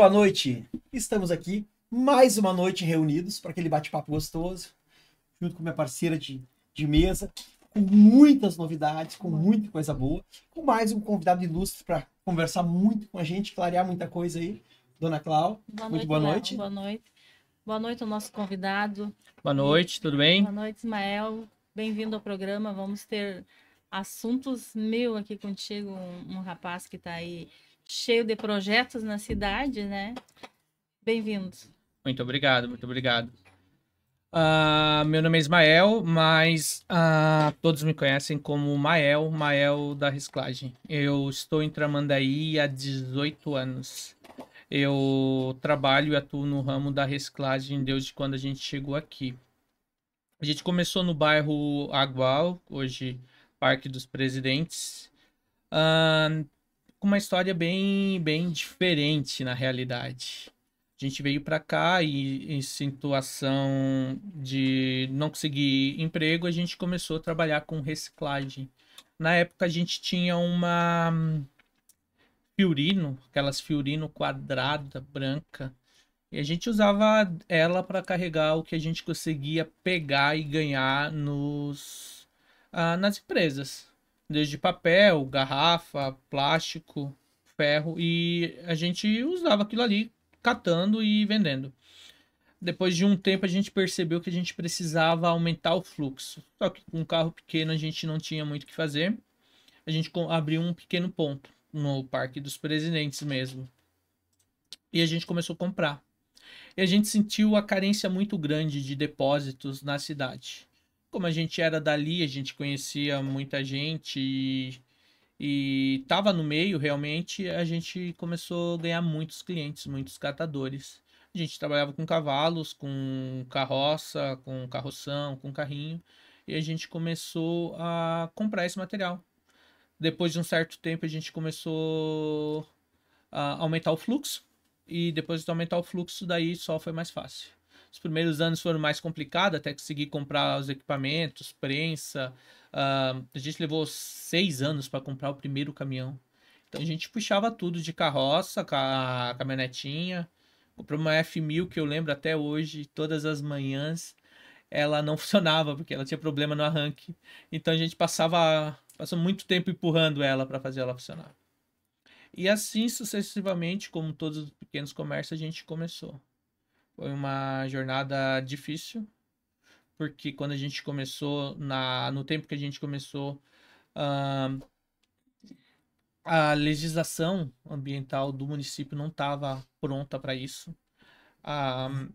Boa noite! Estamos aqui mais uma noite reunidos para aquele bate-papo gostoso, junto com minha parceira de, de mesa, com muitas novidades, com muita coisa boa, com mais um convidado ilustre para conversar muito com a gente, clarear muita coisa aí. Dona Clau, boa muito noite, boa noite. boa noite. Boa noite ao nosso convidado. Boa noite, tudo bem? Boa noite, Ismael. Bem-vindo ao programa. Vamos ter assuntos meu aqui contigo, um, um rapaz que está aí cheio de projetos na cidade, né? Bem-vindo. Muito obrigado, muito obrigado. Uh, meu nome é Ismael, mas uh, todos me conhecem como Mael, Mael da Reciclagem. Eu estou em Tramandaí há 18 anos. Eu trabalho e atuo no ramo da reciclagem desde quando a gente chegou aqui. A gente começou no bairro Agual, hoje Parque dos Presidentes. Uh, com uma história bem, bem diferente na realidade. A gente veio para cá e em situação de não conseguir emprego, a gente começou a trabalhar com reciclagem. Na época a gente tinha uma hum, Fiorino, aquelas Fiorino quadrada, branca, e a gente usava ela para carregar o que a gente conseguia pegar e ganhar nos ah, nas empresas desde papel, garrafa, plástico, ferro e a gente usava aquilo ali catando e vendendo. Depois de um tempo a gente percebeu que a gente precisava aumentar o fluxo. Só que com um carro pequeno a gente não tinha muito o que fazer. A gente abriu um pequeno ponto no Parque dos Presidentes mesmo. E a gente começou a comprar. E a gente sentiu a carência muito grande de depósitos na cidade como a gente era dali, a gente conhecia muita gente e, e tava no meio realmente, a gente começou a ganhar muitos clientes, muitos catadores. A gente trabalhava com cavalos, com carroça, com carroção, com carrinho, e a gente começou a comprar esse material. Depois de um certo tempo, a gente começou a aumentar o fluxo, e depois de aumentar o fluxo, daí só foi mais fácil. Os primeiros anos foram mais complicados até conseguir comprar os equipamentos, prensa. Uh, a gente levou seis anos para comprar o primeiro caminhão. Então a gente puxava tudo de carroça, a caminhonetinha. Comprou uma F1000 que eu lembro até hoje, todas as manhãs. Ela não funcionava porque ela tinha problema no arranque. Então a gente passava, passou muito tempo empurrando ela para fazer ela funcionar. E assim sucessivamente, como todos os pequenos comércios, a gente começou. Foi uma jornada difícil, porque quando a gente começou, na, no tempo que a gente começou, uh, a legislação ambiental do município não estava pronta para isso. Uh,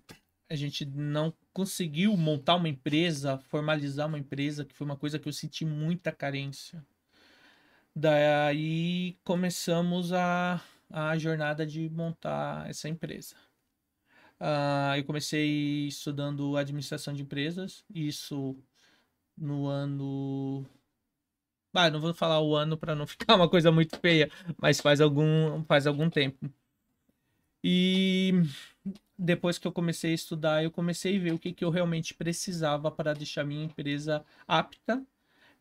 a gente não conseguiu montar uma empresa, formalizar uma empresa, que foi uma coisa que eu senti muita carência. Daí começamos a, a jornada de montar essa empresa. Uh, eu comecei estudando administração de empresas, isso no ano. Ah, não vou falar o ano para não ficar uma coisa muito feia, mas faz algum, faz algum tempo. E depois que eu comecei a estudar, eu comecei a ver o que, que eu realmente precisava para deixar minha empresa apta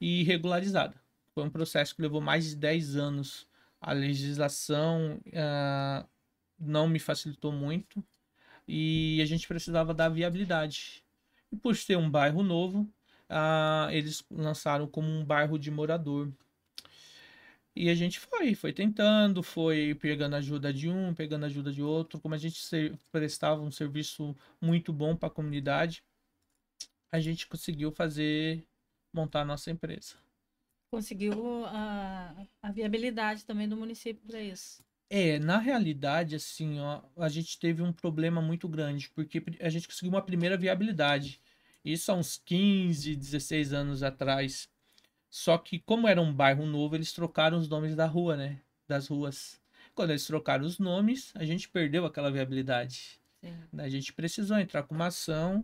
e regularizada. Foi um processo que levou mais de 10 anos. A legislação uh, não me facilitou muito e a gente precisava dar viabilidade. E por ser um bairro novo, eles lançaram como um bairro de morador. E a gente foi, foi tentando, foi pegando ajuda de um, pegando ajuda de outro. Como a gente prestava um serviço muito bom para a comunidade, a gente conseguiu fazer, montar a nossa empresa. Conseguiu a, a viabilidade também do município para isso. É, na realidade, assim, ó, a gente teve um problema muito grande, porque a gente conseguiu uma primeira viabilidade. Isso há uns 15, 16 anos atrás. Só que, como era um bairro novo, eles trocaram os nomes da rua, né? Das ruas. Quando eles trocaram os nomes, a gente perdeu aquela viabilidade. Sim. A gente precisou entrar com uma ação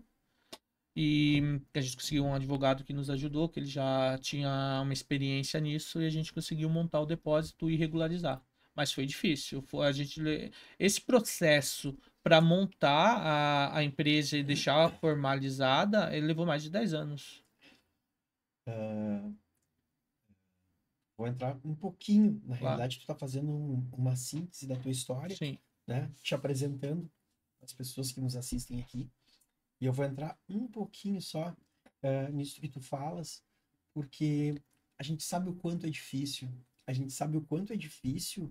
e a gente conseguiu um advogado que nos ajudou, que ele já tinha uma experiência nisso, e a gente conseguiu montar o depósito e regularizar mas foi difícil. Foi, a gente, esse processo para montar a, a empresa e deixar formalizada, ele levou mais de 10 anos. Uh, vou entrar um pouquinho. Na claro. realidade, tu está fazendo um, uma síntese da tua história, Sim. né? Te apresentando as pessoas que nos assistem aqui. E eu vou entrar um pouquinho só uh, nisso que tu falas, porque a gente sabe o quanto é difícil a gente sabe o quanto é difícil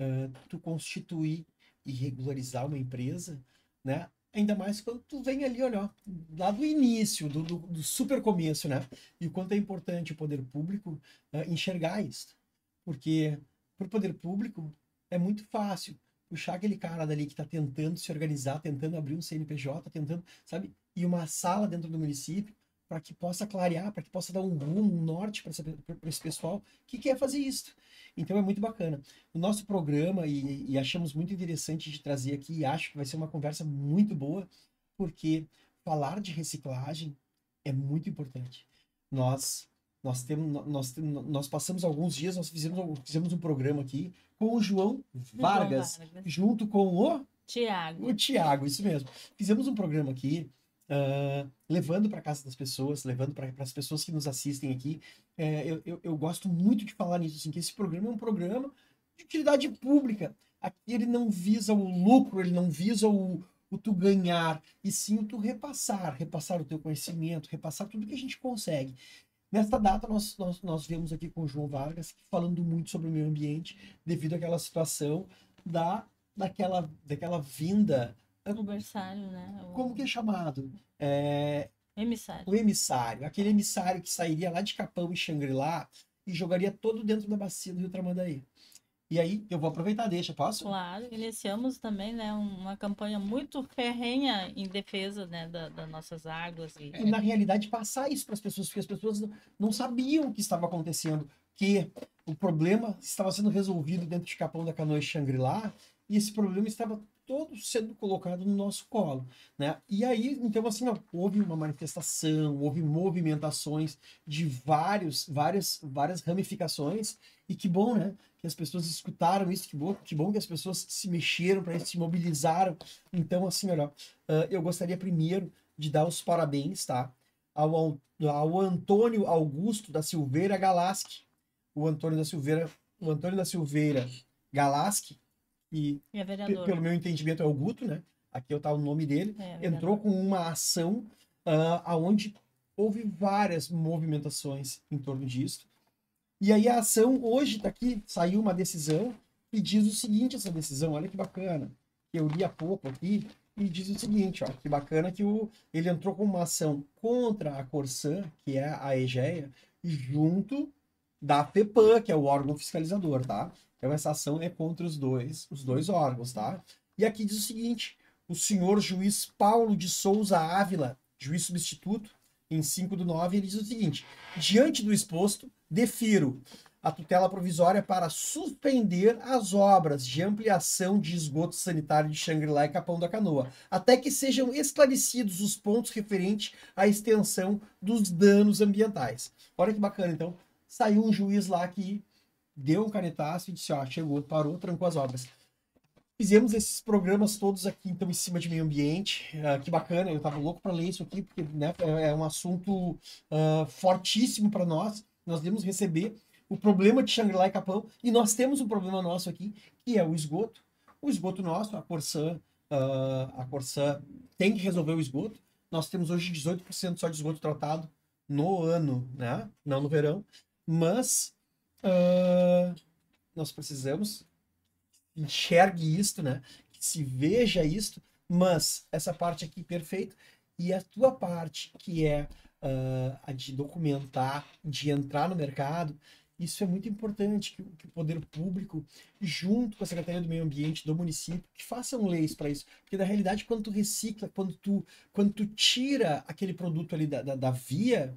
uh, tu constituir e regularizar uma empresa, né? Ainda mais quando tu vem ali, olha, lá do início, do, do, do, super começo, né? E o quanto é importante o poder público uh, enxergar isso. Porque para o poder público é muito fácil puxar aquele cara dali que está tentando se organizar, tentando abrir um CNPJ, tentando, sabe? E uma sala dentro do município para que possa clarear, para que possa dar um rumo, um norte para esse pessoal que quer fazer isso. Então é muito bacana. O nosso programa, e, e, achamos muito interessante de trazer aqui, e acho que vai ser uma conversa muito boa, porque falar de reciclagem é muito importante. Nós nós temos nós, nós passamos alguns dias, nós fizemos, fizemos um programa aqui com o João Vargas, João Vargas. junto com o Tiago. O Tiago, isso mesmo. Fizemos um programa aqui uh, levando para casa das pessoas, levando para as pessoas que nos assistem aqui. É, eu, eu, eu, gosto muito de falar nisso, assim, que esse programa é um programa de utilidade pública. Aqui ele não visa o lucro, ele não visa o, o tu ganhar, e sim o tu repassar, repassar o teu conhecimento, repassar tudo que a gente consegue. Nesta data, nós, nós, nós viemos aqui com o João Vargas falando muito sobre o meio ambiente, devido àquela situação da, daquela, daquela vinda Aniversário, né? O... Como que é chamado? É... Emissário. O emissário. Aquele emissário que sairia lá de Capão e Xangri-Lá e jogaria todo dentro da bacia do Rio Tramandaí. E aí, eu vou aproveitar, deixa, posso? Claro, iniciamos também né, uma campanha muito ferrenha em defesa né, das da nossas águas. E... e... É, na realidade, passar isso para as pessoas, porque as pessoas não, não sabiam o que estava acontecendo, que o problema estava sendo resolvido dentro de Capão da Canoa e Xangri-Lá, e esse problema estava todo sendo colocado no nosso colo, né? E aí, então assim, ó, houve uma manifestação, houve movimentações de vários, várias, várias ramificações e que bom, né? Que as pessoas escutaram isso, que bom, que bom que as pessoas se mexeram para isso, se mobilizaram. Então, assim, olha, uh, eu gostaria primeiro de dar os parabéns, tá? Ao, ao Antônio Augusto da Silveira Galaski, O Antônio da Silveira, o Antônio da Silveira Galaski e é pelo né? meu entendimento é o Guto, né? Aqui eu tá o nome dele, é, entrou com uma ação uh, aonde houve várias movimentações em torno disso. E aí a ação hoje tá aqui, saiu uma decisão e diz o seguinte essa decisão, olha que bacana. Eu li há pouco aqui e diz o seguinte, ó, que bacana que o, ele entrou com uma ação contra a Corsan, que é a Egeia, junto da FEPAM, que é o órgão fiscalizador, tá? Então essa ação é né, contra os dois, os dois uhum. órgãos, tá? E aqui diz o seguinte: o senhor juiz Paulo de Souza Ávila, juiz substituto, em 5 do 9, ele diz o seguinte: diante do exposto, defiro a tutela provisória para suspender as obras de ampliação de esgoto sanitário de Xangri-Lá e Capão da Canoa, até que sejam esclarecidos os pontos referentes à extensão dos danos ambientais. Olha que bacana, então, saiu um juiz lá que deu um canetaço e disse, ó, ah, chegou, parou, trancou as obras. Fizemos esses programas todos aqui, então, em cima de meio ambiente. Uh, que bacana, eu tava louco para ler isso aqui, porque né, é, é um assunto uh, fortíssimo para nós. Nós devemos receber o problema de Xangri-Lá e Capão, e nós temos um problema nosso aqui, que é o esgoto. O esgoto nosso, a Corsã, uh, a Corsã tem que resolver o esgoto. Nós temos hoje 18% só de esgoto tratado no ano, né? Não no verão. Mas uh, nós precisamos enxergue isto, né? Que se veja isto, mas essa parte aqui perfeito e a tua parte que é uh, a de documentar, de entrar no mercado, isso é muito importante que, que, o poder público, junto com a Secretaria do Meio Ambiente do município, que façam leis para isso. Porque na realidade, quando tu recicla, quando tu, quando tu tira aquele produto ali da, da, da via,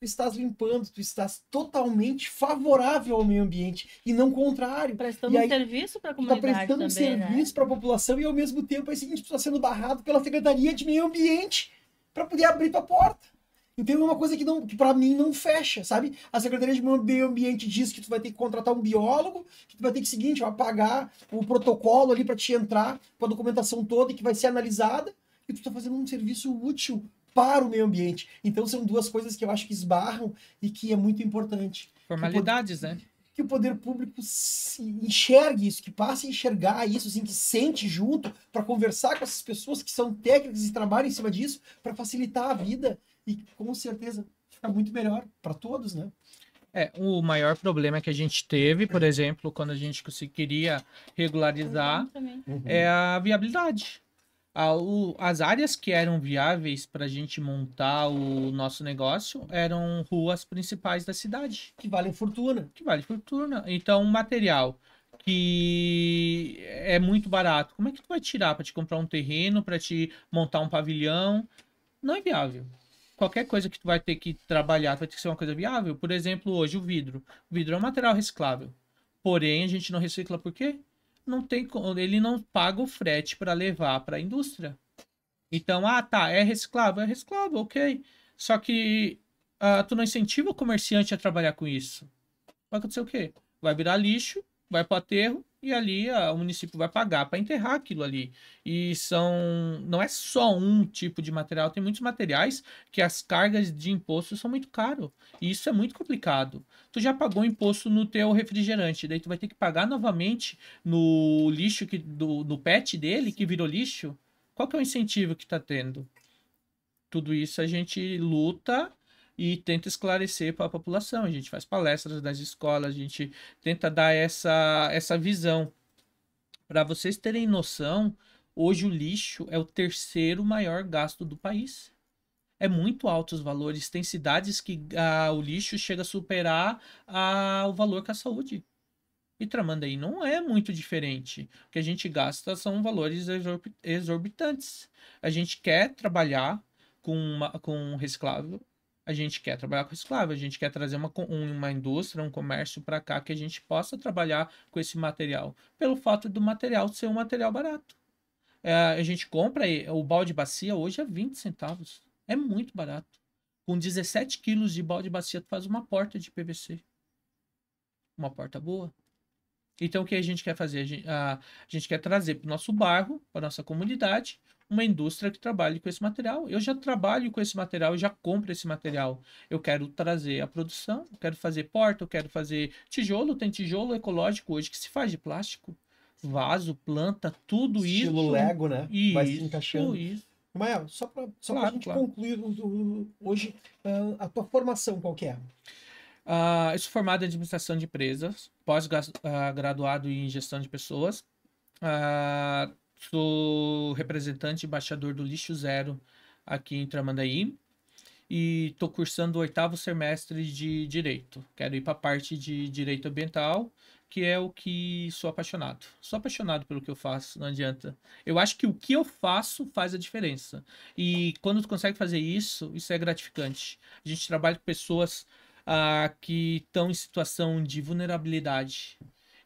tu estás limpando, tu estás totalmente favorável ao meio ambiente e não contrário. Prestando aí, tá um né? serviço para a comunidade. Está prestando também, um serviço né? para a população e ao mesmo tempo é o seguinte, tu está sendo barrado pela Secretaria de Meio Ambiente para poder abrir tua porta. Então é uma coisa que, não, que para mim não fecha, sabe? A Secretaria de Meio Ambiente diz que tu vai ter que contratar um biólogo, que tu vai ter que, seguinte, ó, pagar o protocolo ali para te entrar, com a documentação toda e que vai ser analisada, e tu está fazendo um serviço útil para o meio ambiente. Então são duas coisas que eu acho que esbarram e que é muito importante. Formalidades, poder, né? Que o poder público enxergue isso, que passe a enxergar isso, assim, que sente junto para conversar com essas pessoas que são técnicas e trabalham em cima disso para facilitar a vida e com certeza fica muito melhor para todos, né? É, o maior problema que a gente teve, por exemplo, quando a gente queria regularizar, uhum. é a viabilidade a, ah, o, as áreas que eram viáveis para a gente montar o nosso negócio eram ruas principais da cidade. Que valem fortuna. Que vale fortuna. Então, material que é muito barato. Como é que tu vai tirar para te comprar um terreno, para te montar um pavilhão? Não é viável. Qualquer coisa que tu vai ter que trabalhar vai ter que ser uma coisa viável. Por exemplo, hoje o vidro. O vidro é um material reciclável. Porém, a gente não recicla por quê? não tem ele não paga o frete para levar para a indústria. Então, ah, tá, é reciclável, é reciclável, ok. Só que ah, tu não incentiva o comerciante a trabalhar com isso. Vai acontecer o quê? Vai virar lixo, vai para aterro, e ali a, ah, o município vai pagar para enterrar aquilo ali. E são não é só um tipo de material, tem muitos materiais que as cargas de imposto são muito caro. E isso é muito complicado. Tu já pagou imposto no teu refrigerante, daí tu vai ter que pagar novamente no lixo que do no PET dele que virou lixo. Qual que é o incentivo que está tendo? Tudo isso a gente luta e tenta esclarecer para a população. A gente faz palestras nas escolas, a gente tenta dar essa, essa visão. Para vocês terem noção, hoje o lixo é o terceiro maior gasto do país. É muito alto os valores. Tem cidades que ah, o lixo chega a superar ah, o valor que a saúde. E Tramandaí não é muito diferente. O que a gente gasta são valores exorbitantes. A gente quer trabalhar com, uma, com reciclável, a gente quer trabalhar com esclavo, a gente quer trazer uma, uma indústria, um comércio para cá que a gente possa trabalhar com esse material, pelo fato do material ser um material barato. É, a gente compra o balde bacia hoje a é 20 centavos. É muito barato. Com 17 quilos de balde bacia, tu faz uma porta de PVC. Uma porta boa. Então, o que a gente quer fazer? A gente, a, a gente quer trazer para o nosso bairro, para nossa comunidade, uma indústria que trabalhe com esse material. Eu já trabalho com esse material, eu já compro esse material. Eu quero trazer a produção, eu quero fazer porta, eu quero fazer tijolo. Tem tijolo ecológico hoje que se faz de plástico. Vaso, planta, tudo Estilo isso. Estilo Lego, né? Isso, Vai se encaixando. Isso. Mael, só para só claro, gente claro. concluir hoje, ah, a tua formação qual é? Uh, eu sou formado em administração de empresas, pós-graduado ah, em gestão de pessoas. Uh, Sou representante e embaixador do Lixo Zero aqui em Tramandaí e estou cursando o oitavo semestre de Direito. Quero ir para a parte de Direito Ambiental, que é o que sou apaixonado. Sou apaixonado pelo que eu faço, não adianta. Eu acho que o que eu faço faz a diferença. E quando tu consegue fazer isso, isso é gratificante. A gente trabalha com pessoas ah, que estão em situação de vulnerabilidade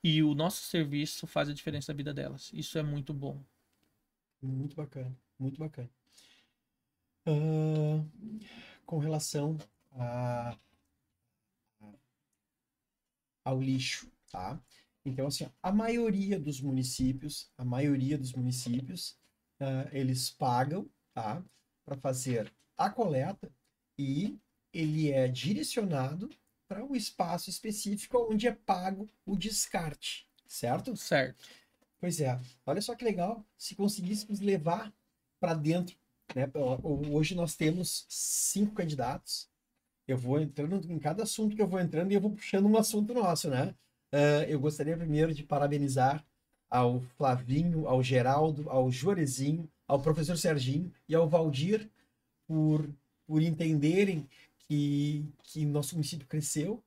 e o nosso serviço faz a diferença na vida delas. Isso é muito bom. Muito bacana, muito bacana. Uh, com relação a, ao lixo, tá? Então, assim, a maioria dos municípios, a maioria dos municípios, uh, eles pagam, tá? Para fazer a coleta e ele é direcionado para o espaço específico onde é pago o descarte, certo? Certo. Pois é. Olha só que legal se conseguíssemos levar para dentro. Né? Hoje nós temos cinco candidatos. Eu vou entrando em cada assunto que eu vou entrando e eu vou puxando um assunto nosso, né? Uh, eu gostaria primeiro de parabenizar ao Flavinho, ao Geraldo, ao Juarezinho, ao professor Serginho e ao Valdir por, por entenderem que, que nosso município cresceu.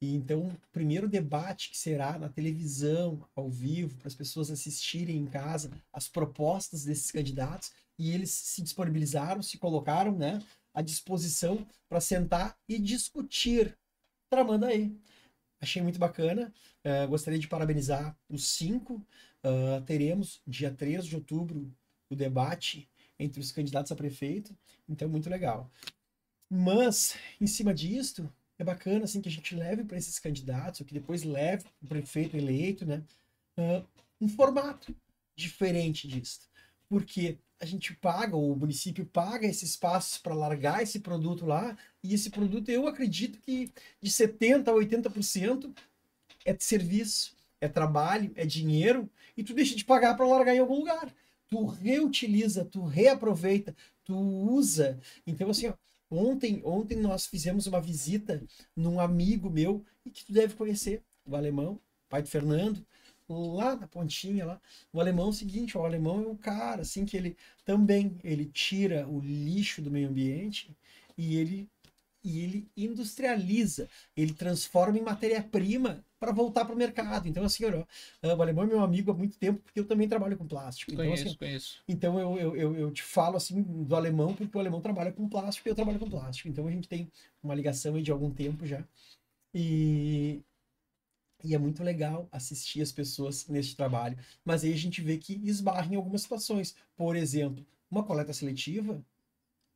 E então, o primeiro debate que será na televisão, ao vivo, para as pessoas assistirem em casa as propostas desses candidatos, e eles se disponibilizaram, se colocaram né, à disposição para sentar e discutir. Tramando aí. Achei muito bacana. Uh, gostaria de parabenizar os cinco. Uh, teremos, dia 3 de outubro, o debate entre os candidatos a prefeito. Então, muito legal. Mas, em cima disto, é bacana assim que a gente leve para esses candidatos, ou que depois leve o prefeito eleito, né, um formato diferente disso, Porque a gente paga, o município paga esses espaços para largar esse produto lá, e esse produto eu acredito que de 70% a 80% é serviço, é trabalho, é dinheiro, e tu deixa de pagar para largar em algum lugar. Tu reutiliza, tu reaproveita, tu usa. Então, assim, ó, Ontem, ontem nós fizemos uma visita num amigo meu e que tu deve conhecer, o alemão, pai do Fernando, lá na pontinha lá. O alemão é o seguinte, ó, o alemão é um cara assim que ele também ele tira o lixo do meio ambiente e ele e ele industrializa, ele transforma em matéria-prima para voltar para o mercado. Então, assim, olha, ah, o Alemão é meu amigo há muito tempo, porque eu também trabalho com plástico. Então, conheço, assim, conheço. Então, eu, eu, eu, eu, te falo, assim, do alemão, porque o alemão trabalha com plástico e eu trabalho com plástico. Então, a gente tem uma ligação aí de algum tempo já. E, e é muito legal assistir as pessoas nesse trabalho. Mas aí a gente vê que esbarra em algumas situações. Por exemplo, uma coleta seletiva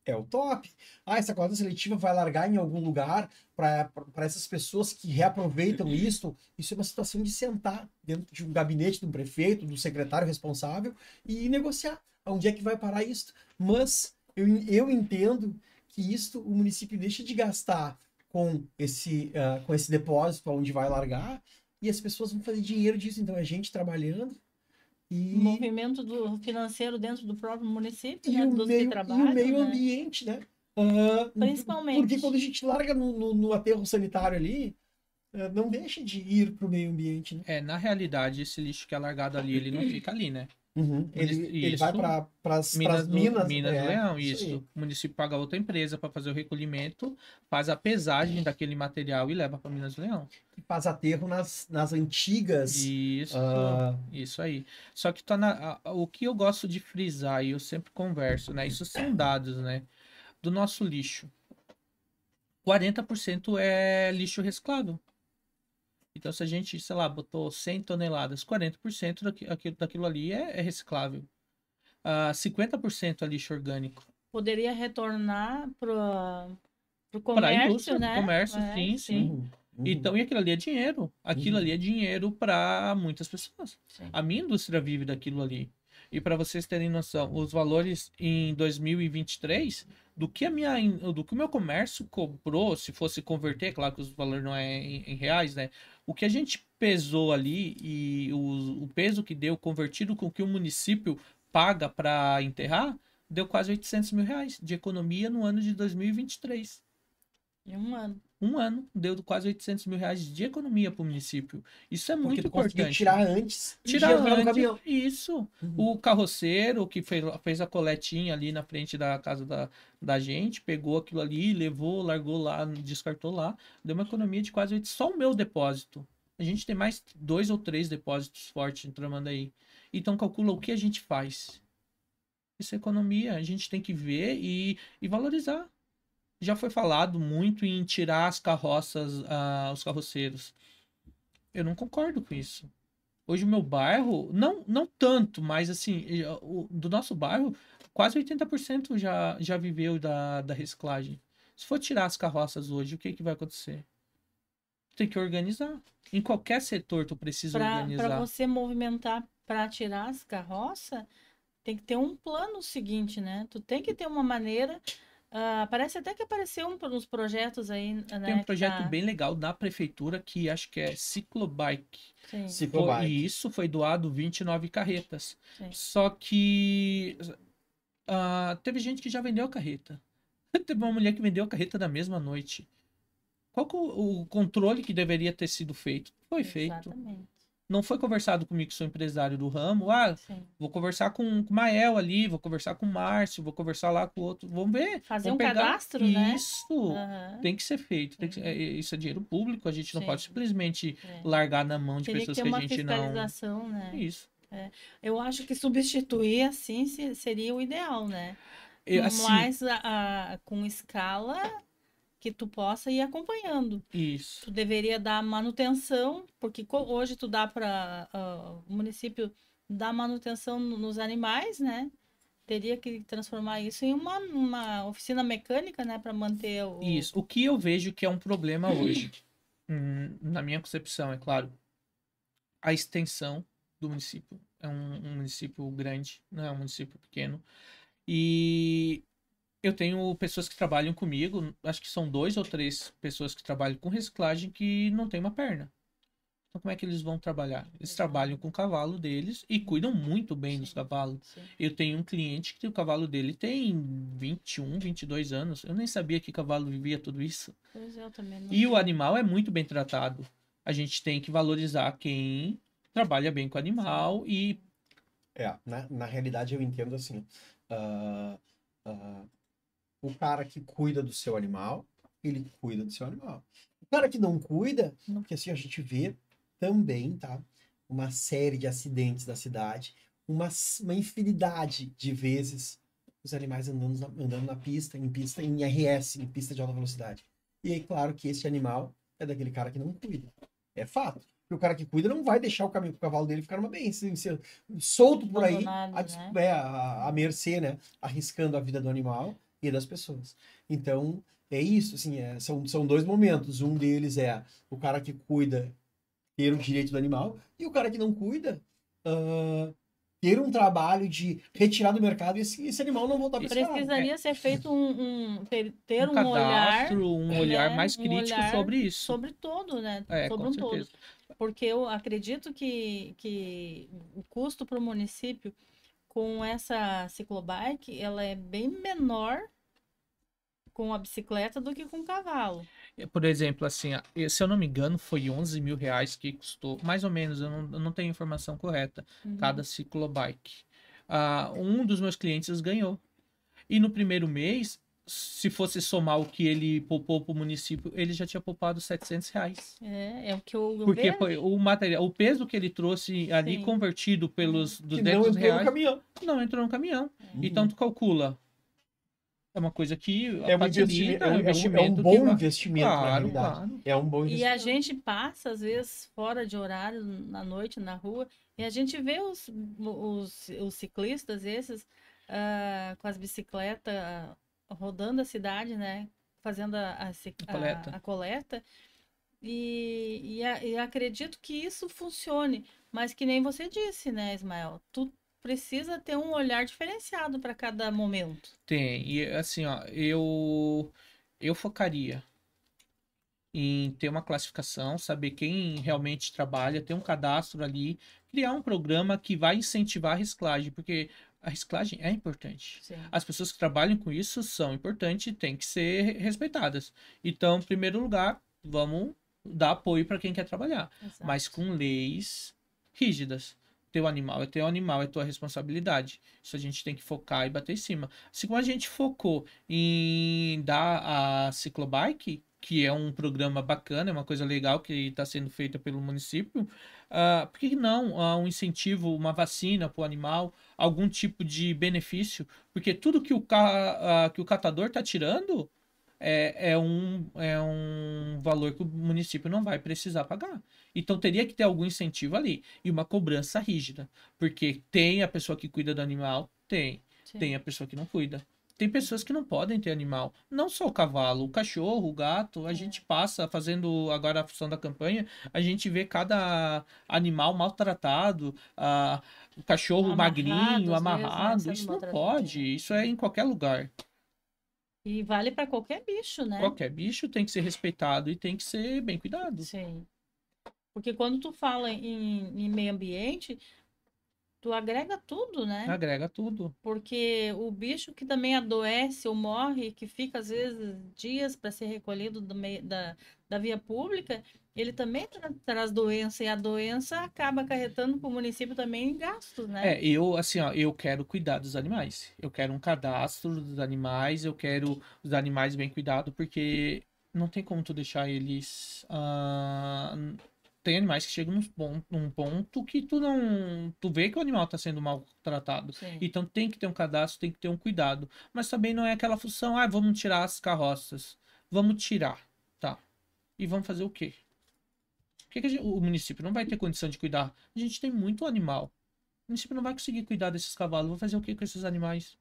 é o top. Ah, essa cota seletiva vai largar em algum lugar para essas pessoas que reaproveitam uhum. isso. Isso é uma situação de sentar dentro de um gabinete do um prefeito, do secretário responsável e negociar onde é que vai parar isso. Mas eu, eu entendo que isto o município deixa de gastar com esse, uh, com esse depósito onde vai largar e as pessoas vão fazer dinheiro disso. Então, a gente trabalhando e... O movimento do financeiro dentro do próprio município, e né? Dos meio, que trabalham, e o né? meio né? ambiente, né? Uh, Principalmente. Porque quando a gente larga no, no, no aterro sanitário ali, uh, não deixa de ir para o meio ambiente, né? É, na realidade, esse lixo que é largado ali, ele não fica ali, né? Uhum. Ele, ele, vai para as minas, do, minas, minas é, Leão, isso. isso. O município paga outra empresa para fazer o recolhimento, faz a pesagem daquele material e leva para Minas do Leão. E faz aterro nas, nas antigas. Isso, uh... isso aí. Só que tá na, o que eu gosto de frisar e eu sempre converso, né? Isso são dados, né? Do nosso lixo. 40% é lixo reciclado. Então, se a gente, sei lá, botou 100 toneladas, 40% daquilo, daquilo ali é, é reciclável. Uh, 50% é lixo orgânico. Poderia retornar para o comércio, né? o comércio, é, sim, sim. Uhum, uhum. Então, e aquilo ali é dinheiro. Aquilo uhum. ali é dinheiro para muitas pessoas. Sim. A minha indústria vive daquilo ali. E para vocês terem noção, os valores em 2023 do que a minha do que o meu comércio comprou se fosse converter, claro que os valores não é em, em, reais, né? O que a gente pesou ali e o, o peso que deu convertido com o que o município paga para enterrar, deu quase 800 mil reais de economia no ano de 2023. Em um ano um ano deu quase 800 mil reais de economia para o município. Isso é Porque muito importante. tirar antes. Tirar antes. Isso. Uhum. O carroceiro que fez, fez a coletinha ali na frente da casa da, da gente, pegou aquilo ali, levou, largou lá, descartou lá, deu uma economia de quase 800. Só o meu depósito. A gente tem mais dois ou três depósitos fortes entrando aí Então calcula o que a gente faz. Isso é economia. A gente tem que ver e, e valorizar já foi falado muito em tirar as carroças, ah, os carroceiros. Eu não concordo com isso. Hoje o meu bairro, não, não tanto, mas assim, do nosso bairro, quase 80% já, já viveu da, da reciclagem. Se for tirar as carroças hoje, o que, que vai acontecer? Tem que organizar. Em qualquer setor tu precisa pra, organizar. Para você movimentar para tirar as carroças, tem que ter um plano seguinte, né? Tu tem que ter uma maneira ah, parece até que apareceu um, uns projetos aí, né, Tem um né, tá projeto tá... bem legal da prefeitura que acho que é Ciclobike. Sim. Ciclobike. E isso foi doado 29 carretas. Sim. Só que uh, teve gente que já vendeu a carreta. teve uma mulher que vendeu a carreta na mesma noite. Qual o, o controle que deveria ter sido feito? Foi Exatamente. feito não foi conversado comigo que sou empresário do ramo. Ah, Sim. vou conversar com, o Mael ali, vou conversar com o Márcio, vou conversar lá com o outro. Vamos ver. Fazer vamos um cadastro, isso, né? Isso uhum. tem que ser feito. Tem que... É, isso é dinheiro público, a gente não Sim. pode simplesmente é. largar na mão de Teria pessoas que, que a gente não. Né? É isso. É. Eu acho que substituir assim seria o ideal, né? Eu, assim... Mas a, a, com escala que tu possa ir acompanhando. Isso. Tu deveria dar manutenção, porque hoje tu dá para uh, ah, o município dar manutenção nos animais, né? Teria que transformar isso em uma, uma oficina mecânica, né, para manter o Isso. O que eu vejo que é um problema hoje, hum, na minha concepção, é claro, a extensão do município. É um, um município grande, não é um município pequeno. E eu tenho pessoas que trabalham comigo, acho que são dois ou três pessoas que trabalham com reciclagem que não tem uma perna. Então como é que eles vão trabalhar? Eles trabalham com o cavalo deles e cuidam muito bem sim, dos cavalos. Sim. Eu tenho um cliente que o cavalo dele tem 21, 22 anos. Eu nem sabia que cavalo vivia tudo isso. Pois eu também não. E o animal é muito bem tratado. A gente tem que valorizar quem trabalha bem com o animal sim. e... É, na, na realidade eu entendo assim... Uh, uh o cara que cuida do seu animal, ele cuida do seu animal. O cara que não cuida, porque assim a gente vê também, tá? Uma série de acidentes da cidade, uma, uma infinidade de vezes os animais andando na, andando na pista, em pista, em RS, em pista de alta velocidade. E é claro que esse animal é daquele cara que não cuida. É fato. Porque o cara que cuida não vai deixar o caminho pro cavalo dele ficar numa bem solto por aí, a, né? é, a, a mercê, né? Arriscando a vida do animal e das pessoas. Então, é isso, assim, é, são, são dois momentos. Um deles é o cara que cuida ter o direito do animal e o cara que não cuida uh, ter um trabalho de retirar do mercado e esse, esse animal não voltar para Precisaria ser feito um, um ter, ter um, um cadastro, olhar, um né, olhar né, mais crítico um olhar sobre isso. Sobre todo, né? É, sobre um certeza. todo. Porque eu acredito que, que o custo para o município com essa ciclobike, ela é bem menor com a bicicleta do que com o cavalo. É, por exemplo, assim, se eu não me engano, foi 11 mil reais que custou, mais ou menos, eu não, eu não tenho informação correta, uhum. cada ciclobike. Uh, um dos meus clientes ganhou. E no primeiro mês, se fosse somar o que ele poupou para o município, ele já tinha poupado 700 reais. É, é o que o governo... Porque o material, o peso que ele trouxe ali Sim. convertido pelos 200 não reais... não entrou no caminhão. Não entrou no caminhão. Uhum. Então tu calcula. É uma coisa que é, é, é um, é um investimento, é um, bom vai... investimento, claro, claro, É um bom investimento. E a gente passa, às vezes, fora de horário, na noite, na rua, e a gente vê os, os, os ciclistas esses uh, com as bicicletas rodando a cidade, né? Fazendo a, a, a, coleta. a coleta. E, e, e, acredito que isso funcione, mas que nem você disse, né, Ismael? Tu precisa ter um olhar diferenciado para cada momento. Tem, e assim, ó, eu, eu focaria em ter uma classificação, saber quem realmente trabalha, ter um cadastro ali, criar um programa que vai incentivar a reciclagem, porque a reciclagem é importante. Sim. As pessoas que trabalham com isso são importantes e têm que ser respeitadas. Então, em primeiro lugar, vamos dar apoio para quem quer trabalhar, Exato. mas com leis rígidas. Teu animal é teu animal, é tua responsabilidade. Isso a gente tem que focar e bater em cima. Assim como a gente focou em dar a ciclobike, que é um programa bacana, é uma coisa legal que está sendo feita pelo município. Uh, por que não uh, um incentivo, uma vacina para o animal, algum tipo de benefício? Porque tudo que o, ca... Uh, que o catador está tirando é, é, um, é um valor que o município não vai precisar pagar. Então teria que ter algum incentivo ali e uma cobrança rígida. Porque tem a pessoa que cuida do animal, tem. Sim. Tem a pessoa que não cuida. Tem pessoas que não podem ter animal. Não só o cavalo, o cachorro, o gato. A gente é. passa fazendo agora a função da campanha, a gente vê cada animal maltratado, o cachorro amarrado, magrinho, né, amarrado. Isso não pode. Isso é em qualquer lugar. E vale para qualquer bicho, né? Qualquer bicho tem que ser respeitado e tem que ser bem cuidado. Sim. Porque quando tu fala em, em meio ambiente, tu agrega tudo, né? Agrega tudo. Porque o bicho que também adoece ou morre, que fica às vezes dias para ser recolhido do meio, da, da via pública, ele também tra traz doença e a doença acaba acarretando para o município também gastos, né? É, eu assim, ó, eu quero cuidar dos animais. Eu quero um cadastro dos animais, eu quero os animais bem cuidados, porque não tem como tu deixar eles uh, tem animais que chegam num ponto, num ponto que tu não. Tu vê que o animal está sendo maltratado. Sim. Então tem que ter um cadastro, tem que ter um cuidado. Mas também não é aquela função, ah, vamos tirar as carroças. Vamos tirar. Tá. E vamos fazer o quê? O, que, que gente, o município não vai ter condição de cuidar? A gente tem muito animal. O município não vai conseguir cuidar desses cavalos. Vou fazer o que com esses animais?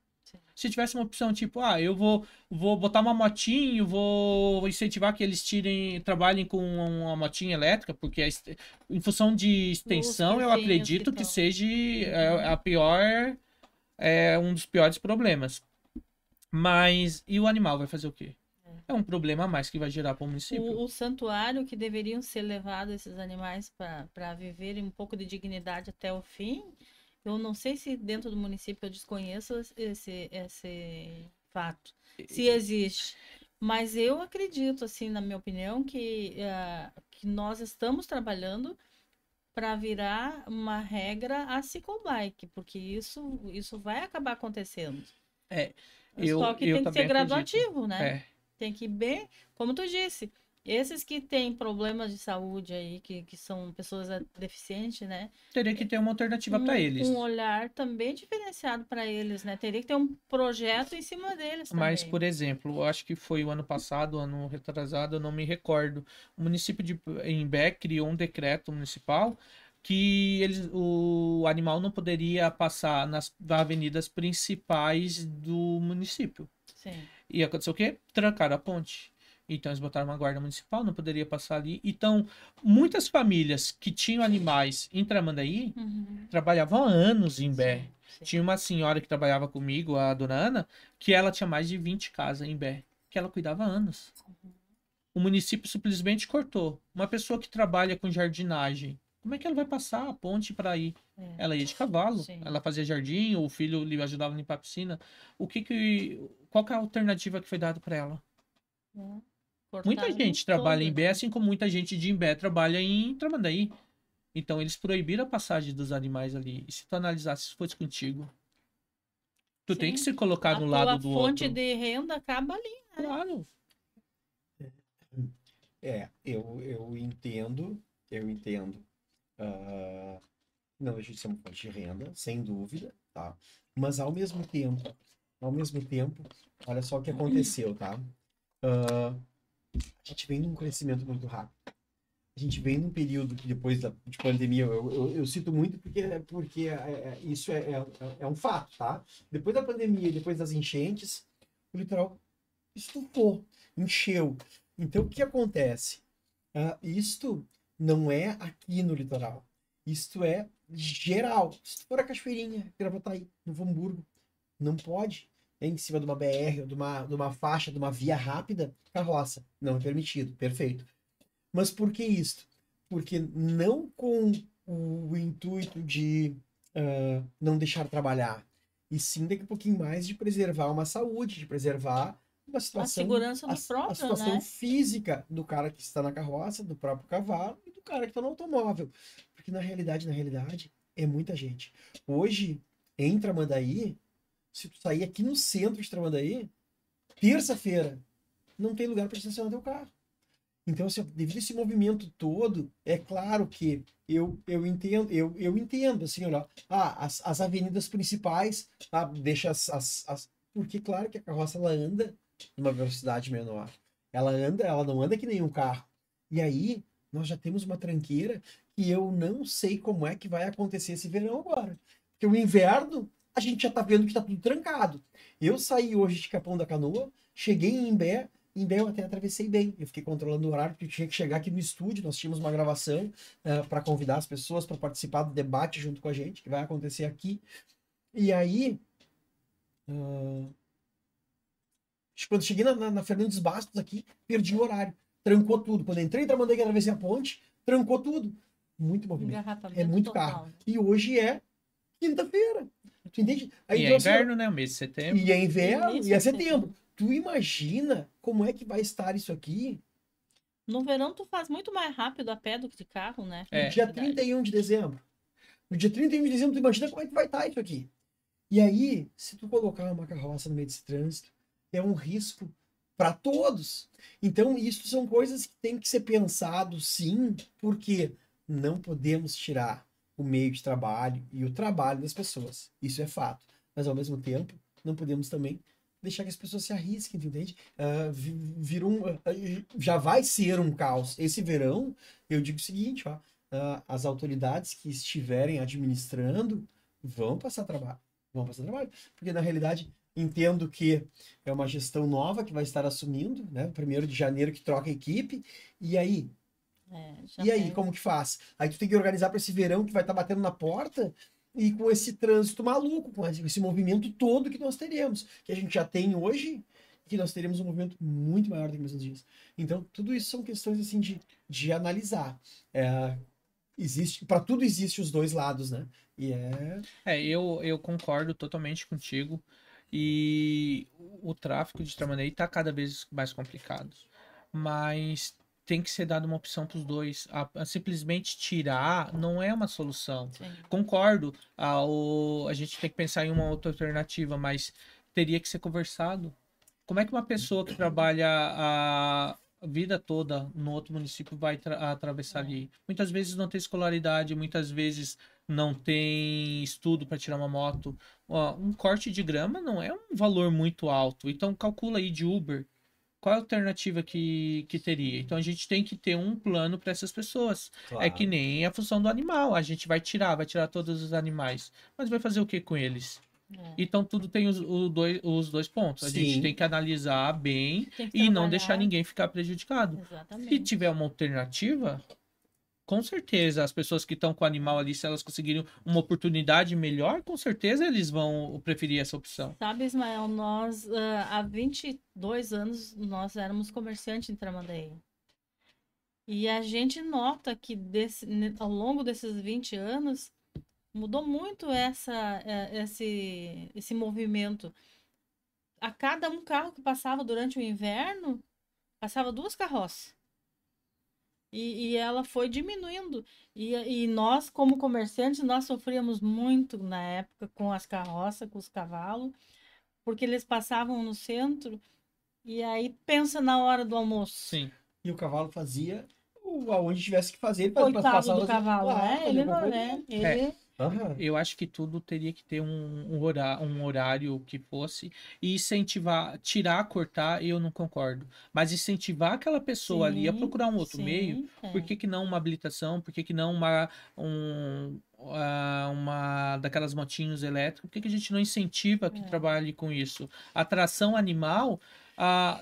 Se tivesse uma opção tipo, ah, eu vou, vou botar uma motinho, vou incentivar que eles tirem, trabalhem com uma motinha elétrica, porque em função de extensão, eu acredito que, que seja a, uhum. é, a pior, é, um dos piores problemas. Mas e o animal vai fazer o quê? É, é um problema a mais que vai gerar para o município. O, santuário que deveriam ser levados esses animais para viverem um pouco de dignidade até o fim, eu não sei se dentro do município eu desconheço esse, esse fato, se existe. Mas eu acredito, assim, na minha opinião, que, uh, que nós estamos trabalhando para virar uma regra a ciclobike, porque isso, isso vai acabar acontecendo. É. Eu, Só que eu tem que ser acredito. gradativo, né? É. Tem que ir bem, como tu disse, esses que têm problemas de saúde aí, que, que são pessoas eh, deficientes, né? Teria eh, que ter uma alternativa um, para eles. Um olhar também diferenciado para eles, né? Teria que ter um projeto em cima deles. Mas, por exemplo, acho que foi o ano passado, ano retrasado, eu não me recordo. O município de Imbé criou um decreto municipal que eles, o animal não poderia passar nas avenidas principais do município. Sim. E aconteceu o quê? Trancaram a ponte. Então eles botaram uma guarda municipal, não poderia passar ali. Então, muitas famílias que tinham animais em Tramandaí uhum. trabalhavam há anos em Bé. Sim, sim. Tinha uma senhora que trabalhava comigo, a dona Ana, que ela tinha mais de 20 casas em Bé, que ela cuidava há anos. Uhum. O município simplesmente cortou. Uma pessoa que trabalha com jardinagem, como é que ela vai passar a ponte para ir? É. Ela ia de cavalo, Sim. ela fazia jardim, o filho lhe ajudava a limpar a piscina. O que que qual que é a alternativa que foi dada para ela? É muita gente trabalha todo, em B, assim como muita gente de Imbé trabalha em Tramandaí. Então eles proibiram a passagem dos animais ali. E se tu analisasse se fosse contigo, tu Sim. tem que se colocar a no lado do outro. A fonte de renda acaba ali, né? Claro. É, eu, eu entendo, eu entendo. Uh, não deixa de ser uma fonte de renda, sem dúvida, tá? Mas ao mesmo tempo, ao mesmo tempo, olha só o que aconteceu, tá? Uh, a gente vem num crescimento muito rápido. A gente vem num período que depois da de pandemia, eu, eu, eu, cito muito porque, porque é, é, é, isso é, é, é, um fato, tá? Depois da pandemia, depois das enchentes, o litoral estufou, encheu. Então, o que acontece? Uh, isto não é aqui no litoral. Isto é geral. Se for a Cachoeirinha, Gravataí, Novo Hamburgo, não pode em cima de uma BR, de uma, de uma faixa, de uma via rápida, carroça. Não é permitido, perfeito. Mas por que isso? Porque não com o intuito de uh, não deixar trabalhar, e sim daqui a um pouquinho mais de preservar uma saúde, de preservar uma situação. A segurança do a, próprio, a situação né? física do cara que está na carroça, do próprio cavalo e do cara que está no automóvel. Porque na realidade, na realidade, é muita gente. Hoje, entra Mandaí, se tu sair aqui no centro de Tramandaí, terça-feira, não tem lugar para estacionar teu carro. Então, assim, devido a esse movimento todo, é claro que eu, eu entendo, eu, eu entendo, assim, olha, ah, as, as avenidas principais, ah, deixa as, as, as, Porque, claro, que a carroça, ela anda numa velocidade menor. Ela anda, ela não anda que nem um carro. E aí, nós já temos uma tranqueira que eu não sei como é que vai acontecer esse verão agora. Porque o inverno a gente já tá vendo que tá tudo trancado. Eu saí hoje de Capão da Canoa, cheguei em Imbé, em Imbé eu até atravessei bem. Eu fiquei controlando o horário, porque eu tinha que chegar aqui no estúdio, nós tínhamos uma gravação uh, eh, para convidar as pessoas para participar do debate junto com a gente, que vai acontecer aqui. E aí. Uh, quando cheguei na, na, na Fernandes Bastos aqui, perdi o horário. Trancou tudo. Quando entrei, tramandei que atravessei a ponte, trancou tudo. Muito movimento. É muito total. carro. E hoje é quinta-feira. Tu entende? Aí então, e é assim, inverno, né? O mês de setembro. E é inverno, e, é e é setembro. Tu imagina como é que vai estar isso aqui? No verão, tu faz muito mais rápido a pé do que de carro, né? É. No dia 31 de dezembro. No dia 31 de dezembro, tu imagina como é que vai estar isso aqui. E aí, se tu colocar uma carroça no meio desse trânsito, é um risco para todos. Então, isso são coisas que tem que ser pensado, sim, porque não podemos tirar o meio de trabalho e o trabalho das pessoas. Isso é fato. Mas, ao mesmo tempo, não podemos também deixar que as pessoas se arrisquem, entende? Uh, ah, vir um, uh, já vai ser um caos. Esse verão, eu digo o seguinte, ó, uh, as autoridades que estiverem administrando vão passar trabalho. Vão passar trabalho. Porque, na realidade, entendo que é uma gestão nova que vai estar assumindo, né? Primeiro de janeiro que troca a equipe. E aí, é, e aí, como né? que faz? Aí tu tem que organizar para esse verão que vai estar tá batendo na porta e com esse trânsito maluco, com esse movimento todo que nós teremos, que a gente já tem hoje, que nós teremos um movimento muito maior do que uns dias. Então, tudo isso são questões assim de, de analisar. É, existe para tudo existe os dois lados, né? E é... é, eu, eu concordo totalmente contigo. E o tráfego de Tramanei está cada vez mais complicado. Mas tem que ser dada uma opção para os dois. A, a simplesmente tirar não é uma solução. Sim. Concordo, a, o, a gente tem que pensar em uma outra alternativa, mas teria que ser conversado. Como é que uma pessoa que trabalha a vida toda no outro município vai atravessar ali? Muitas vezes não tem escolaridade, muitas vezes não tem estudo para tirar uma moto. Ó, um corte de grama não é um valor muito alto, então calcula aí de Uber qual a alternativa que, que teria? Então a gente tem que ter um plano para essas pessoas. Claro. É que nem a função do animal. A gente vai tirar, vai tirar todos os animais. Mas vai fazer o que com eles? É. Então tudo tem os, os, dois, os dois pontos. A Sim. gente tem que analisar bem que e não deixar ninguém ficar prejudicado. Exatamente. Se tiver uma alternativa, com certeza, as pessoas que estão com o animal ali, se elas conseguirem uma oportunidade melhor, com certeza eles vão preferir essa opção. Sabe, Ismael, nós uh, há 22 anos nós éramos comerciantes em Tramandaí. E a gente nota que desse, ao longo desses 20 anos mudou muito essa, é, esse, esse movimento. A cada um carro que passava durante o inverno, passava duas carroças. E, e, ela foi diminuindo. E, e nós, como comerciantes, nós sofríamos muito na época com as carroças, com os cavalos, porque eles passavam no centro e aí pensa na hora do almoço. Sim. E o cavalo fazia o, tivesse que fazer. Coitado do cavalo, né? Ele não, né? É. Ele... É. Uhum. Eu acho que tudo teria que ter um, um, horário, um horário que fosse. E incentivar, tirar, cortar, eu não concordo. Mas incentivar aquela pessoa sim, ali a procurar um outro sim, meio, é. por que, que não uma habilitação? Por que, que não uma, um, ah, uma daquelas motinhos elétricas? Por que, que a gente não incentiva que é. trabalhe com isso? Atração animal,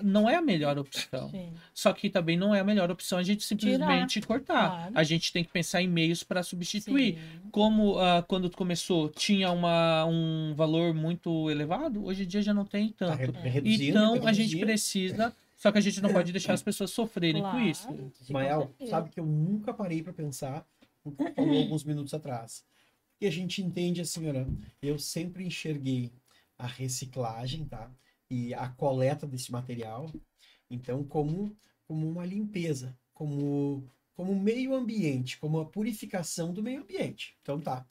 não é a melhor opção. Sim. Só que também não é a melhor opção a gente simplesmente Tirar, cortar. Claro. A gente tem que pensar em meios para substituir. Sim. Como ah, quando começou tinha uma, um valor muito elevado, hoje em dia já não tem tá tanto. Tá então a gente precisa. Só que a gente não pode deixar as pessoas sofrerem claro, com isso. Ismael, sabe que eu nunca parei para pensar o que falou alguns minutos atrás. E a gente entende assim, senhora, eu sempre enxerguei a reciclagem, tá? e a coleta desse material, então como, como uma limpeza, como como meio ambiente, como a purificação do meio ambiente. Então tá.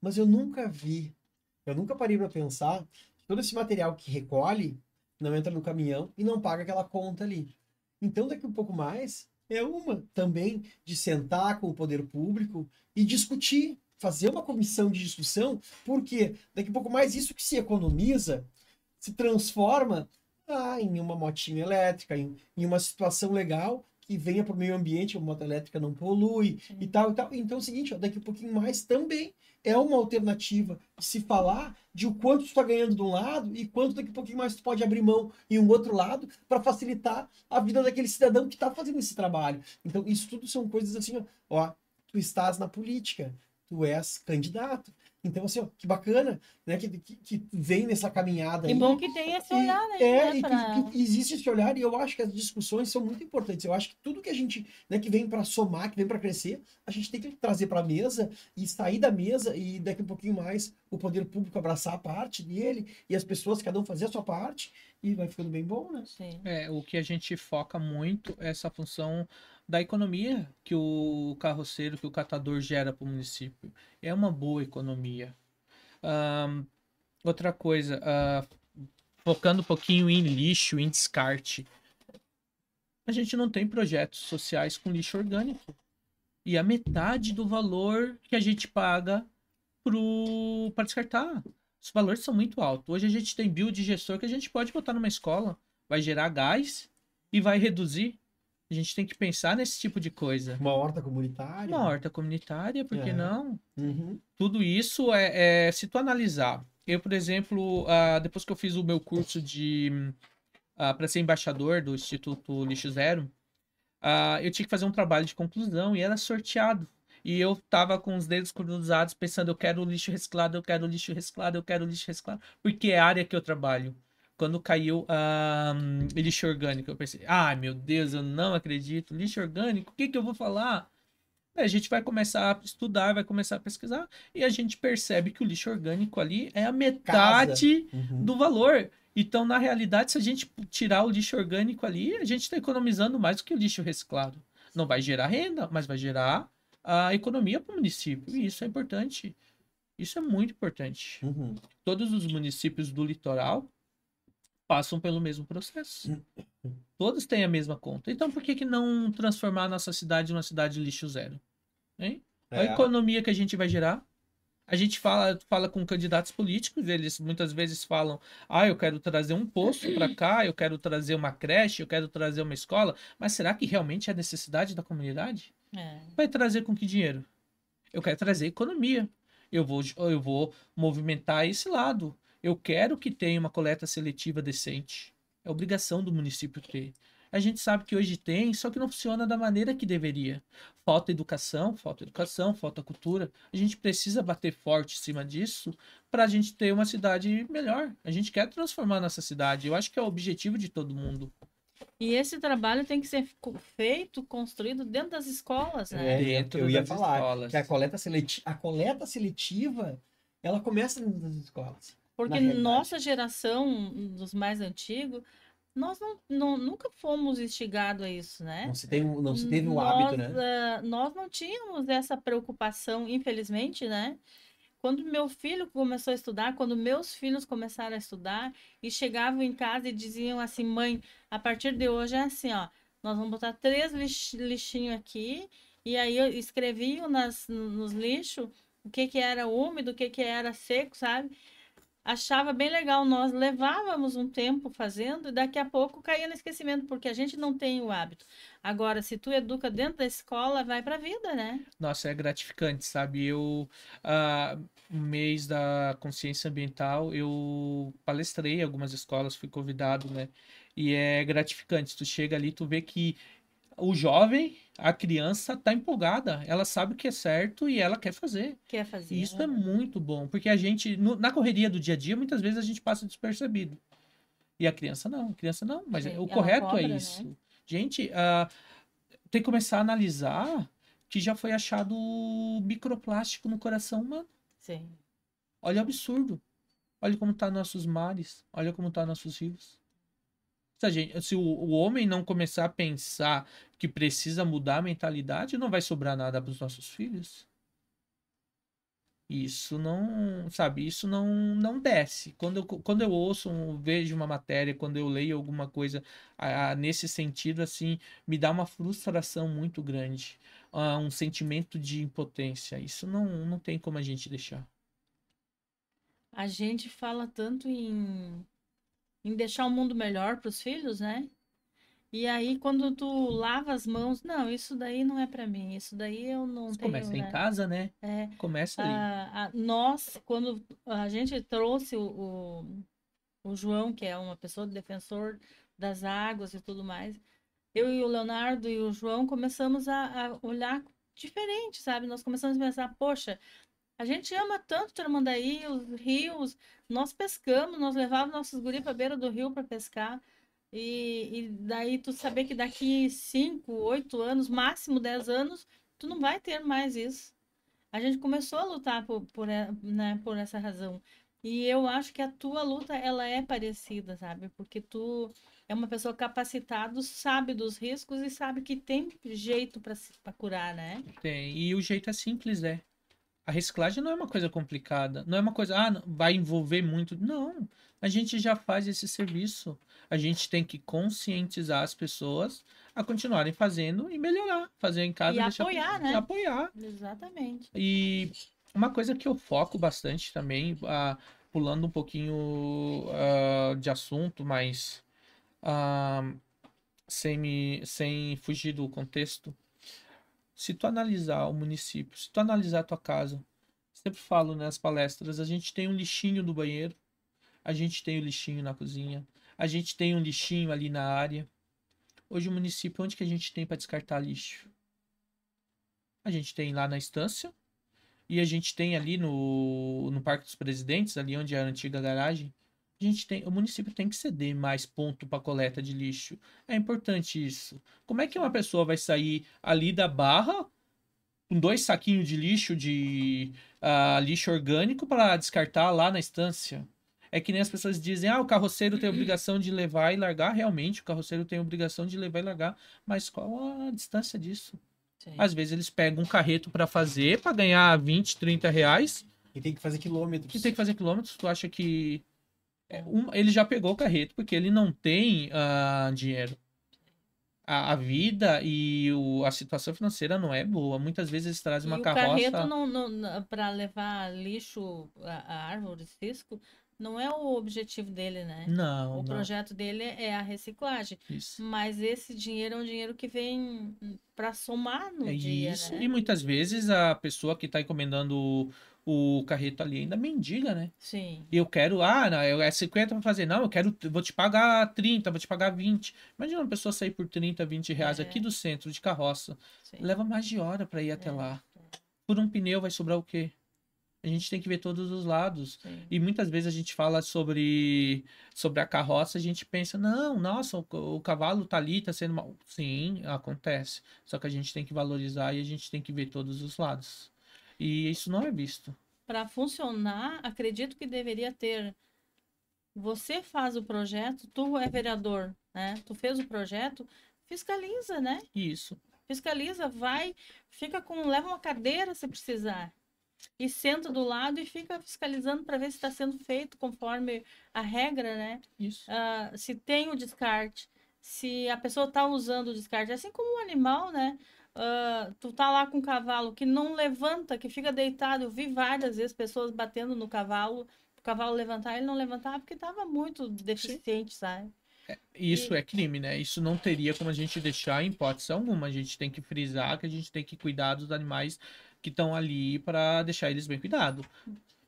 Mas eu nunca vi, eu nunca parei para pensar que todo esse material que recolhe não entra no caminhão e não paga aquela conta ali. Então daqui um pouco mais é uma também de sentar com o poder público e discutir, fazer uma comissão de discussão, porque daqui um pouco mais isso que se economiza se transforma ah, em uma motinha elétrica, em, em uma situação legal que venha para o meio ambiente, a moto elétrica não polui Sim. e tal e tal. Então é o seguinte, ó, daqui um pouquinho mais também é uma alternativa de se falar de o quanto tu está ganhando de um lado e quanto daqui um pouquinho mais tu pode abrir mão em um outro lado para facilitar a vida daquele cidadão que está fazendo esse trabalho. Então isso tudo são coisas assim, ó, ó tu estás na política, tu és candidato. Então, assim, ó, que bacana, né? Que, que, que vem nessa caminhada. que aí. bom que tem esse olhar, e, né? É, né, pra... que, que, existe esse olhar, e eu acho que as discussões são muito importantes. Eu acho que tudo que a gente, né, que vem para somar, que vem para crescer, a gente tem que trazer para a mesa e sair da mesa e daqui um pouquinho mais o poder público abraçar a parte dele e as pessoas, cada um fazer a sua parte e vai ficando bem bom, né? Sim. É, o que a gente foca muito é essa função da economia que o carroceiro, que o catador gera para o município. É uma boa economia. Um, outra coisa, uh, focando um pouquinho em lixo, em descarte. A gente não tem projetos sociais com lixo orgânico. E a metade do valor que a gente paga para descartar. Os valores são muito altos. Hoje a gente tem biodigestor que a gente pode botar numa escola. Vai gerar gás e vai reduzir. A gente tem que pensar nesse tipo de coisa. Uma horta comunitária. Uma horta comunitária, por que é. não? Uhum. Tudo isso é, é, Se tu analisar. Eu, por exemplo, uh, depois que eu fiz o meu curso de. Uh, ah, para ser embaixador do Instituto Lixo Zero, uh, eu tinha que fazer um trabalho de conclusão e era sorteado. E eu tava com os dedos cruzados pensando, eu quero lixo reciclado, eu quero lixo reciclado, eu quero lixo reciclado, porque é a área que eu trabalho. Quando caiu um, lixo orgânico, eu pensei, ah, meu Deus, eu não acredito, lixo orgânico, o que, que eu vou falar? A gente vai começar a estudar, vai começar a pesquisar, e a gente percebe que o lixo orgânico ali é a metade uhum. do valor. Então, na realidade, se a gente tirar o lixo orgânico ali, a gente está economizando mais do que o lixo reciclado. Não vai gerar renda, mas vai gerar a economia para o município. E isso é importante. Isso é muito importante. Uhum. Todos os municípios do litoral passam pelo mesmo processo. Todos têm a mesma conta. Então, por que, que não transformar a nossa cidade em uma cidade lixo zero? Hein? É. A economia que a gente vai gerar. A gente fala, fala com candidatos políticos, eles muitas vezes falam: ah, eu quero trazer um posto para cá, eu quero trazer uma creche, eu quero trazer uma escola. Mas será que realmente é a necessidade da comunidade? É. Vai trazer com que dinheiro? Eu quero trazer economia. Eu vou, eu vou movimentar esse lado. Eu quero que tenha uma coleta seletiva decente. É obrigação do município ter. A gente sabe que hoje tem, só que não funciona da maneira que deveria. Falta educação, falta educação, falta cultura. A gente precisa bater forte em cima disso para a gente ter uma cidade melhor. A gente quer transformar a nossa cidade. Eu acho que é o objetivo de todo mundo. E esse trabalho tem que ser feito, construído dentro das escolas, né? É, dentro eu ia falar escolas. que a coleta, seletiva, a coleta seletiva, ela começa dentro das escolas. Porque nossa geração, dos mais antigos, nós não, não, nunca fomos instigados a isso, né? Não se, tem, não se teve o um hábito, né? Uh, nós não tínhamos essa preocupação, infelizmente, né? Quando meu filho começou a estudar, quando meus filhos começaram a estudar e chegavam em casa e diziam assim: mãe, a partir de hoje é assim, ó, nós vamos botar três lixinhos aqui. E aí eu escreviam nas, nos lixos o que, que era úmido, o que, que era seco, sabe? achava bem legal, nós levávamos um tempo fazendo, e daqui a pouco caía no esquecimento, porque a gente não tem o hábito. Agora, se tu educa dentro da escola, vai pra vida, né? Nossa, é gratificante, sabe? Eu, uh, mês da consciência ambiental, eu palestrei em algumas escolas, fui convidado, né? E é gratificante, tu chega ali, tu vê que o jovem a criança tá empolgada, ela sabe o que é certo e ela quer fazer. Quer fazer. E isso é muito bom, porque a gente, no, na correria do dia a dia, muitas vezes a gente passa despercebido. E a criança não, a criança não, mas Sim, é, o correto é cobra, é isso. Né? Gente, uh, tem que começar a analisar que já foi achado microplástico no coração humano. Sim. Olha o absurdo. Olha como tá nossos mares, olha como tá nossos rios. Se, a gente, se o, o homem não começar a pensar que precisa mudar a mentalidade, não vai sobrar nada para os nossos filhos. Isso não, sabe, isso não, não desce. Quando eu, quando eu ouço, um, vejo uma matéria, quando eu leio alguma coisa a, a, nesse sentido, assim, me dá uma frustração muito grande, a, ah, um sentimento de impotência. Isso não, não tem como a gente deixar. A gente fala tanto em em deixar o mundo melhor para os filhos, né? E aí, quando tu lava as mãos, não, isso daí não é para mim, isso daí eu não Você tenho. Começa né? em casa, né? É, começa ali. A, a, nós, quando a gente trouxe o, o, o, João, que é uma pessoa defensor das águas e tudo mais, eu e o Leonardo e o João começamos a, a olhar diferente, sabe? Nós começamos a pensar, poxa, a gente ama tanto Tramandaí, os rios. Nós pescamos, nós levávamos nossos guris para beira do rio para pescar. E, e, daí tu saber que daqui 5, 8 anos, máximo 10 anos, tu não vai ter mais isso. A gente começou a lutar por, por, eh, né, por essa razão. E eu acho que a tua luta ela é parecida, sabe? Porque tu é uma pessoa capacitada, sabe dos riscos e sabe que tem jeito para curar, né? Tem. E o jeito é simples, né? A reciclagem não é uma coisa complicada, não é uma coisa, ah, vai envolver muito. Não, a gente já faz esse serviço. A gente tem que conscientizar as pessoas a continuarem fazendo e melhorar, fazer em casa e apoiar, né? E apoiar. Exatamente. E uma coisa que eu foco bastante também, uh, pulando um pouquinho uh, de assunto, mas uh, sem, me, sem fugir do contexto, se tu analisar o município, se tu analisar a tua casa, sempre falo nas né, palestras, a gente tem um lixinho do banheiro, a gente tem o um lixinho na cozinha, a gente tem um lixinho ali na área. Hoje o município, onde que a gente tem para descartar lixo? A gente tem lá na estância e a gente tem ali no, no Parque dos Presidentes, ali onde é a antiga garagem, a gente tem, o município tem que ceder mais ponto para coleta de lixo. É importante isso. Como é que uma pessoa vai sair ali da barra com dois saquinhos de lixo de uh, lixo orgânico para descartar lá na estância? É que nem as pessoas dizem, ah, o carroceiro tem obrigação de levar e largar. Realmente, o carroceiro tem obrigação de levar e largar. Mas qual a distância disso? Sim. Às vezes eles pegam um carreto para fazer, para ganhar 20, 30 reais. E tem que fazer quilômetros. E tem que fazer quilômetros. Tu acha que é, um, ele já pegou o carreto porque ele não tem uh, dinheiro. A, a, vida e o, a situação financeira não é boa. Muitas vezes eles trazem e uma o carroça. carreto não, não para levar lixo, a, a árvores, risco, não é o objetivo dele, né? Não. O não. projeto dele é a reciclagem. Isso. Mas esse dinheiro é um dinheiro que vem para somar no é dia. Isso. Né? E muitas vezes a pessoa que está encomendando o carreto ali ainda mendiga, né? Sim. eu quero, ah, não, é 50 pra fazer. Não, eu quero, vou te pagar 30, vou te pagar 20. Imagina uma pessoa sair por 30, 20 reais é. aqui do centro de carroça. Sim. Leva mais de hora para ir até é. lá. Por um pneu vai sobrar o quê? A gente tem que ver todos os lados. Sim. E muitas vezes a gente fala sobre, sobre a carroça, a gente pensa, não, nossa, o, o cavalo tá ali, tá sendo mal. Sim, acontece. Só que a gente tem que valorizar e a gente tem que ver todos os lados. E isso não é visto. Para funcionar, acredito que deveria ter. Você faz o projeto, tu é vereador, né? Tu fez o projeto, fiscaliza, né? Isso. Fiscaliza, vai, fica com, leva uma cadeira se precisar e senta do lado e fica fiscalizando para ver se está sendo feito conforme a regra, né? Isso. Uh, se tem o descarte, se a pessoa está usando o descarte, assim como o animal, né? Uh, tu tá lá com um cavalo que não levanta, que fica deitado. Eu vi várias vezes pessoas batendo no cavalo, o cavalo levantar, ele não levantava porque tava muito deficiente, Sim. sabe? É, isso e... é crime, né? Isso não teria como a gente deixar em hipótese alguma. A gente tem que frisar que a gente tem que cuidar dos animais que estão ali para deixar eles bem cuidados.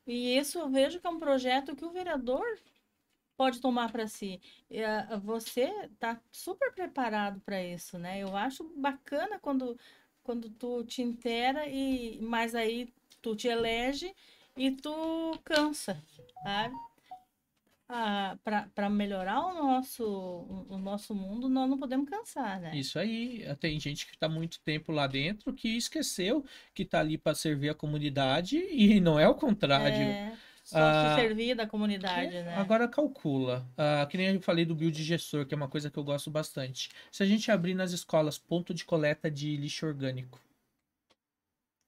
E isso eu vejo que é um projeto que o vereador pode tomar para si. Eh, você está super preparado para isso, né? Eu acho bacana quando, quando tu te intera e mas aí tu te elege e tu cansa, sabe? Ah, para melhorar o nosso, o nosso mundo, nós não podemos cansar, né? Isso aí. Ah, tem gente que está muito tempo lá dentro que esqueceu que está ali para servir a comunidade e não é o contrário. É Sócio ah, servir da comunidade, né? Agora calcula. Uh, que nem eu falei do biodigestor, que é uma coisa que eu gosto bastante. Se a gente abrir nas escolas ponto de coleta de lixo orgânico,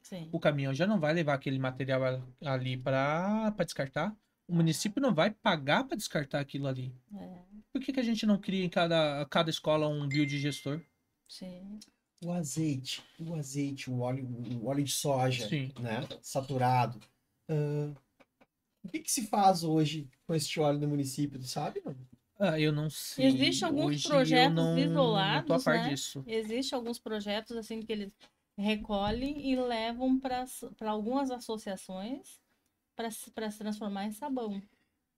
Sim. o caminhão já não vai levar aquele material ali para descartar. O município não vai pagar para descartar aquilo ali. É. Por que, que a gente não cria em cada, cada escola um biodigestor? Sim. O azeite, o azeite, o óleo, o óleo de soja, Sim. né? Saturado. Uh, o que, que se faz hoje com este óleo no município, tu sabe? Ah, eu não sei. Existem alguns hoje projetos não, isolados, não né? Disso. Existem alguns projetos assim que eles recolhem e levam para algumas associações para se transformar em sabão.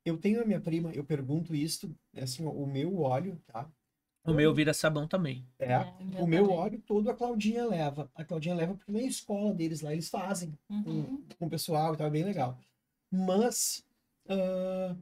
Eu tenho a minha prima, eu pergunto isso, é assim, o meu óleo, tá? O meu vira sabão também. É, é o meu também. óleo todo a Claudinha leva. A Claudinha leva porque é a escola deles lá eles fazem uhum. com, com o pessoal e tal, é bem legal mas uh,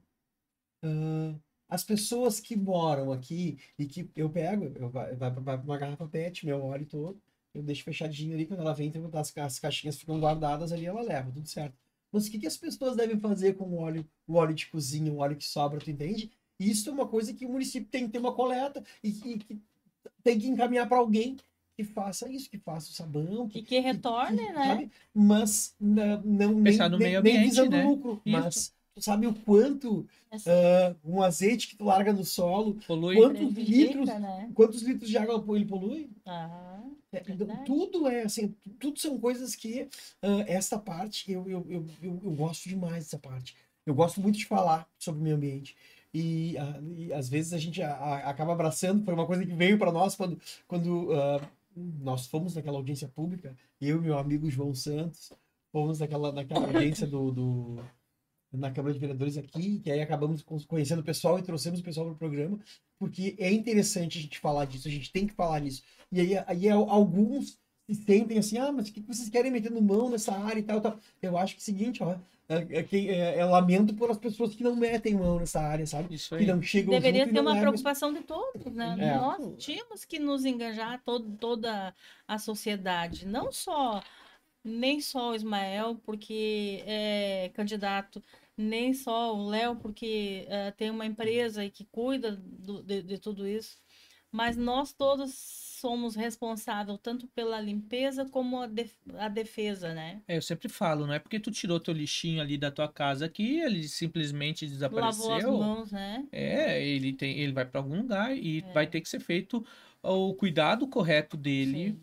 uh, as pessoas que moram aqui e que eu pego, eu vai, para uma garrafa PET, meu óleo todo, eu deixo fechadinho ali, quando ela vem, as, as caixinhas ficam guardadas ali, ela leva, tudo certo. Mas o que, que as pessoas devem fazer com o óleo, o óleo de cozinha, o óleo que sobra, tu entende? Isso é uma coisa que o município tem que ter uma coleta e que, que tem que encaminhar para alguém que faça isso, que faça o sabão. Que, e que retorne, que, né? Sabe? Mas não nem, no meio ambiente, nem visando né? lucro, isso. mas tu sabe o quanto assim. uh, um azeite que tu larga no solo, polui. quantos litros, né? quantos litros de água ele polui? Ah, é, então, tudo é assim, tudo são coisas que uh, esta parte eu, eu, eu, eu, eu gosto demais dessa parte. Eu gosto muito de falar sobre o meio ambiente. E, uh, e às vezes a gente a, a, acaba abraçando, foi uma coisa que veio para nós quando, quando nós fomos naquela audiência pública, eu e meu amigo João Santos, fomos naquela, naquela audiência do, do, na Câmara de Vereadores aqui, que aí acabamos conhecendo o pessoal e trouxemos o pessoal para o programa, porque é interessante a gente falar disso, a gente tem que falar nisso. E aí, aí é, alguns se sentem assim, ah, mas o que vocês querem metendo mão nessa área e tal, tal. Eu acho que é o seguinte, ó, é, é, é, é, lamento por as pessoas que não metem mão nessa área, sabe? Isso aí. Que não chegam Deveria ter uma preocupação de todos, né? É. Nós tínhamos que nos engajar todo, toda a sociedade, não só nem só o Ismael porque é candidato, nem só o Léo porque é, tem uma empresa e que cuida do, de, de tudo isso, mas nós todos somos responsáveis tanto pela limpeza como a, def a, defesa, né? É, eu sempre falo, não é porque tu tirou teu lixinho ali da tua casa que ele simplesmente desapareceu. Lavou as mãos, né? É, ele, tem, ele vai para algum lugar e é. vai ter que ser feito o cuidado correto dele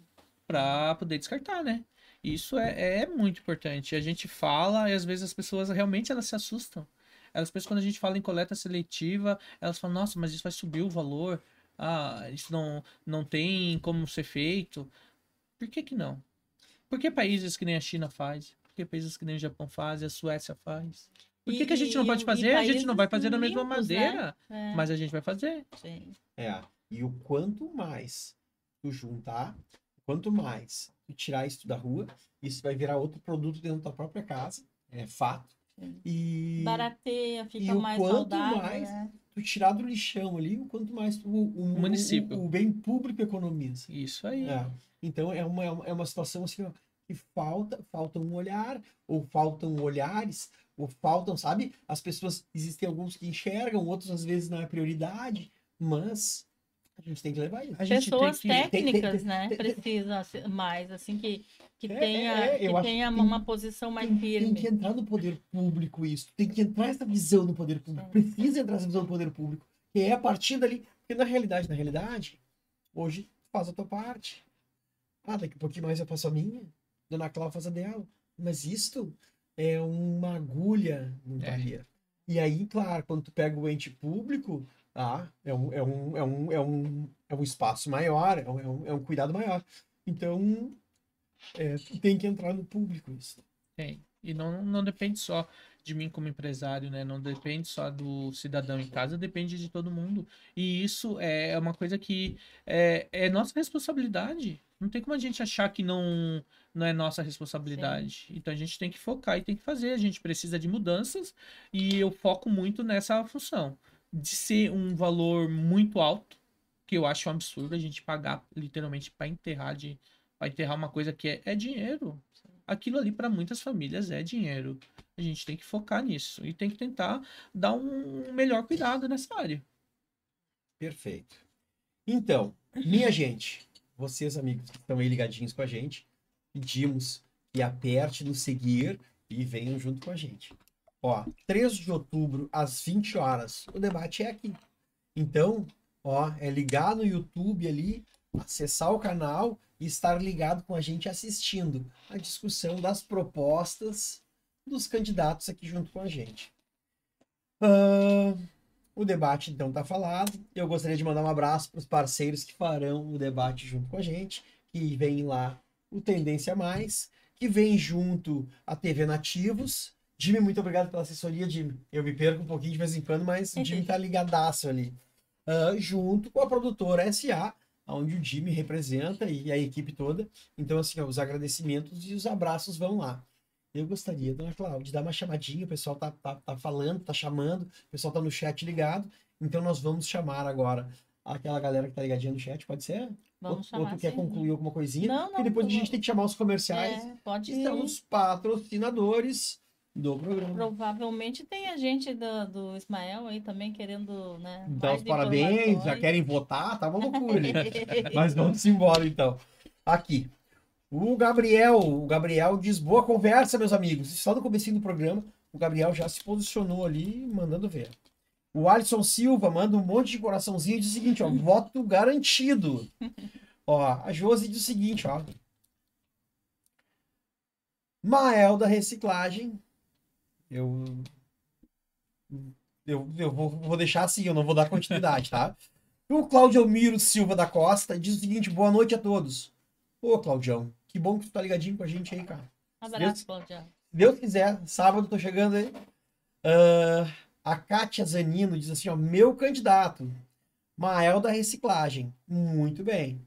para poder descartar, né? Isso é, é, é muito importante. A gente fala e às vezes as pessoas realmente elas se assustam. Elas pensam quando a gente fala em coleta seletiva, elas falam, nossa, mas isso vai subir o valor ah, isso não, não tem como ser feito. Por que que não? Por que países que nem a China faz? Por que países que nem o Japão faz? A Suécia faz? Por que, que a gente não pode fazer? A gente não vai fazer da mesma maneira, né? é. mas a gente vai fazer. Sim. É, e o quanto mais tu juntar, quanto mais tu tirar isso da rua, isso vai virar outro produto dentro da própria casa, é fato. E... Barateia, fica e mais quanto saudável, mais né? tu tirar do lixão ali, o quanto mais tu, o, o, o município. O, o, bem público economiza. Isso aí. É. Então é uma, é uma é situação assim, que falta, falta um olhar, ou faltam olhares, ou faltam, sabe? As pessoas, existem alguns que enxergam, outros às vezes não é prioridade, mas a gente tem que levar isso. Pessoas que, técnicas, tem, tem, né? Tem, mais, assim, que, que é, tenha, é, é que tenha que uma posição mais firme. Tem que entrar no poder público isso. Tem que entrar essa visão no poder público. Sim. Precisa entrar essa visão no poder público. E é a partir dali. Porque na realidade, na realidade, hoje faz a tua parte. Ah, daqui a pouquinho mais eu faço a minha. Dona Cláudia faz a dela. Mas isto é uma agulha no é. barreiro. E aí, claro, quando tu pega o ente público, Tá? É, um, é, um, é, um, é, um, é um espaço maior, é, é um, é um cuidado maior. Então, é, tem que entrar no público isso. Tem. E não, não depende só de mim como empresário, né? Não depende só do cidadão em casa, depende de todo mundo. E isso é, é uma coisa que é, é nossa responsabilidade. Não tem como a gente achar que não, não é nossa responsabilidade. Sim. Então a gente tem que focar e tem que fazer. A gente precisa de mudanças e eu foco muito nessa função de ser um valor muito alto, que eu acho um absurdo a gente pagar literalmente para enterrar de para enterrar uma coisa que é, é dinheiro. Aquilo ali para muitas famílias é dinheiro. A gente tem que focar nisso e tem que tentar dar um melhor cuidado nessa área. Perfeito. Então, minha gente, vocês amigos que estão aí ligadinhos com a gente, pedimos que aperte no seguir e venham junto com a gente. Ó, 3 de outubro, às 20 horas. O debate é aqui. Então, ó, é ligar no YouTube ali, acessar o canal e estar ligado com a gente assistindo a discussão das propostas dos candidatos aqui junto com a gente. Uh, o debate, então, tá falado. Eu gostaria de mandar um abraço para os parceiros que farão o debate junto com a gente, que vem lá o Tendência Mais, que vem junto a TV Nativos, Jimmy, muito obrigado pela assessoria, Jimmy. Eu me perco um pouquinho de vez em quando, mas o Jimmy tá ligadaço ali. Uh, junto com a produtora SA, onde o Jimmy representa e a equipe toda. Então, assim, ó, os agradecimentos e os abraços vão lá. Eu gostaria, dona Cláudia, de dar uma chamadinha, o pessoal tá, tá, tá falando, tá chamando, o pessoal tá no chat ligado. Então, nós vamos chamar agora aquela galera que tá ligadinha no chat, pode ser? Vamos outro, chamar, outro quer sim. concluir alguma coisinha? Não, não, Porque depois não. a gente tem que chamar os comerciais. É, pode ser. São os patrocinadores do programa. Provavelmente tem a gente do, do Ismael aí também querendo, né? Dar os parabéns, já querem votar, tá uma loucura. Mas vamos embora então. Aqui. O Gabriel, o Gabriel diz boa conversa, meus amigos. só no começo do programa, o Gabriel já se posicionou ali, mandando ver. O Alisson Silva manda um monte de coraçãozinho e diz o seguinte, ó, voto garantido. Ó, a Josi diz o seguinte, ó. Mael da Reciclagem eu. Eu, eu vou, vou deixar assim, eu não vou dar continuidade, tá? O Claudio Almiro Silva da Costa diz o seguinte: boa noite a todos. Ô, Claudião, que bom que tu tá ligadinho com a gente aí, cara. Um abraço, Claudião. Deus quiser, sábado tô chegando aí. Uh, a Kátia Zanino diz assim: ó, meu candidato, Mael da Reciclagem. Muito bem.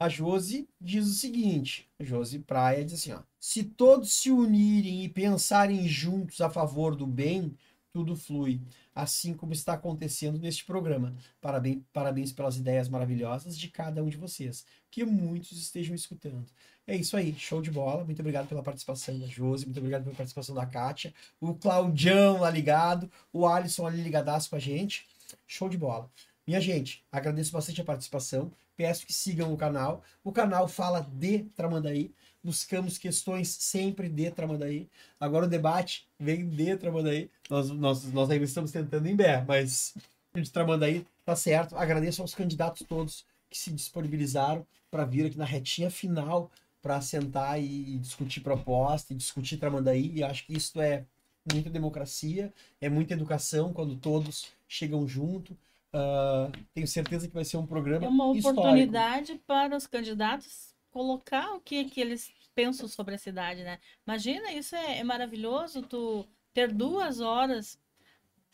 A Josi diz o seguinte: Josi Praia diz assim, ó. Se todos se unirem e pensarem juntos a favor do bem, tudo flui, assim como está acontecendo neste programa. Parabéns, parabéns pelas ideias maravilhosas de cada um de vocês. Que muitos estejam escutando. É isso aí, show de bola. Muito obrigado pela participação da Josi, muito obrigado pela participação da Kátia, o Claudião lá ligado, o Alisson ali ligadaço com a gente. Show de bola. Minha gente, agradeço bastante a participação. Peço que sigam o canal. O canal fala de Tramandaí. Buscamos questões sempre de Tramandaí. Agora o debate vem de Tramandaí. Nós, nós, nós ainda estamos tentando em Bé, mas de Tramandaí tá certo. Agradeço aos candidatos todos que se disponibilizaram para vir aqui na retinha final para sentar e discutir proposta, e discutir Tramandaí. E acho que isto é muita democracia, é muita educação quando todos chegam junto Uh, tenho certeza que vai ser um programa. É uma oportunidade histórico. para os candidatos colocar o que, que eles pensam sobre a cidade, né? Imagina, isso é, é maravilhoso, tu ter duas horas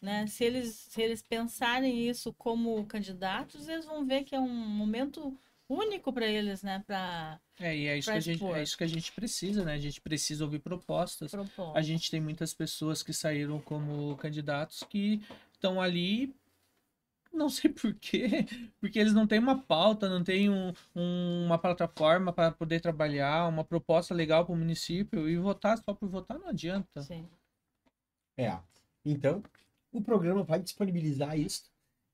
né? Se eles, se eles pensarem isso como candidatos, eles vão ver que é um momento único para eles, né? para é, e é isso, que a gente, é isso que a gente precisa, né? A gente precisa ouvir propostas. A gente tem muitas pessoas que saíram como candidatos que estão ali não sei porquê, porque eles não têm uma pauta, não têm um, um, uma plataforma para poder trabalhar, uma proposta legal para o município e votar só por votar não adianta. Sim. É. Então, o programa vai disponibilizar isso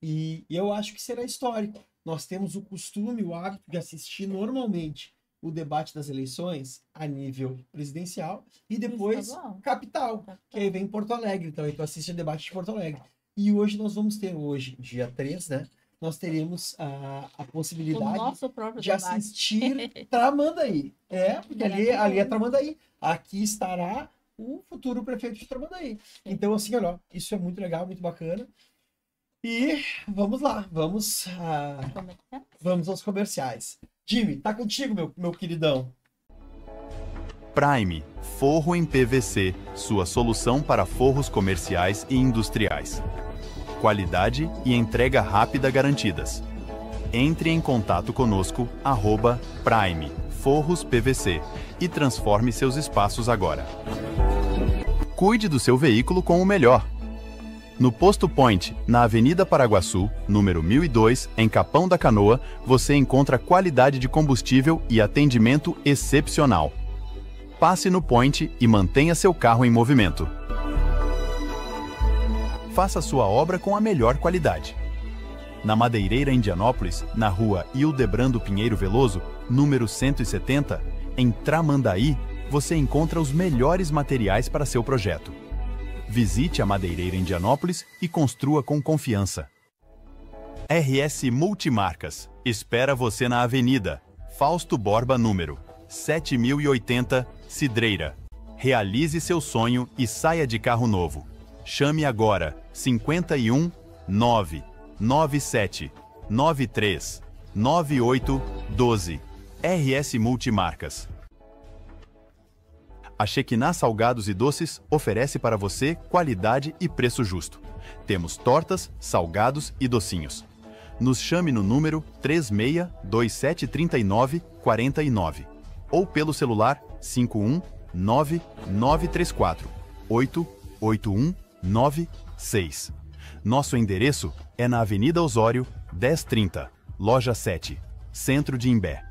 e eu acho que será histórico. Nós temos o costume, o hábito de assistir normalmente o debate das eleições a nível presidencial e depois capital, capital, que aí vem Porto Alegre. Então, aí tu assiste o debate de Porto Alegre. E hoje nós vamos ter, hoje, dia 3, né? Nós teremos a, a possibilidade de assistir Tramandaí. É, porque ali, ali é Tramandaí. Aqui estará o futuro prefeito de Tramandaí. Então, assim, olha, isso é muito legal, muito bacana. E vamos lá, vamos, ah, vamos aos comerciais. Jimmy, tá contigo, meu, meu queridão. Prime, forro em PVC, sua solução para forros comerciais e industriais. Qualidade e entrega rápida garantidas. Entre em contato conosco, arroba Prime, forros PVC, e transforme seus espaços agora. Cuide do seu veículo com o melhor. No Posto Point, na Avenida Paraguaçu, número 1002, em Capão da Canoa, você encontra qualidade de combustível e atendimento excepcional passe no point e mantenha seu carro em movimento. Faça sua obra com a melhor qualidade. Na Madeireira Indianópolis, na rua Hildebrando Pinheiro Veloso, número 170, em Tramandaí, você encontra os melhores materiais para seu projeto. Visite a Madeireira Indianópolis e construa com confiança. RS Multimarcas. Espera você na Avenida Fausto Borba, número 7080, Cidreira. Realize seu sonho e saia de carro novo. Chame agora 51 9 97 93 98 12 RS Multimarcas. A Chequiná Salgados e Doces oferece para você qualidade e preço justo. Temos tortas, salgados e docinhos. Nos chame no número 36273949 ou pelo celular 51 9934 88196. Nosso endereço é na Avenida Osório, 1030, Loja 7, Centro de Imbé.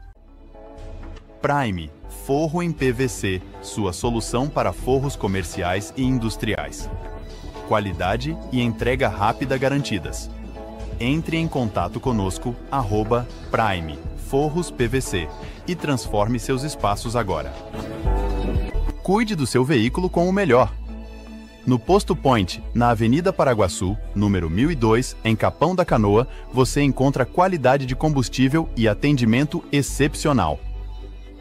Prime Forro em PVC, sua solução para forros comerciais e industriais. Qualidade e entrega rápida garantidas. Entre em contato conosco, arroba Prime forros PVC e transforme seus espaços agora. Cuide do seu veículo com o melhor. No Posto Point, na Avenida Paraguaçu, número 1002, em Capão da Canoa, você encontra qualidade de combustível e atendimento excepcional.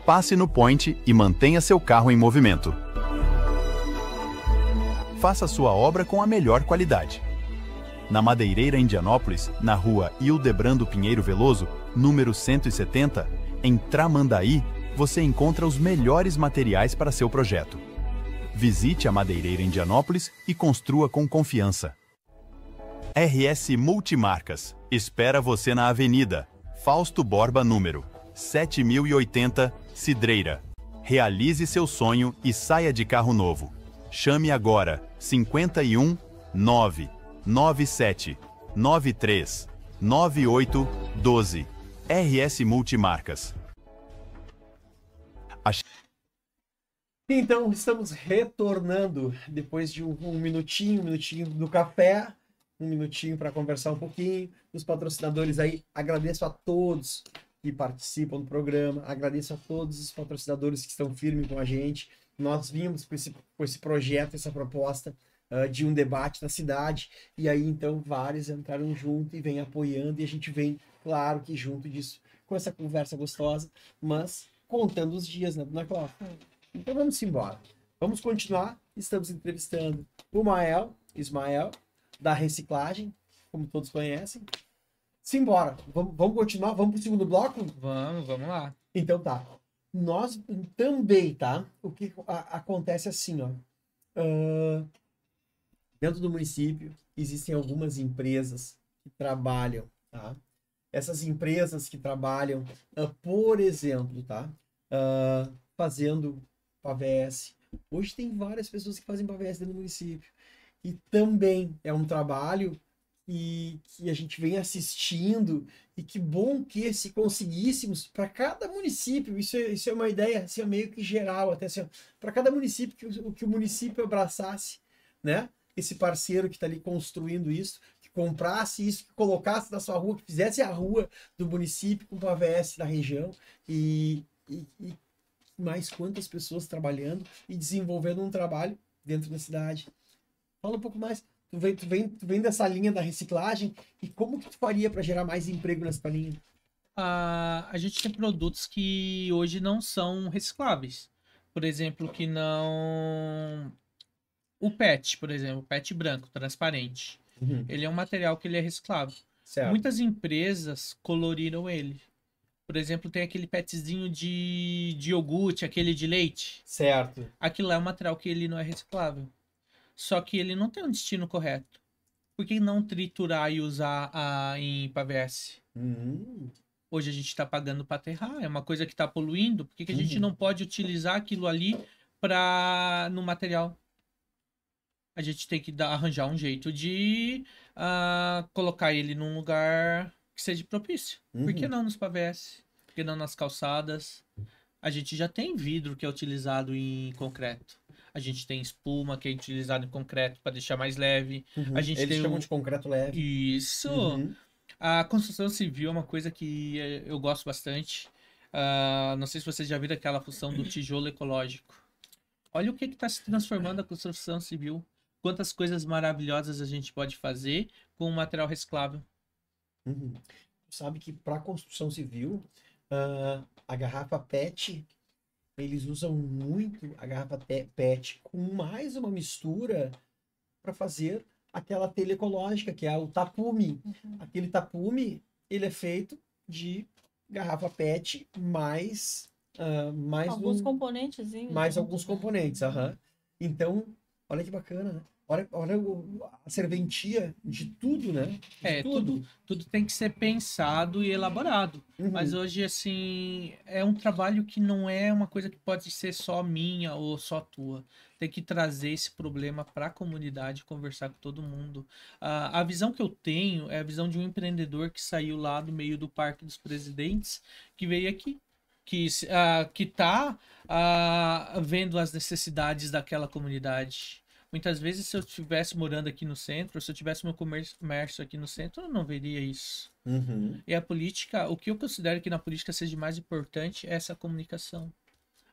Passe no Point e mantenha seu carro em movimento. Faça sua obra com a melhor qualidade. Na Madeireira Indianópolis, na rua Ildebrando Pinheiro Veloso, número 170, em Tramandaí, você encontra os melhores materiais para seu projeto. Visite a Madeireira Indianópolis e construa com confiança. RS Multimarcas espera você na Avenida Fausto Borba número 7080, Cidreira. Realize seu sonho e saia de carro novo. Chame agora 51 9 93 98 12 RS Multimarcas. Então, estamos retornando depois de um, um minutinho, um minutinho do café, um minutinho para conversar um pouquinho. Os patrocinadores aí, agradeço a todos que participam do programa, agradeço a todos os patrocinadores que estão firmes com a gente. Nós vimos com esse, com esse projeto, essa proposta uh, de um debate na cidade, e aí então vários entraram junto e vêm apoiando, e a gente vem Claro que junto disso, com essa conversa gostosa, mas contando os dias, né, dona Cláudia? Hum. Então vamos embora. Vamos continuar. Estamos entrevistando o Mael, Ismael, da reciclagem, como todos conhecem. Simbora. Vamos, vamos continuar? Vamos pro segundo bloco? Vamos, vamos lá. Então tá. Nós também, tá? O que a, acontece assim, ó. Uh, dentro do município existem algumas empresas que trabalham, tá? essas empresas que trabalham, uh, por exemplo, tá? Uh, fazendo PAVS. Hoje tem várias pessoas que fazem PAVS dentro do município. E também é um trabalho e que a gente vem assistindo e que bom que se conseguíssemos para cada município isso é, isso é uma ideia assim, meio que geral até assim, para cada município que o, que o município abraçasse né esse parceiro que está ali construindo isso comprasse isso, que colocasse na sua rua, que fizesse a rua do município com o PVS da região e, e, e mais quantas pessoas trabalhando e desenvolvendo um trabalho dentro da cidade. Fala um pouco mais. Tu vem, tu vem, tu vem dessa linha da reciclagem e como que tu faria para gerar mais emprego nessa linha? Ah, a gente tem produtos que hoje não são recicláveis. Por exemplo, que não. O PET, por exemplo, PET branco, transparente. Uhum. Ele é um material que ele é reciclável. Certo. Muitas empresas coloriram ele. Por exemplo, tem aquele petzinho de, de iogurte, aquele de leite. Certo. Aquilo é um material que ele não é reciclável. Só que ele não tem um destino correto. Por que não triturar e usar a, em PVS? Uhum. Hoje a gente está pagando para aterrar, é uma coisa que está poluindo. Por que, que a uhum. gente não pode utilizar aquilo ali para no material a gente tem que dar, arranjar um jeito de uh, colocar ele num lugar que seja propício. Uhum. Por que uhum. não nos pavés? Por que não nas calçadas? A gente já tem vidro que é utilizado em concreto. A gente tem espuma que é utilizado em concreto para deixar mais leve. Uhum. A gente Eles tem chamam um... de concreto leve. Isso. Uhum. A construção civil é uma coisa que eh, eu gosto bastante. Uh, não sei se vocês já viram aquela função do tijolo ecológico. Olha o que está se transformando a construção civil quantas coisas maravilhosas a gente pode fazer com o material reciclável. Uhum. Sabe que para construção civil, uh, a garrafa PET, eles usam muito a garrafa PET com mais uma mistura para fazer aquela telha ecológica, que é o tapume. Uhum. Aquele tapume, ele é feito de garrafa PET mais... Uh, mais alguns um, componentes. Mais né? alguns componentes, aham. Uhum. Então, Olha que bacana, né? Olha, olha a serventia de tudo, né? De é, tudo. tudo. tudo. tem que ser pensado e elaborado. Uhum. Mas hoje, assim, é um trabalho que não é uma coisa que pode ser só minha ou só tua. Tem que trazer esse problema para a comunidade, conversar com todo mundo. Uh, a visão que eu tenho é a visão de um empreendedor que saiu lá do meio do Parque dos Presidentes, que veio aqui que uh, que uh, vendo as necessidades daquela comunidade. Muitas vezes, se eu estivesse morando aqui no centro, se eu tivesse meu comércio aqui no centro, eu não veria isso. Uhum. E a política, o que eu considero que na política seja mais importante é essa comunicação.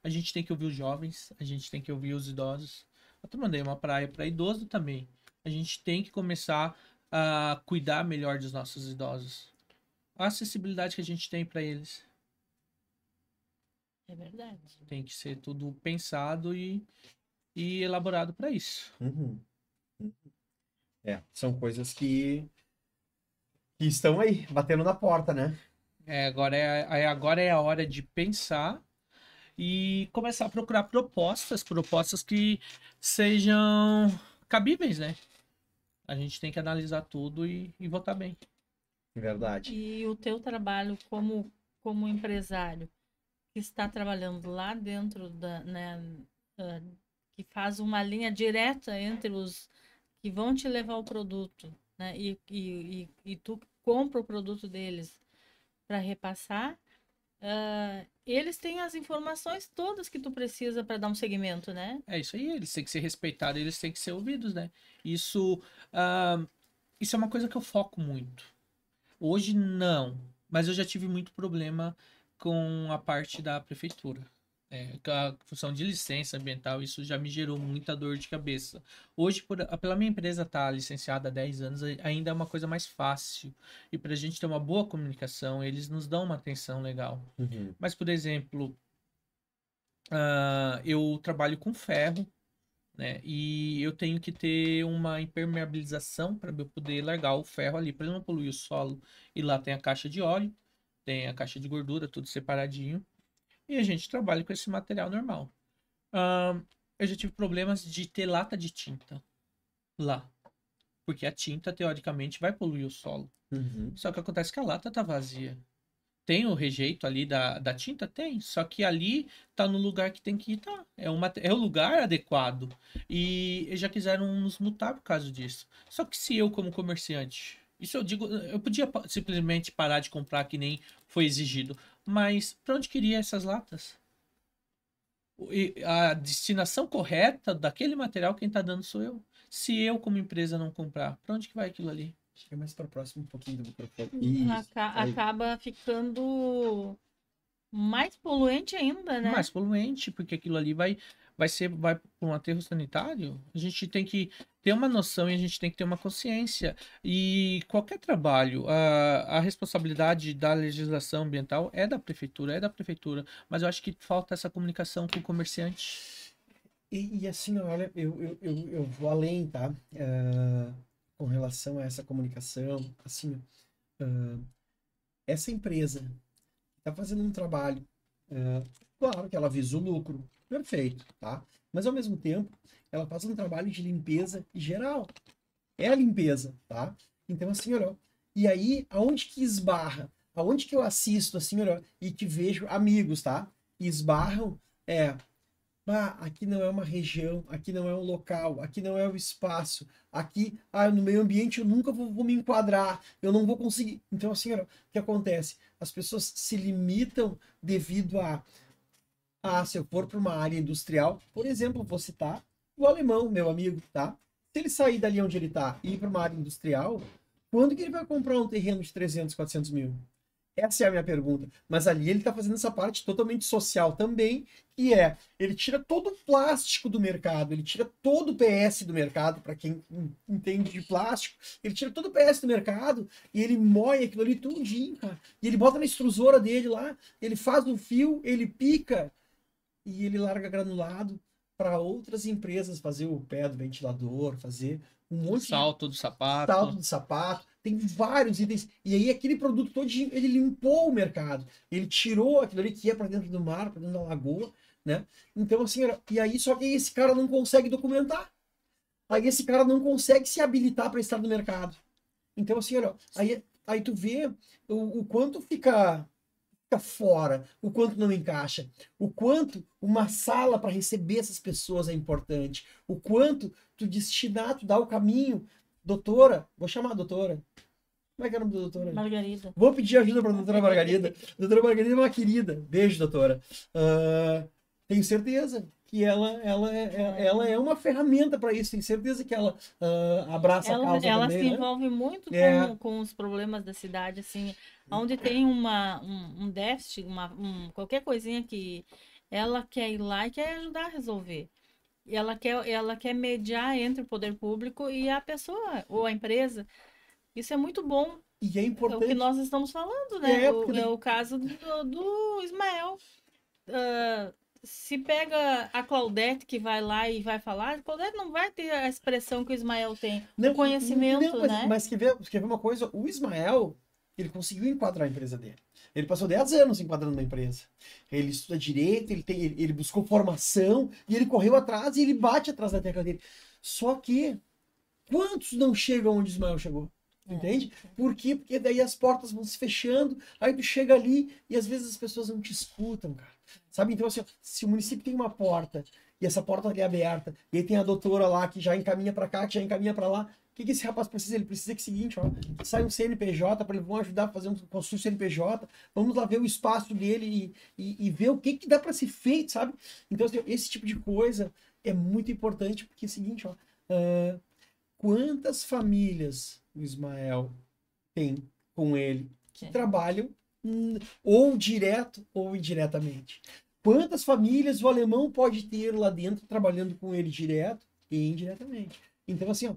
A gente tem que ouvir os jovens, a gente tem que ouvir os idosos. Eu te mandei uma praia para idoso também. A gente tem que começar a cuidar melhor dos nossos idosos. A acessibilidade que a gente tem para eles. É verdade. Tem que ser tudo pensado e, e elaborado para isso. Uhum. uhum. É, são coisas que, que estão aí, batendo na porta, né? É, agora é, é, agora é a hora de pensar e começar a procurar propostas, propostas que sejam cabíveis, né? A gente tem que analisar tudo e, e votar bem. Verdade. E o teu trabalho como, como empresário, que está trabalhando lá dentro da, né, uh, que faz uma linha direta entre os que vão te levar o produto, né, e, e, e, e tu compra o produto deles para repassar, uh, eles têm as informações todas que tu precisa para dar um segmento, né? É isso aí, eles têm que ser respeitados, eles têm que ser ouvidos, né? Isso, uh, isso é uma coisa que eu foco muito. Hoje não, mas eu já tive muito problema com a parte da prefeitura. É, a função de licença ambiental, isso já me gerou muita dor de cabeça. Hoje, por, pela minha empresa estar tá licenciada há 10 anos, ainda é uma coisa mais fácil. E para a gente ter uma boa comunicação, eles nos dão uma atenção legal. Uhum. Mas, por exemplo, uh, eu trabalho com ferro, né? E eu tenho que ter uma impermeabilização para eu poder largar o ferro ali, para não poluir o solo. E lá tem a caixa de óleo tem a caixa de gordura, tudo separadinho. E a gente trabalha com esse material normal. eu já tive problemas de ter lata de tinta lá. Porque a tinta, teoricamente, vai poluir o solo. Uhum. Só que acontece que a lata tá vazia. Tem o rejeito ali da, da tinta? Tem. Só que ali tá no lugar que tem que estar. Tá. É, uma, é o lugar adequado. E já quiseram nos mutar por causa disso. Só que se eu, como comerciante, isso eu digo, eu podia simplesmente parar de comprar que nem foi exigido, mas para onde queria essas latas? E a destinação correta daquele material quem está dando sou eu. Se eu como empresa não comprar, para onde que vai aquilo ali? Chega é mais para próximo um pouquinho do microfone. Hum, aca Aí. acaba ficando mais poluente ainda, né? Mais poluente, porque aquilo ali vai vai ser vai para um aterro sanitário. A gente tem que ter uma noção e a gente tem que ter uma consciência. E qualquer trabalho, a, a responsabilidade da legislação ambiental é da prefeitura, é da prefeitura, mas eu acho que falta essa comunicação com o comerciante. E, e assim, olha, eu, eu, eu, eu, vou além, tá? Uh, com relação a essa comunicação, assim, uh, essa empresa está fazendo um trabalho, uh, claro que ela visa o lucro, perfeito, tá? Mas ao mesmo tempo, ela faz um trabalho de limpeza geral. É a limpeza, tá? Então assim, olha, e aí aonde que esbarra? Aonde que eu assisto assim, olha, e que vejo amigos, tá? esbarram é ah, aqui não é uma região, aqui não é um local, aqui não é o um espaço, aqui ah, no meio ambiente eu nunca vou, vou, me enquadrar, eu não vou conseguir. Então, assim, olha, o que acontece? As pessoas se limitam devido a ah, se eu for para uma área industrial, por exemplo, vou citar o alemão, meu amigo, tá? Se ele sair dali onde ele está e ir para uma área industrial, quando que ele vai comprar um terreno de 300, 400 mil? Essa é a minha pergunta. Mas ali ele está fazendo essa parte totalmente social também, que é ele tira todo o plástico do mercado, ele tira todo o PS do mercado, para quem entende de plástico, ele tira todo o PS do mercado e ele moe aquilo ali tudinho, cara. E ele bota na extrusora dele lá, ele faz um fio, ele pica, e ele larga granulado para outras empresas fazer o pé do ventilador, fazer um monte salto de... do sapato. Salto do sapato. Tem vários itens. E aí aquele produto todo ele limpou o mercado. Ele tirou aquilo ali que ia para dentro do mar, para dentro da lagoa, né? Então assim, era... e aí só que esse cara não consegue documentar. Aí esse cara não consegue se habilitar para estar no mercado. Então assim, olha, aí aí tu vê o, o quanto fica fica fora, o quanto não encaixa, o quanto uma sala para receber essas pessoas é importante, o quanto tu destinar, tu dar o caminho. Doutora, vou chamar a doutora. Como é que é o nome da doutora? Margarida. Vou pedir ajuda para a doutora Margarida. doutora Margarida é uma querida. Beijo, doutora. Uh, tenho certeza que ela, ela, é, é, ela é uma ferramenta para isso. Tenho certeza que ela uh, abraça ela, a causa Ela também, se né? envolve muito é. com, com os problemas da cidade, assim, onde tem uma, um, um déficit, uma, um, qualquer coisinha que ela quer ir lá e quer ajudar a resolver. Ela quer, ela quer mediar entre o poder público e a pessoa ou a empresa. Isso é muito bom. E é importante. É o que nós estamos falando, né? É, porque... o, é o caso do, do Ismael. Uh, se pega a Claudete que vai lá e vai falar, a Claudete não vai ter a expressão que o Ismael tem, não, o conhecimento, não, mas, né? Mas que ver, uma coisa, o Ismael, ele conseguiu enquadrar a empresa dele. Ele passou 10 anos enquadrando na empresa. Ele estuda direito, ele, tem, ele, ele buscou formação, e ele correu atrás e ele bate atrás da tecla dele. Só que, quantos não chegam onde Ismael chegou? É. Entende? Por quê? Porque daí as portas vão se fechando, aí tu chega ali e às vezes as pessoas não te escutam, cara. Sabe? Então, assim, se o município tem uma porta e essa porta é aberta, e aí tem a doutora lá que já encaminha para cá, que já encaminha para lá, o que, que esse rapaz precisa? Ele precisa que é o seguinte, ó, sai um CNPJ para ele vão ajudar a fazer um construir um CNPJ, vamos lá ver o espaço dele e, e, e ver o que, que dá para ser feito, sabe? Então, assim, esse tipo de coisa é muito importante, porque é o seguinte, ó, uh, quantas famílias o Ismael tem com ele que Sim. trabalham ou direto ou indiretamente. Quantas famílias o alemão pode ter lá dentro trabalhando com ele direto e indiretamente? Então, assim, ó,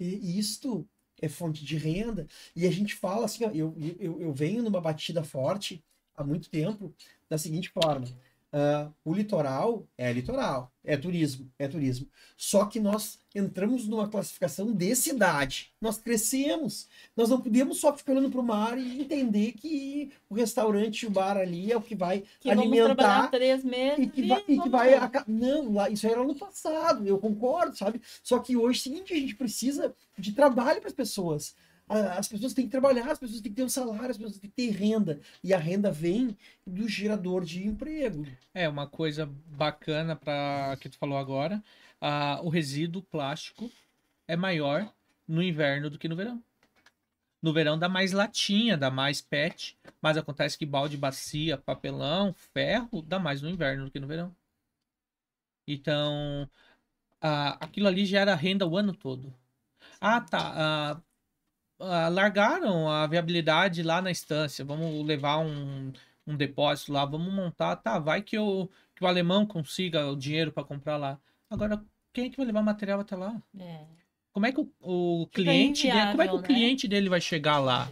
isto é fonte de renda. E a gente fala assim, ó, eu, eu, eu venho numa batida forte há muito tempo, da seguinte forma. Uh, o litoral é litoral, é turismo, é turismo. Só que nós entramos numa classificação de cidade. Nós crescemos. Nós não podemos só ficar olhando para o mar e entender que o restaurante, o bar ali é o que vai que alimentar. três meses e que vai, e que vai a... não, lá, isso era no passado. Eu concordo, sabe? Só que hoje, é seguinte, a gente precisa de trabalho para as pessoas. As pessoas têm que trabalhar, as pessoas têm que ter um salário, as pessoas têm que ter renda. E a renda vem do gerador de emprego. É, uma coisa bacana para que tu falou agora: uh, o resíduo plástico é maior no inverno do que no verão. No verão dá mais latinha, dá mais pet, mas acontece que balde, bacia, papelão, ferro dá mais no inverno do que no verão. Então, ah, aquilo ali gera renda o ano todo. Ah, tá. Ah, largaram a viabilidade lá na instância. Vamos levar um, um depósito lá, vamos montar. Tá, vai que, eu, que o alemão consiga o dinheiro para comprar lá. Agora, quem é que vai levar material até lá? É. Como é que o, o cliente, dele, como é que o né? cliente dele vai chegar lá?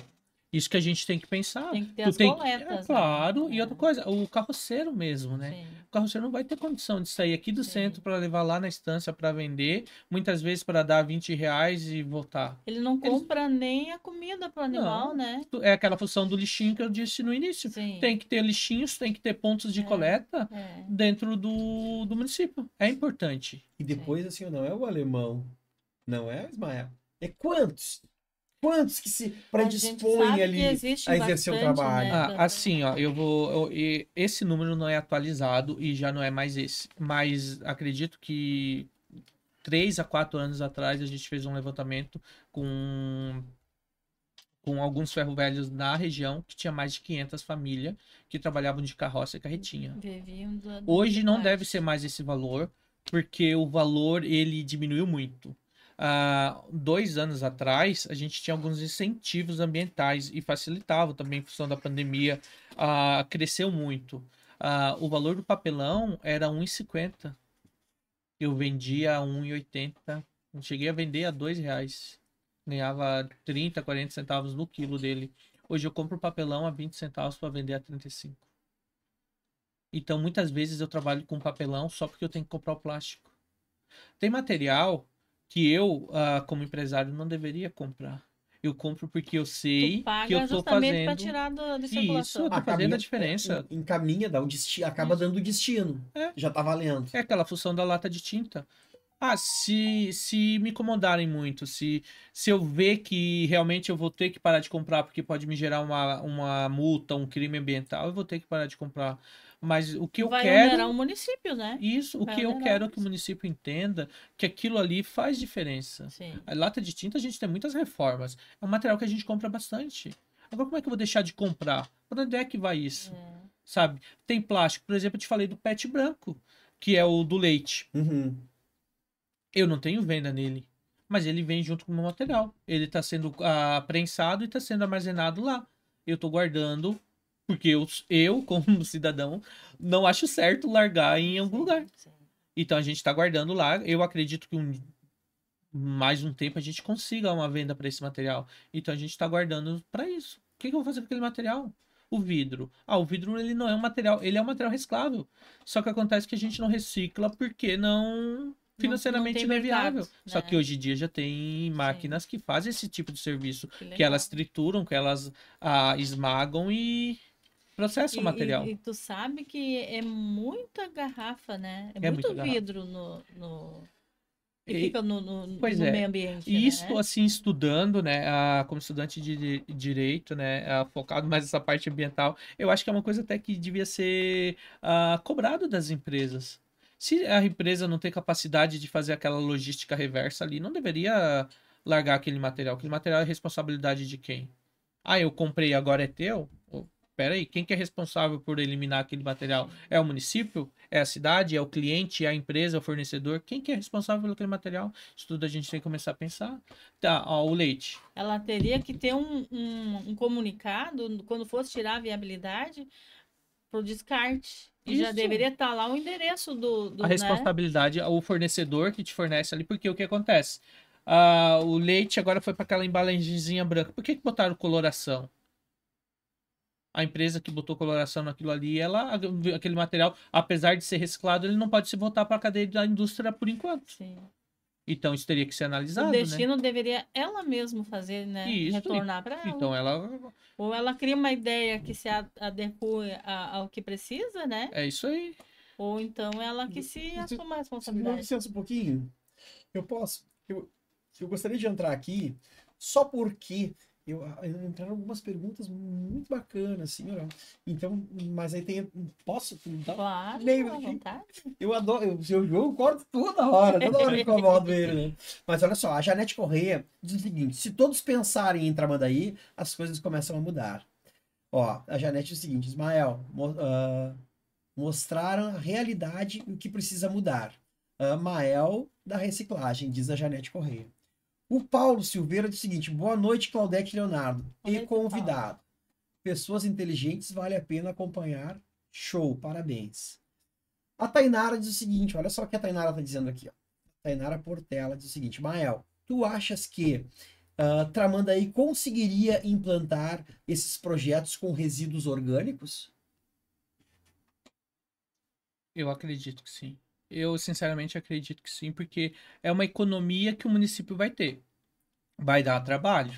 Isso que a gente tem que pensar. Tem que ter tu as tem coletas. Que... É, Claro, né? e outra é. coisa, o carroceiro mesmo, né? Sim. O carroceiro não vai ter condição de sair aqui do Sim. centro para levar lá na estância para vender, muitas vezes para dar 20 reais e voltar. Ele não compra Ele... nem a comida para o animal, não. né? É aquela função do lixinho que eu disse no início. Sim. Tem que ter lixinhos, tem que ter pontos de é. coleta é. dentro do, do município. É importante. E depois, assim, não é o alemão, não é o Ismael. É quantos? Quantos que se predispõem ali a exercer bastante, o né, trabalho? Né? Ah, assim, ó, eu vou. Eu, esse número não é atualizado e já não é mais esse. Mas acredito que três a quatro anos atrás a gente fez um levantamento com com alguns ferro velhos na região, que tinha mais de 500 famílias que trabalhavam de carroça e carretinha. Hoje não deve ser mais esse valor, porque o valor ele diminuiu muito. Ah, dois anos atrás, a gente tinha alguns incentivos ambientais e facilitava também em função da pandemia, cresceu muito. Ah, o valor do papelão era 1,50. Eu vendia a 1,80. Cheguei a vender a dois reais. Ganhava 30, 40 centavos no quilo dele. Hoje eu compro papelão a 20 centavos para vender a 35. Então muitas vezes eu trabalho com papelão só porque eu tenho que comprar o plástico. Tem material que eu, ah, como empresário, não deveria comprar. Eu compro porque eu sei que eu estou fazendo. para tirar do, do e isso eu tô Acabinha, fazendo a diferença. Encaminha, dá o destino, acaba isso. dando destino. É. Já tá valendo. É aquela função da lata de tinta. Ah, se, se me incomodarem muito, se, se eu ver que realmente eu vou ter que parar de comprar porque pode me gerar uma, uma multa, um crime ambiental, eu vou ter que parar de comprar. Mas o que eu Vai quero. o município, né? Isso, Vai o que eu quero é que o município entenda que aquilo ali faz diferença. Sim. A lata de tinta, a gente tem muitas reformas. É um material que a gente compra bastante. Agora, como é que eu vou deixar de comprar? Para onde é que vai isso? É. Sabe? Tem plástico, por exemplo, eu te falei do pet branco, que é o do leite. Uhum. Eu não tenho venda nele. Mas ele vem junto com o meu material. Ele está sendo ah, prensado e está sendo armazenado lá. Eu estou guardando porque eu, eu, como cidadão, não acho certo largar em algum lugar. Então a gente está guardando lá. Eu acredito que um, mais um tempo a gente consiga uma venda para esse material. Então a gente está guardando para isso. O que, que eu vou fazer com aquele material? o vidro. Ah, o vidro ele não é um material, ele é um material reciclável. Só que acontece que a gente não recicla porque não financeiramente não, não, não é viável. Mercado, né? Só que hoje em dia já tem máquinas Sim. que fazem esse tipo de serviço, que, que elas trituram, que elas ah, esmagam e processa o material. E, e, tu sabe que é muita garrafa, né? É, é muito vidro no, no... E, fica no, no, pois no é. meio ambiente. E né? assim, estudando, né, a, como estudante de, direito, né, a, focado mais nessa parte ambiental, eu acho que é uma coisa até que devia ser a, ah, cobrado das empresas. Se a empresa não tem capacidade de fazer aquela logística reversa ali, não deveria largar aquele material. Aquele material é responsabilidade de quem? Ah, eu comprei, agora é teu? peraí, quem que é responsável por eliminar aquele material? É o município? É a cidade? É o cliente? É a empresa? É o fornecedor? Quem que é responsável pelo aquele material? Isso tudo a gente tem que começar a pensar. Tá, ó, o leite. Ela teria que ter um, um, um comunicado, quando fosse tirar a viabilidade, para o descarte. E Isso. já deveria estar tá lá o endereço do. do a né? responsabilidade né? fornecedor que te fornece ali, porque o que acontece? Ah, o leite agora foi para aquela embalagemzinha branca. Por que, que botaram coloração? a empresa que botou coloração naquilo ali, ela, aquele material, apesar de ser reciclado, ele não pode se voltar para a cadeia da indústria por enquanto. Sim. Então isso teria que ser analisado. O né? destino né? deveria ela mesma fazer, né? Isso, Retornar para ela. Então ela. Ou ela cria uma ideia que se adequa ao que precisa, né? É isso aí. Ou então ela que se assuma a responsabilidade. Me licença um pouquinho. Eu posso. Eu, eu gostaria de entrar aqui só porque ah, eu, entraram algumas perguntas muito bacanas, assim, Então, mas aí tem. Posso? Tá? Claro, à vontade. Eu adoro, eu, eu, eu corto toda hora, toda hora incomodo ele, né? Mas olha só, a Janete Correia diz o seguinte: se todos pensarem em aí as coisas começam a mudar. Ó, a Janete diz o seguinte, Ismael, uh, mostraram a realidade e o que precisa mudar. Uh, Mael da reciclagem, diz a Janete Correia. O Paulo Silveira diz o seguinte: boa noite, Claudete Leonardo. e convidado. Pessoas inteligentes vale a pena acompanhar. Show, parabéns. A Tainara diz o seguinte: olha só o que a Tainara está dizendo aqui. Ó. A Tainara Portela diz o seguinte: Mael, tu achas que uh, ah, Tramandaí conseguiria implantar esses projetos com resíduos orgânicos? Eu acredito que sim. Eu sinceramente acredito que sim, porque é uma economia que o município vai ter. Vai dar trabalho.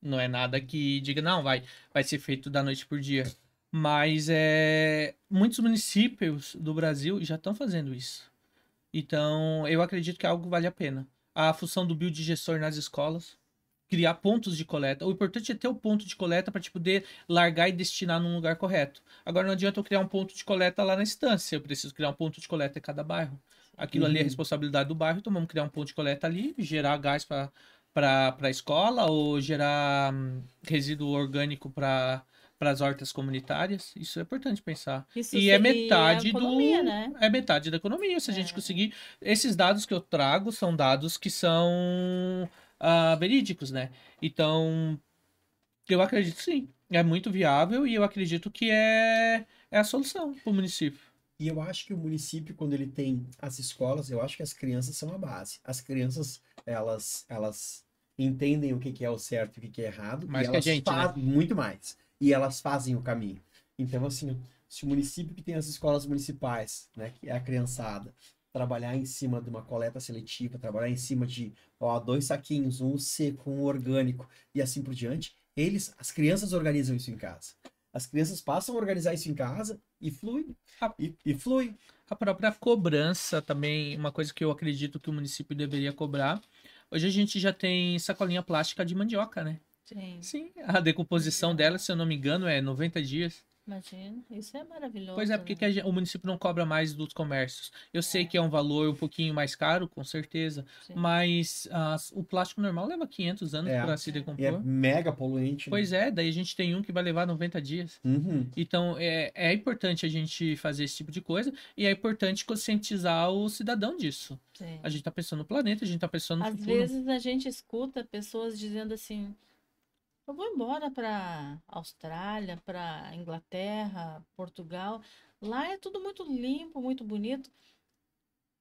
Não é nada que diga, não, vai, vai ser feito da noite por dia. Mas é, muitos municípios do Brasil já estão fazendo isso. Então, eu acredito que algo vale a pena. A função do biodigestor nas escolas, criar pontos de coleta. O importante é ter o ponto de coleta para te poder largar e destinar num lugar correto. Agora não adianta eu criar um ponto de coleta lá na instância, eu preciso criar um ponto de coleta em cada bairro. Aquilo uhum. ali é uhum. responsabilidade do bairro, então vamos criar um ponto de coleta ali, gerar gás para a escola ou gerar hum, resíduo orgânico para para as hortas comunitárias. Isso é importante pensar. Isso e é metade economia, do né? é metade da economia. Se é. a gente é. conseguir, esses dados que eu trago são dados que são uh, verídicos, né? Então, eu acredito sim. É muito viável e eu acredito que é, é a solução para o município. E eu acho que o município, quando ele tem as escolas, eu acho que as crianças são a base. As crianças, elas, elas entendem o que, que é o certo e o que, que é errado. Mais que a gente, né? Muito mais. E elas fazem o caminho. Então, assim, se o município que tem as escolas municipais, né, que é a criançada, trabalhar em cima de uma coleta seletiva, trabalhar em cima de ó, dois saquinhos, um seco, um orgânico e assim por diante, eles, as crianças organizam isso em casa. As crianças passam a organizar isso em casa e flui. A, e, e flui. A própria cobrança também, uma coisa que eu acredito que o município deveria cobrar. Hoje a gente já tem sacolinha plástica de mandioca, né? Sim. Sim, a decomposição dela, se eu não me engano, é 90 dias. Imagina, isso é maravilhoso. Pois é, porque né? o município não cobra mais dos comércios. Eu é. sei que é um valor um pouquinho mais caro, com certeza, Sim. mas uh, o plástico normal leva 500 anos é. para se decompor. E é mega poluente. Né? Pois é, daí a gente tem um que vai levar 90 dias. Uhum. Então é, é importante a gente fazer esse tipo de coisa e é importante conscientizar o cidadão disso. Sim. A gente está pensando no planeta, a gente está pensando no Às futuro. vezes a gente escuta pessoas dizendo assim eu vou embora para Austrália, para Inglaterra, Portugal. Lá é tudo muito limpo, muito bonito.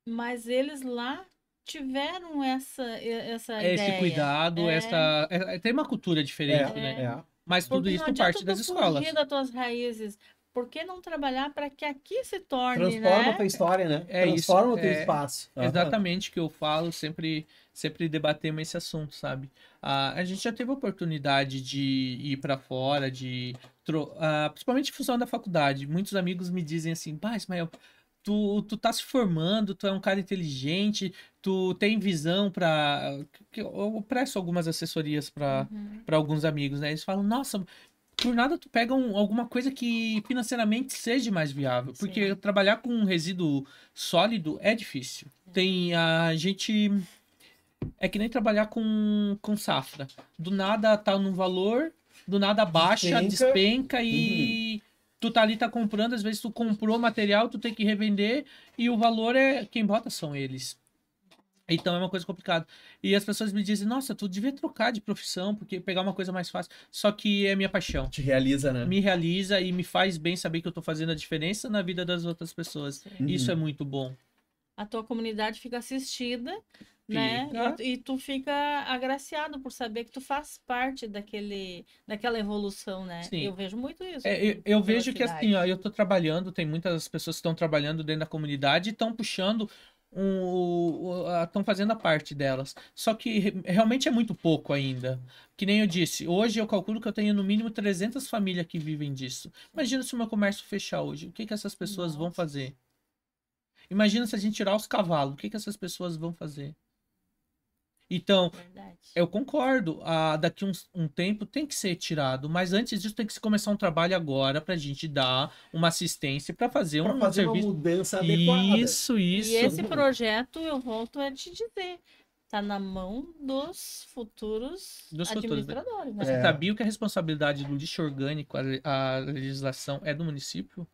Mas eles lá tiveram essa essa é ideia. Esse cuidado, é... essa é, é, tem uma cultura diferente, é, né? É. Mas tudo isso parte das escolas. Fugir das tuas raízes. Por que não trabalhar para que aqui se torne, Transforma né? a tua história, né? É Transforma o teu espaço. Exatamente o que eu falo sempre sempre debatemos esse assunto, sabe? a gente já teve a oportunidade de ir para fora, de. principalmente em função da faculdade. Muitos amigos me dizem assim, pá, Ismael, tu, tu tá se formando, tu é um cara inteligente, tu tem visão para Eu presto algumas assessorias para uhum. Pra alguns amigos, né? Eles falam, nossa, por nada tu pega um, alguma coisa que financeiramente seja mais viável. Porque trabalhar com um resíduo sólido é difícil. É. Tem a gente é que nem trabalhar com, com safra. Do nada tá num valor, do nada baixa, despenca, despenca e. Uhum. Tu tá ali, tá comprando, às vezes tu comprou material, tu tem que revender e o valor é. Quem bota são eles. Então é uma coisa complicada. E as pessoas me dizem, nossa, tu devia trocar de profissão, porque pegar uma coisa mais fácil. Só que é minha paixão. Te realiza, né? Me realiza e me faz bem saber que eu tô fazendo a diferença na vida das outras pessoas. Uhum. Isso é muito bom. A tua comunidade fica assistida né? E, e, tu fica agraciado por saber que tu faz parte daquele, daquela evolução, né? Sim. Eu vejo muito isso. É, eu, eu vejo que assim, ó, eu tô trabalhando, tem muitas pessoas que estão trabalhando dentro da comunidade e estão puxando estão um, fazendo a parte delas. Só que realmente é muito pouco ainda. Que nem eu disse, hoje eu calculo que eu tenho no mínimo 300 famílias que vivem disso. Imagina se o meu comércio fechar hoje, o que, que essas pessoas Nossa. vão fazer? Imagina se a gente tirar os cavalos, o que, que essas pessoas vão fazer? Então, Verdade. eu concordo. Ah, daqui um, um tempo tem que ser tirado, mas antes disso tem que se começar um trabalho agora para a gente dar uma assistência para fazer pra um fazer serviço. uma mudança adequada. Isso, isso. E esse projeto, eu volto a te dizer, tá na mão dos futuros dos administradores. Futuros. Né? né? Você é. sabia que a responsabilidade do lixo orgânico, a, a legislação é do município?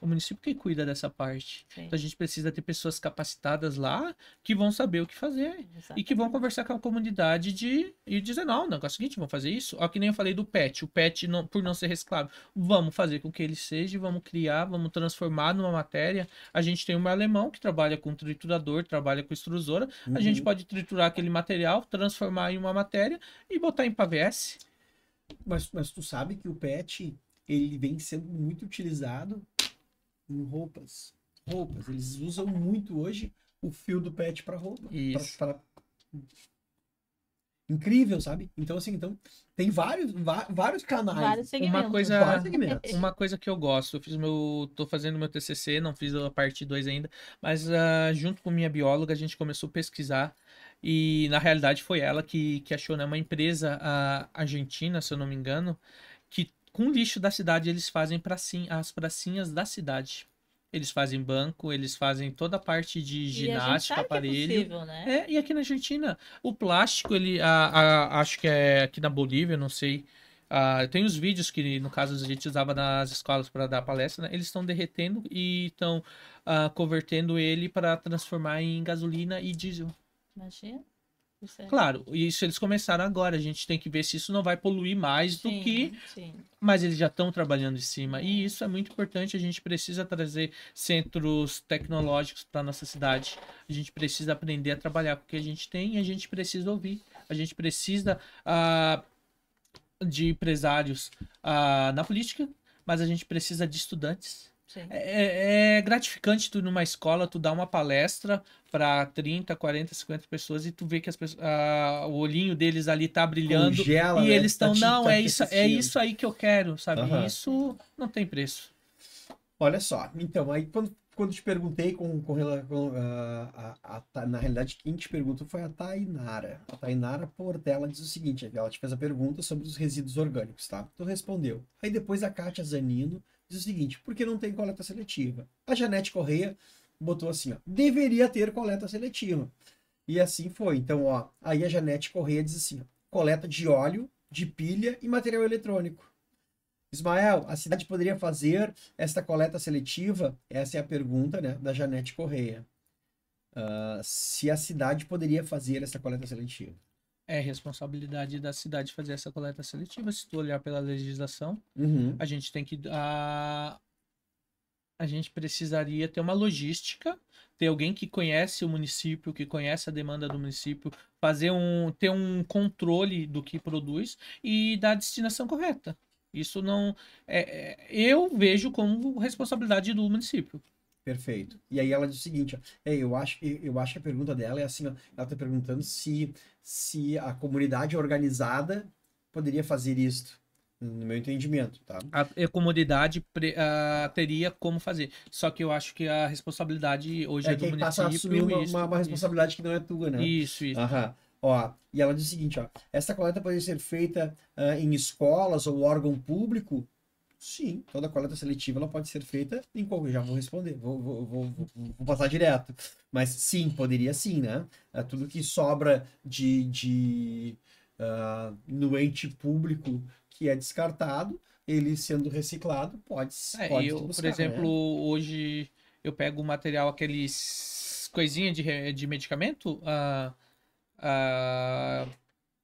o município que cuida dessa parte. Sim. Então a gente precisa ter pessoas capacitadas lá que vão saber o que fazer Exatamente. e que vão conversar com a comunidade de e dizer não, o negócio é o seguinte, vamos fazer isso. Ó, que nem eu falei do PET, o PET não, por não ser reciclável, vamos fazer com que ele seja, vamos criar, vamos transformar numa matéria. A gente tem um alemão que trabalha com triturador, trabalha com extrusora. Uhum. A gente pode triturar aquele material, transformar em uma matéria e botar em pavés. Mas, mas tu sabe que o PET ele vem sendo muito utilizado em roupas. Roupas. Eles usam muito hoje o fio do pet para roupa. Isso. Pra, pra... Incrível, sabe? Então, assim, então, tem vários, vários canais. Vários uma coisa, uma coisa que eu gosto, eu fiz meu, tô fazendo meu TCC, não fiz a parte 2 ainda, mas uh, junto com minha bióloga a gente começou a pesquisar e na realidade foi ela que, que achou né, uma empresa uh, argentina, se eu não me engano, com o lixo da cidade, eles fazem pracinha, as pracinhas da cidade. Eles fazem banco, eles fazem toda a parte de ginástica, é aparelho. É, possível, né? é, e aqui na Argentina, o plástico, ele a, a, acho que é aqui na Bolívia, não sei. Uh, tem os vídeos que, no caso, a gente usava nas escolas para dar palestra, né? Eles estão derretendo e estão ah, convertendo ele para transformar em gasolina e diesel. Imagina. Claro, isso eles começaram agora. A gente tem que ver se isso não vai poluir mais sim, do que. Sim. Mas eles já estão trabalhando em cima. E é. isso é muito importante. A gente precisa trazer centros tecnológicos para nossa cidade. A gente precisa aprender a trabalhar com o que a gente tem e a gente precisa ouvir. A gente precisa uh, de empresários uh, na política, mas a gente precisa de estudantes é, é, é, gratificante tu numa escola, tu dar uma palestra para 30, 40, 50 pessoas e tu vê que as pessoas, o olhinho deles ali tá brilhando Congela, e né? eles estão, tá, não, é tá é isso, é isso aí que eu quero, sabe? Uhum. Isso não tem preço. Olha só, então, aí quando, quando te perguntei com, com, com ah, a, a, a, na realidade quem te perguntou foi a Tainara. A Tainara Portela diz o seguinte, ela te fez a pergunta sobre os resíduos orgânicos, tá? Tu respondeu. Aí depois a Kátia Zanino diz o seguinte: por que não tem coleta seletiva? A Janete Correia botou assim: ó, deveria ter coleta seletiva. E assim foi. Então, ó, aí a Janete Correia diz assim: ó, coleta de óleo, de pilha e material eletrônico. Ismael, a cidade poderia fazer esta coleta seletiva? Essa é a pergunta né, da Janete Correia. Uh, se a cidade poderia fazer essa coleta seletiva é responsabilidade da cidade fazer essa coleta seletiva. Se tu olhar pela legislação, uhum. a gente tem que. A, a gente precisaria ter uma logística, ter alguém que conhece o município, que conhece a demanda do município, fazer um. ter um controle do que produz e dar a destinação correta. Isso não. É, é eu vejo como responsabilidade do município. Perfeito. E aí ela diz o seguinte, ó, é, eu, acho, eu acho que a pergunta dela é assim, ó, ela está perguntando se, se a comunidade organizada poderia fazer isto, no meu entendimento, tá? A, a comunidade pre, a, teria como fazer, só que eu acho que a responsabilidade hoje é, é do município. Passa a assumir uma, isso, uma, uma responsabilidade isso. que não é tua, né? Isso, isso. Aham. Ó, e ela diz o seguinte, ó, essa coleta pode ser feita uh, em escolas ou órgão público Sim, toda coleta seletiva ela pode ser feita em qualquer. Já vou responder, vou, vou, vou, vou, passar direto. Mas sim, poderia sim, né? É tudo que sobra de, de uh, no ente público que é descartado, ele sendo reciclado, pode ser. É, pode eu, buscar, por né? exemplo, né? hoje eu pego o material, aqueles coisinha de, de medicamento, a. Uh, uh...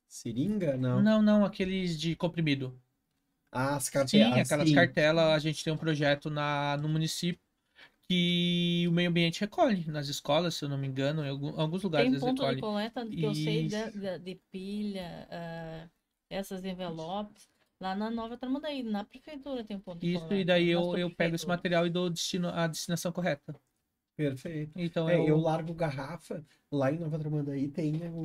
Seringa? Não. Não, não, aqueles de comprimido as cartelas. Sim, ah, aquelas sim. cartelas, a gente tem um projeto na, no município que o meio ambiente recolhe nas escolas, se eu não me engano, em alguns lugares tem ponto recolhe. de coleta que e... eu sei de, de pilha, uh, essas envelopes. Lá na Nova Tramandaí, na prefeitura tem um ponto Isso, de coleta. Isso, e daí eu, eu pego esse material e dou destino, a destinação correta. Perfeito. Então é, é eu... eu... largo garrafa, lá em Nova Tramandaí tem né, o,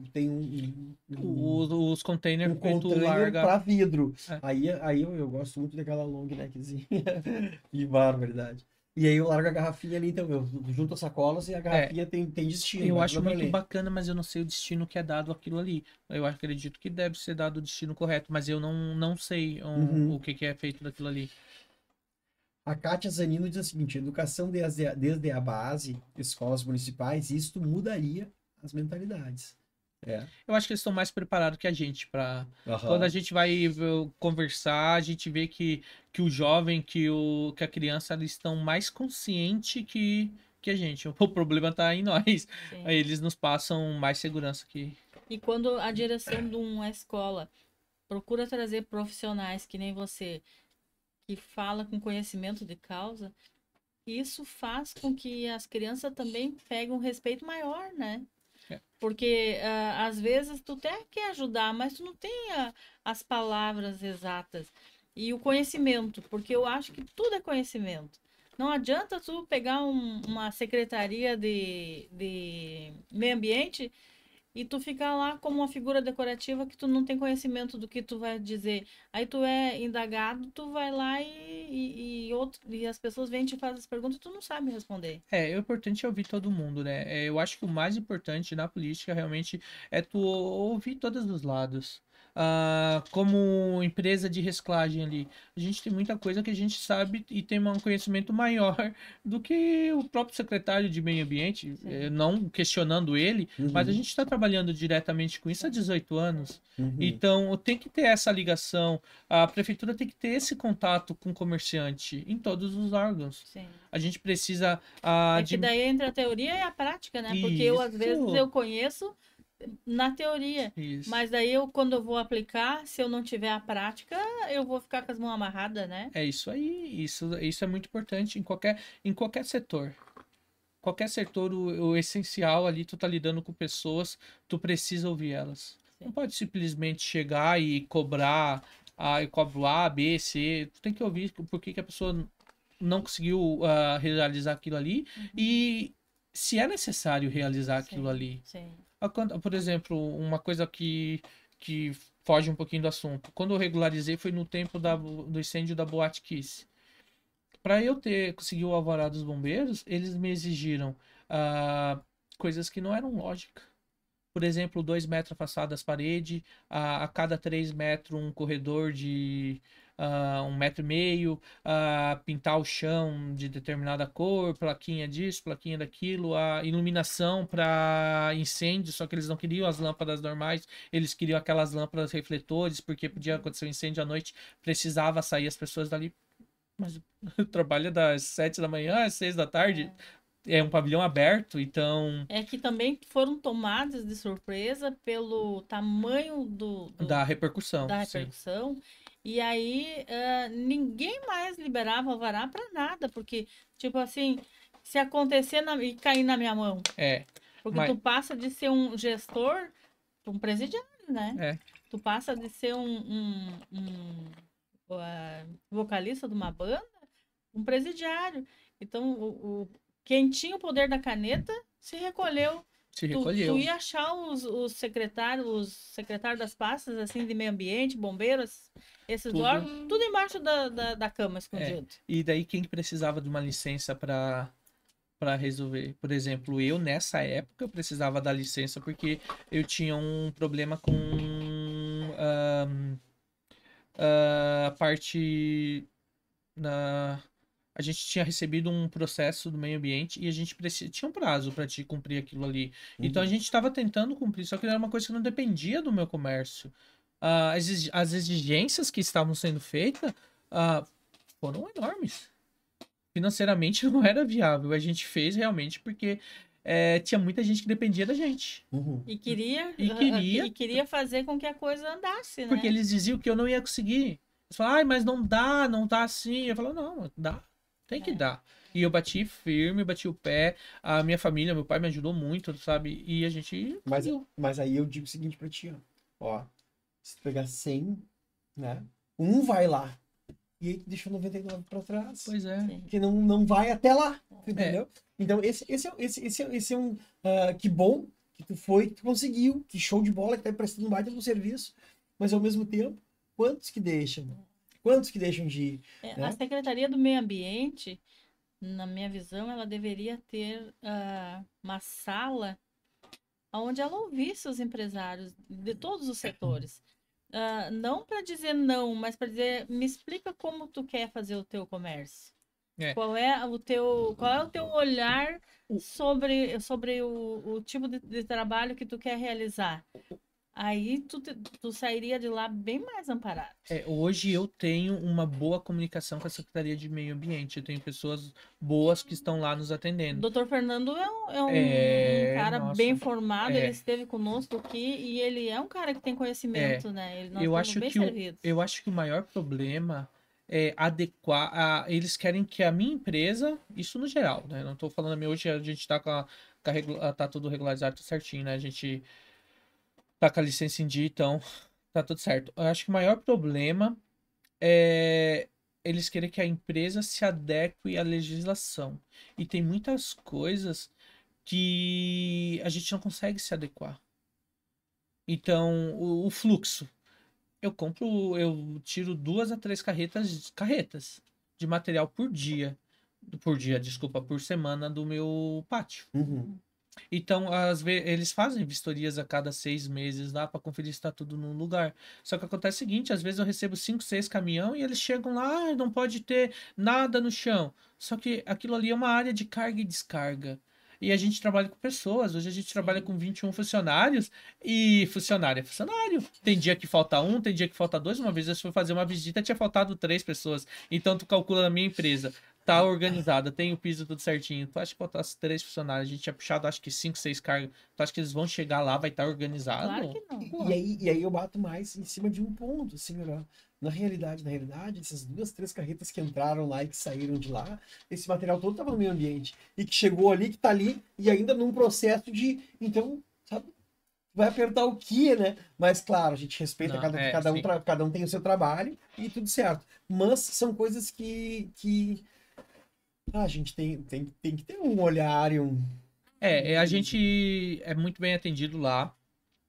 o, tem um, um, o, os containers um para vidro. É. Aí aí eu, eu, gosto muito daquela long neckzinha. que barbaridade. E aí eu largo a garrafinha ali, então eu junto as sacolas e a é, garrafinha é, tem, tem destino. Eu acho muito ler. bacana, mas eu não sei o destino que é dado aquilo ali. Eu acredito que deve ser dado o destino correto, mas eu não, não sei um, uhum. o que, que é feito daquilo ali. A Kátia Zanino diz o seguinte: educação desde a, desde a base, escolas municipais, isto mudaria as mentalidades. É. Eu acho que eles estão mais preparados que a gente para uhum. quando a gente vai conversar, a gente vê que, que o jovem, que o que a criança, eles estão mais consciente que que a gente. O problema está em nós. Sim. Eles nos passam mais segurança que E quando a direção de uma escola procura trazer profissionais que nem você, que fala com conhecimento de causa, isso faz com que as crianças também peguem um respeito maior, né? É. Porque uh, às vezes tu até quer ajudar, mas tu não tem a, as palavras exatas e o conhecimento, porque eu acho que tudo é conhecimento. Não adianta tu pegar um, uma secretaria de, de meio ambiente e tu fica lá como uma figura decorativa que tu não tem conhecimento do que tu vai dizer. Aí tu é indagado, tu vai lá e, e, e, outro, e as pessoas vêm te fazer as perguntas e tu não sabe responder. É, é importante ouvir todo mundo, né? É, eu acho que o mais importante na política realmente é tu ouvir todos os lados uh, como empresa de reciclagem ali, a gente tem muita coisa que a gente sabe e tem um conhecimento maior do que o próprio secretário de meio ambiente, eh, não questionando ele, uhum. mas a gente está trabalhando diretamente com isso há 18 anos. Uhum. Então tem que ter essa ligação, a prefeitura tem que ter esse contato com o comerciante em todos os órgãos. Sim. A gente precisa. Uh, é de... daí entra a teoria e a prática, né? Porque isso. eu, às vezes, eu conheço na teoria. Isso. Mas daí eu, quando eu vou aplicar, se eu não tiver a prática, eu vou ficar com as mãos amarradas, né? É isso aí. Isso, isso é muito importante em qualquer, em qualquer setor. Qualquer setor, o, o essencial ali, tu tá lidando com pessoas, tu precisa ouvir elas. Sim. Não pode simplesmente chegar e cobrar, ah, eu cobro A, B, C. Tu tem que ouvir por que, que a pessoa não conseguiu uh, realizar aquilo ali uhum. e se é necessário realizar sim, aquilo ali. Sim. Ah, por exemplo, uma coisa que, que foge um pouquinho do assunto. Quando eu regularizei foi no tempo da, do incêndio da Boate Kiss. Para eu ter conseguir o alvará dos bombeiros, eles me exigiram ah, coisas que não eram lógica. Por exemplo, dois metros afastados das paredes, a, a cada três metros um corredor de, uh, um metro e meio, uh, pintar o chão de determinada cor, plaquinha disso, plaquinha daquilo, a iluminação para incêndio, só que eles não queriam as lâmpadas normais, eles queriam aquelas lâmpadas refletores, porque podia acontecer um incêndio à noite, precisava sair as pessoas dali. Mas o é das sete da manhã às seis da tarde, é um pavilhão aberto, então. É que também foram tomadas de surpresa pelo tamanho do. do da repercussão. Da repercussão. Sim. E aí uh, ninguém mais liberava alvará para nada, porque, tipo assim, se acontecer na, e cair na minha mão. É. Porque mas... tu passa de ser um gestor, um presidiário, né? É. Tu passa de ser um, um, um uh, vocalista de uma banda, um presidiário. Então, o, o, quem tinha o poder da caneta se recolheu se recolheu. Tu, tu ia achar os, os secretários, os secretários das pastas, assim, de meio ambiente, bombeiros, esses tudo... órgãos, tudo embaixo da, da, da cama é, escondido. É. E daí quem precisava de uma licença para para resolver. Por exemplo, eu nessa época eu precisava da licença porque eu tinha um problema com um, a parte na a gente tinha recebido um processo do meio ambiente e a gente tinha um prazo para te cumprir aquilo ali. Uhum. Então a uhum. gente estava tentando cumprir, só que era uma coisa que não dependia do meu comércio. Uh, as, as exigências que estavam sendo feitas uh, foram enormes. Financeiramente não era viável. A gente fez realmente porque é, tinha muita gente que dependia da gente. Uhum. E queria e ah, queria, e queria fazer com que a coisa andasse, né? Porque eles diziam que eu não ia conseguir. Eles falavam, ah, mas não dá, não tá assim. Eu falava não, dá. Tem que é. dar. E eu bati firme, bati o pé. A minha família, meu pai me ajudou muito, sabe? E a gente. Mas, mas aí eu digo o seguinte pra ti, ó. ó se tu pegar 100, né? Um vai lá. E aí tu deixou 99 pra trás. Pois é. Que não, não vai até lá. É. Entendeu? É. Então, esse, esse, esse, é esse, esse é um. Uh, que bom que tu foi, que tu conseguiu. Que show de bola, que tá prestando um baita no serviço. Mas ao mesmo tempo, quantos que deixam? Quantos que deixam de ir? É, né? A Secretaria do Meio Ambiente, na minha visão, ela deveria ter uh, uma sala onde ela ouvisse os empresários de todos os setores. Uh, não para dizer não, mas para dizer, me explica como tu quer fazer o teu comércio. É. Qual é o teu, qual é o teu olhar sobre, sobre o, o tipo de, de, trabalho que tu quer realizar? Aí tu, tu sairia de lá bem mais amparado. É, hoje eu tenho uma boa comunicação com a Secretaria de Meio Ambiente. Eu tenho pessoas boas que estão lá nos atendendo. Doutor Fernando é um, é um é, cara nossa, bem formado, é. ele esteve conosco aqui e ele é um cara que tem conhecimento, é, né? Ele, eu, acho que o, eu acho que o maior problema é, adequar. A, eles querem que a minha empresa, isso no geral, né? Não estou falando a minha hoje, a gente está com a, tá tudo regularizado, tudo certinho, né? A gente Tá com a licença em dia, então tá tudo certo. Eu acho que o maior problema é eles querem que a empresa se adeque à legislação. E tem muitas coisas que a gente não consegue se adequar. Então, o, o fluxo. Eu compro, eu tiro duas a três carretas, carretas de material por dia. Por dia, desculpa, por semana do meu pátio. Uhum. Então, às vezes, eles fazem vistorias a cada seis meses lá para conferir se está tudo num lugar. Só que acontece o seguinte: às vezes eu recebo cinco, seis caminhão e eles chegam lá, ah, não pode ter nada no chão. Só que aquilo ali é uma área de carga e descarga. E a gente trabalha com pessoas. Hoje a gente trabalha com 21 funcionários e funcionário é funcionário. Tem dia que falta um, tem dia que falta dois. Uma vez eu fui fazer uma visita, tinha faltado três pessoas. Então tu calcula na minha empresa tá organizada, tem o piso tudo certinho. Tu acha que as três funcionários, a gente tinha puxado acho que cinco, seis cargas. Tu acha que eles vão chegar lá, vai estar tá organizado? Claro que não. E, aí, e aí eu bato mais em cima de um ponto, assim, Na realidade, na realidade, essas duas, três carretas que entraram lá e que saíram de lá, esse material todo estava no meio ambiente. E que chegou ali, que está ali, e ainda num processo de. Então, sabe? Vai apertar o que, né? Mas, claro, a gente respeita, Não, cada, é, cada, um, cada um tem o seu trabalho e tudo certo. Mas são coisas que, que ah, a gente tem, tem, tem que ter um olhar e um. É, é, a gente é muito bem atendido lá.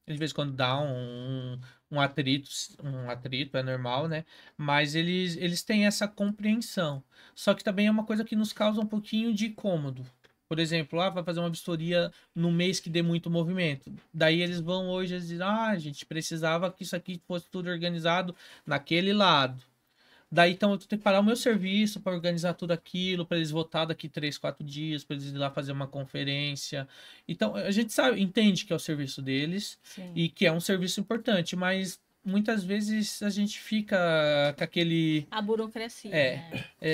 De vez em quando dá um, um atrito, um atrito é normal, né? Mas eles, eles têm essa compreensão. Só que também é uma coisa que nos causa um pouquinho de cômodo. Por exemplo, ah, vai fazer uma vistoria no mês que dê muito movimento. Daí eles vão hoje e dizem, ah, a gente precisava que isso aqui fosse tudo organizado naquele lado. Daí então eu tenho que parar o meu serviço para organizar tudo aquilo, para eles votar daqui três, quatro dias, para eles ir lá fazer uma conferência. Então a gente sabe, entende que é o serviço deles Sim. e que é um serviço importante, mas muitas vezes a gente fica com aquele. A burocracia. É. Né? é,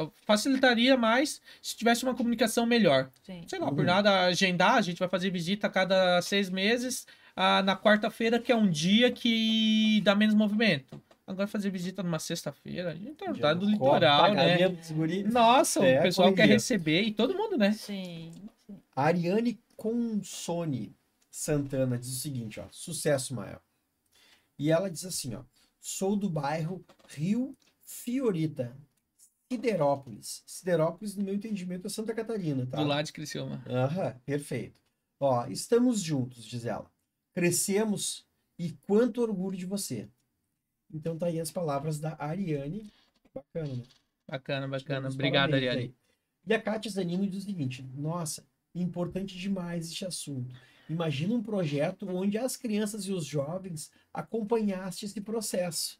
é facilitaria mais se tivesse uma comunicação melhor. Sim. Sei lá, por nada agendar, a gente vai fazer visita a cada seis meses, ah, na quarta-feira, que é um dia que dá menos movimento. Agora fazer visita numa sexta-feira, a gente tá Já do litoral, né? Nossa, é, o pessoal quer é? receber e todo mundo, né? Sim. A Ariane Consone Santana diz o seguinte, ó. Sucesso, maior E ela diz assim, ó. Sou do bairro Rio Fiorita, Siderópolis. Siderópolis, no meu entendimento, é Santa Catarina, tá? Do lado de Criciúma. Aham, perfeito. Ó, estamos juntos, diz ela. Crescemos e quanto orgulho de você. Então tá aí as palavras da Ariane. Bacana, né? Bacana, bacana. Obrigado, Ariane. E a Kátia Zanino diz o seguinte: nossa, importante demais este assunto. Imagina um projeto onde as crianças e os jovens acompanhassem esse processo.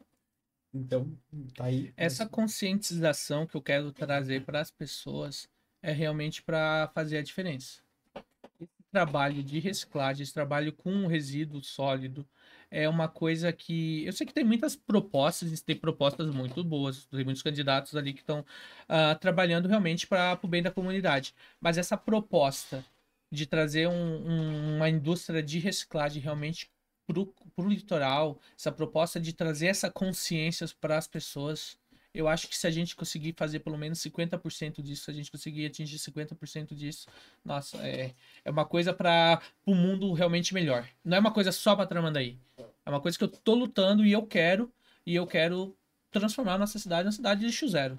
Então, tá aí. Essa conscientização que eu quero trazer para as pessoas é realmente para fazer a diferença. Esse trabalho de reciclagem, esse trabalho com resíduo sólido, é uma coisa que. Eu sei que tem muitas propostas, tem propostas muito boas, tem muitos candidatos ali que estão uh, trabalhando realmente para o bem da comunidade. Mas essa proposta de trazer um, um, uma indústria de reciclagem realmente para o litoral, essa proposta de trazer essa consciência para as pessoas eu acho que se a gente conseguir fazer pelo menos 50% disso, se a gente conseguir atingir 50% disso, nossa, é, é uma coisa para o mundo realmente melhor. Não é uma coisa só para Tramandaí. É uma coisa que eu tô lutando e eu quero, e eu quero transformar a nossa cidade na cidade de lixo zero.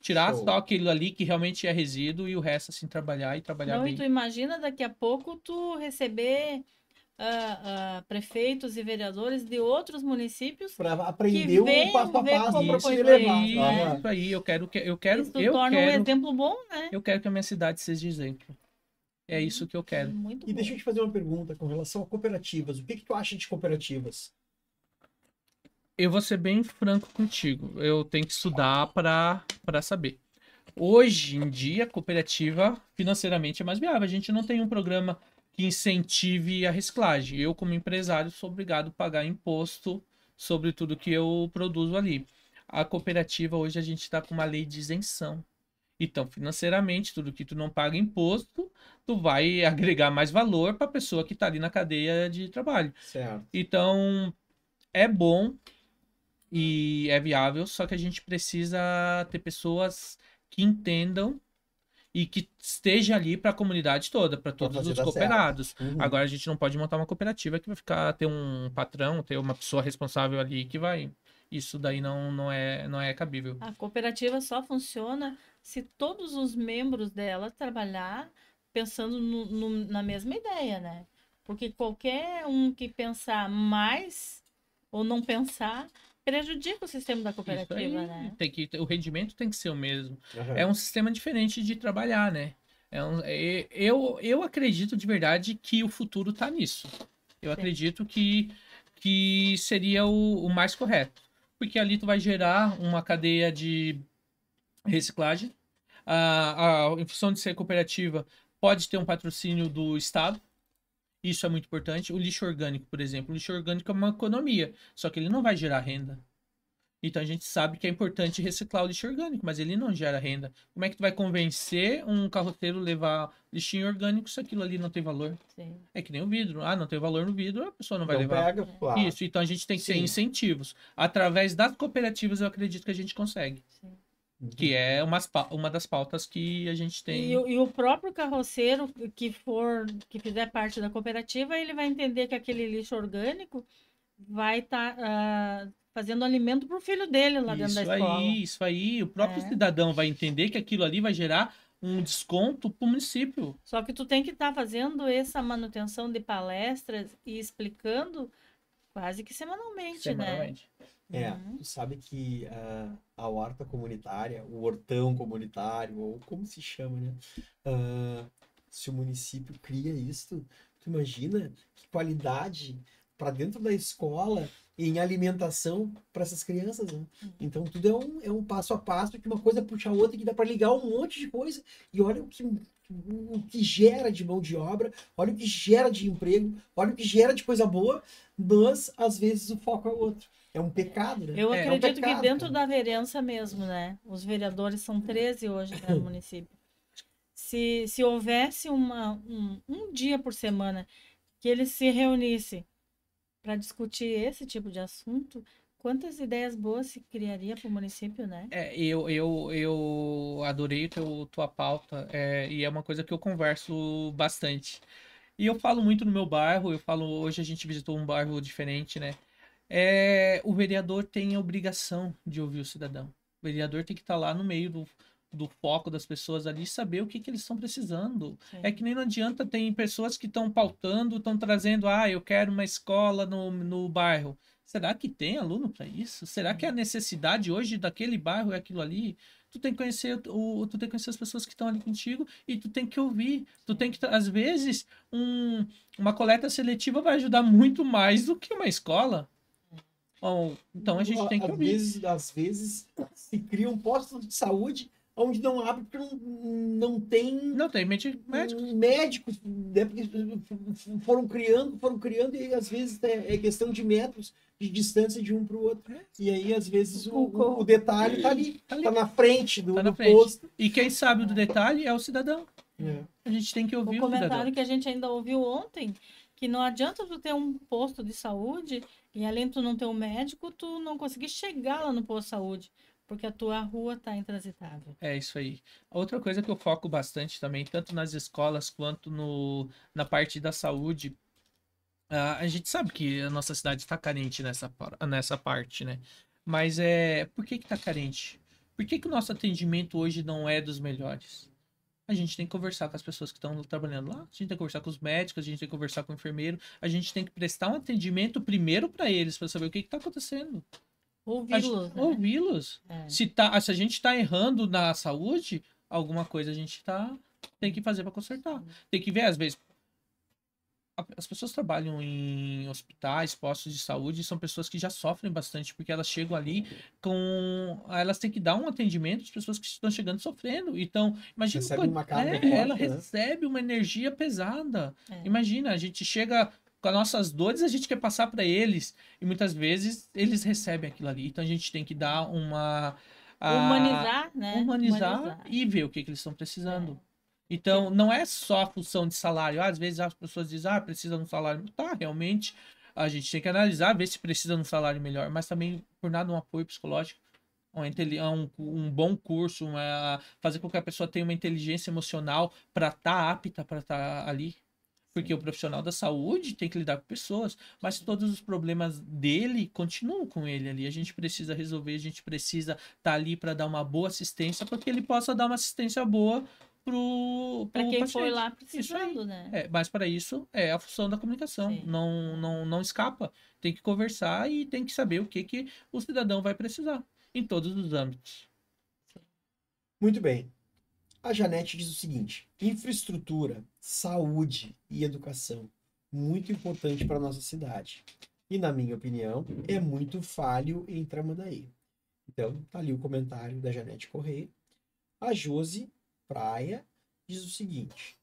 Tirar só aquilo ali que realmente é resíduo e o resto, assim, trabalhar e trabalhar Não, bem. tu imagina daqui a pouco tu receber uh, uh, prefeitos e vereadores de outros municípios para aprender o passo a passo para poder levar. Isso, né? isso aí, eu quero que eu quero isso eu torna quero, um exemplo bom, né? Eu quero que a minha cidade seja exemplo. É isso que eu uhum. quero. Muito e bom. deixa eu te fazer uma pergunta com relação a cooperativas. O que, que tu acha de cooperativas? Eu vou ser bem franco contigo. Eu tenho que estudar para saber. Hoje em dia, a cooperativa financeiramente é mais viável. A gente não tem um programa que incentive a reciclagem. Eu, como empresário, sou obrigado a pagar imposto sobre tudo que eu produzo ali. A cooperativa hoje a gente está com uma lei de isenção. Então, financeiramente, tudo que tu não paga imposto, tu vai agregar mais valor para a pessoa que está ali na cadeia de trabalho. Certo. Então, é bom e é viável, só que a gente precisa ter pessoas que entendam e que esteja ali para a comunidade toda, para todos os cooperados. Uhum. Agora a gente não pode montar uma cooperativa que vai ficar ter um patrão, ter uma pessoa responsável ali que vai. Isso daí não, não, é, não é cabível. A cooperativa só funciona se todos os membros dela trabalhar pensando no, no, na mesma ideia, né? Porque qualquer um que pensar mais ou não pensar prejudica o sistema da cooperativa, aí, né? Tem que, o rendimento tem que ser o mesmo. Uhum. É um sistema diferente de trabalhar, né? É um, é, eu, eu acredito de verdade que o futuro está nisso. Eu Sim. acredito que, que seria o, o mais correto. Porque ali tu vai gerar uma cadeia de reciclagem. A, a, em função de ser cooperativa, pode ter um patrocínio do Estado. Isso é muito importante. O lixo orgânico, por exemplo, o lixo orgânico é uma economia, só que ele não vai gerar renda. Então a gente sabe que é importante reciclar o lixo orgânico, mas ele não gera renda. Como é que tu vai convencer um carroteiro levar lixinho orgânico se aquilo ali não tem valor? Sim. É que nem o vidro. Ah, não tem valor no vidro, a pessoa não vai não levar. Pega, claro. Isso, então a gente tem que Sim. ter incentivos. Através das cooperativas eu acredito que a gente consegue. Sim. Que uhum. é uma uma das pautas que a gente tem. E, e, o próprio carroceiro que for, que fizer parte da cooperativa, ele vai entender que aquele lixo orgânico vai estar tá, uh, fazendo alimento para o filho dele lá isso dentro da escola. Isso aí, isso aí. O próprio é. cidadão vai entender que aquilo ali vai gerar um desconto para o município. Só que tu tem que estar tá fazendo essa manutenção de palestras e explicando quase que semanalmente, né? semanalmente. né? É, uhum. tu sabe que uh, a horta comunitária, o hortão comunitário, ou como se chama, né? Uh, se o município cria isso, tu imagina que qualidade para dentro da escola em alimentação para essas crianças. Né? Uhum. Então, tudo é um, é um passo a passo, que uma coisa puxa a outra, que dá para ligar um monte de coisa. E olha o que, o que gera de mão de obra, olha o que gera de emprego, olha o que gera de coisa boa, mas às vezes o foco é outro. É um pecado, né? Eu é. acredito é um que dentro da vereança mesmo, né? Os vereadores são 13 hoje no município. Se, se houvesse uma, um, um dia por semana que eles se reunissem para discutir esse tipo de assunto, quantas ideias boas se criaria para o município, né? É, eu, eu, eu adorei tua pauta é, e é uma coisa que eu converso bastante. E eu falo muito no meu bairro, eu falo, hoje a gente visitou um bairro diferente, né? é, o vereador tem a obrigação de ouvir o cidadão. O vereador tem que estar tá lá no meio do, do foco das pessoas ali saber o que, que eles estão precisando. Sim. É que nem não adianta, ter pessoas que estão pautando, estão trazendo, ah, eu quero uma escola no, no bairro. Será que tem aluno para isso? Será que a uhum. necessidade hoje daquele bairro é aquilo ali? Tu tem que conhecer o, tu tem que conhecer as pessoas que estão ali contigo e tu tem que ouvir. Tu tem que às vezes um, uma coleta seletiva vai ajudar muito mais do que uma escola. Então a gente tem que. Às vezes, às vezes se cria um posto de saúde onde não abre porque não, não tem. Não tem médicos. Médicos, né, foram criando, foram criando, e às vezes é, é questão de metros de distância de um para o outro. Né? E aí, às vezes, o, o, o detalhe está ali, está tá na frente do, tá na do frente. posto. E quem sabe do detalhe é o cidadão. É. A gente tem que ouvir o, o comentário que a gente ainda ouviu ontem que não adianta tu ter um posto de saúde e além de tu não ter um médico, tu não conseguir chegar lá no posto de saúde, porque a tua rua está intransitável. É isso aí. Outra coisa que eu foco bastante também, tanto nas escolas quanto no, na parte da saúde, a gente sabe que a nossa cidade está carente nessa, nessa parte, né? Mas é por que está carente? Por que, que o nosso atendimento hoje não é dos melhores? a gente tem que conversar com as pessoas que estão trabalhando lá, a gente tem que conversar com os médicos, a gente tem que conversar com o enfermeiro, a gente tem que prestar um atendimento primeiro para eles, para saber o que está acontecendo. Ouvi-los. Né? Ouvi-los. É. Se, tá, se a gente está errando na saúde, alguma coisa a gente tá, tem que fazer para consertar. Tem que ver, às vezes, as pessoas trabalham em hospitais, postos de saúde, são pessoas que já sofrem bastante, porque elas chegam ali com. Elas têm que dar um atendimento às pessoas que estão chegando sofrendo. Então, imagina. Recebe quando... uma carga é, ela né? recebe uma energia pesada. É. Imagina, a gente chega com as nossas dores, a gente quer passar para eles. E muitas vezes eles recebem aquilo ali. Então a gente tem que dar uma. A... Humanizar, né? Humanizar, humanizar, e ver o que, que eles estão precisando. É. Então, não é só a função de salário. Às vezes as pessoas dizem, ah, precisa de um salário. Tá, realmente, a gente tem que analisar, ver se precisa de um salário melhor, mas também, por nada, um apoio psicológico, um, é um bom curso, uma, fazer com que a pessoa tenha uma inteligência emocional para estar tá apta para estar tá ali. Porque o profissional da saúde tem que lidar com pessoas, mas todos os problemas dele continuam com ele ali. A gente precisa resolver, a gente precisa estar tá ali para dar uma boa assistência, para que ele possa dar uma assistência boa para quem paciente. foi lá precisando, né? É, mas para isso é a função da comunicação. Não, não, não escapa. Tem que conversar e tem que saber o que, que o cidadão vai precisar em todos os âmbitos. Muito bem. A Janete diz o seguinte: infraestrutura, saúde e educação, muito importante para nossa cidade. E, na minha opinião, é muito falho em Tramandaí. Então, tá ali o comentário da Janete Correia. A Jose praia, diz o seguinte: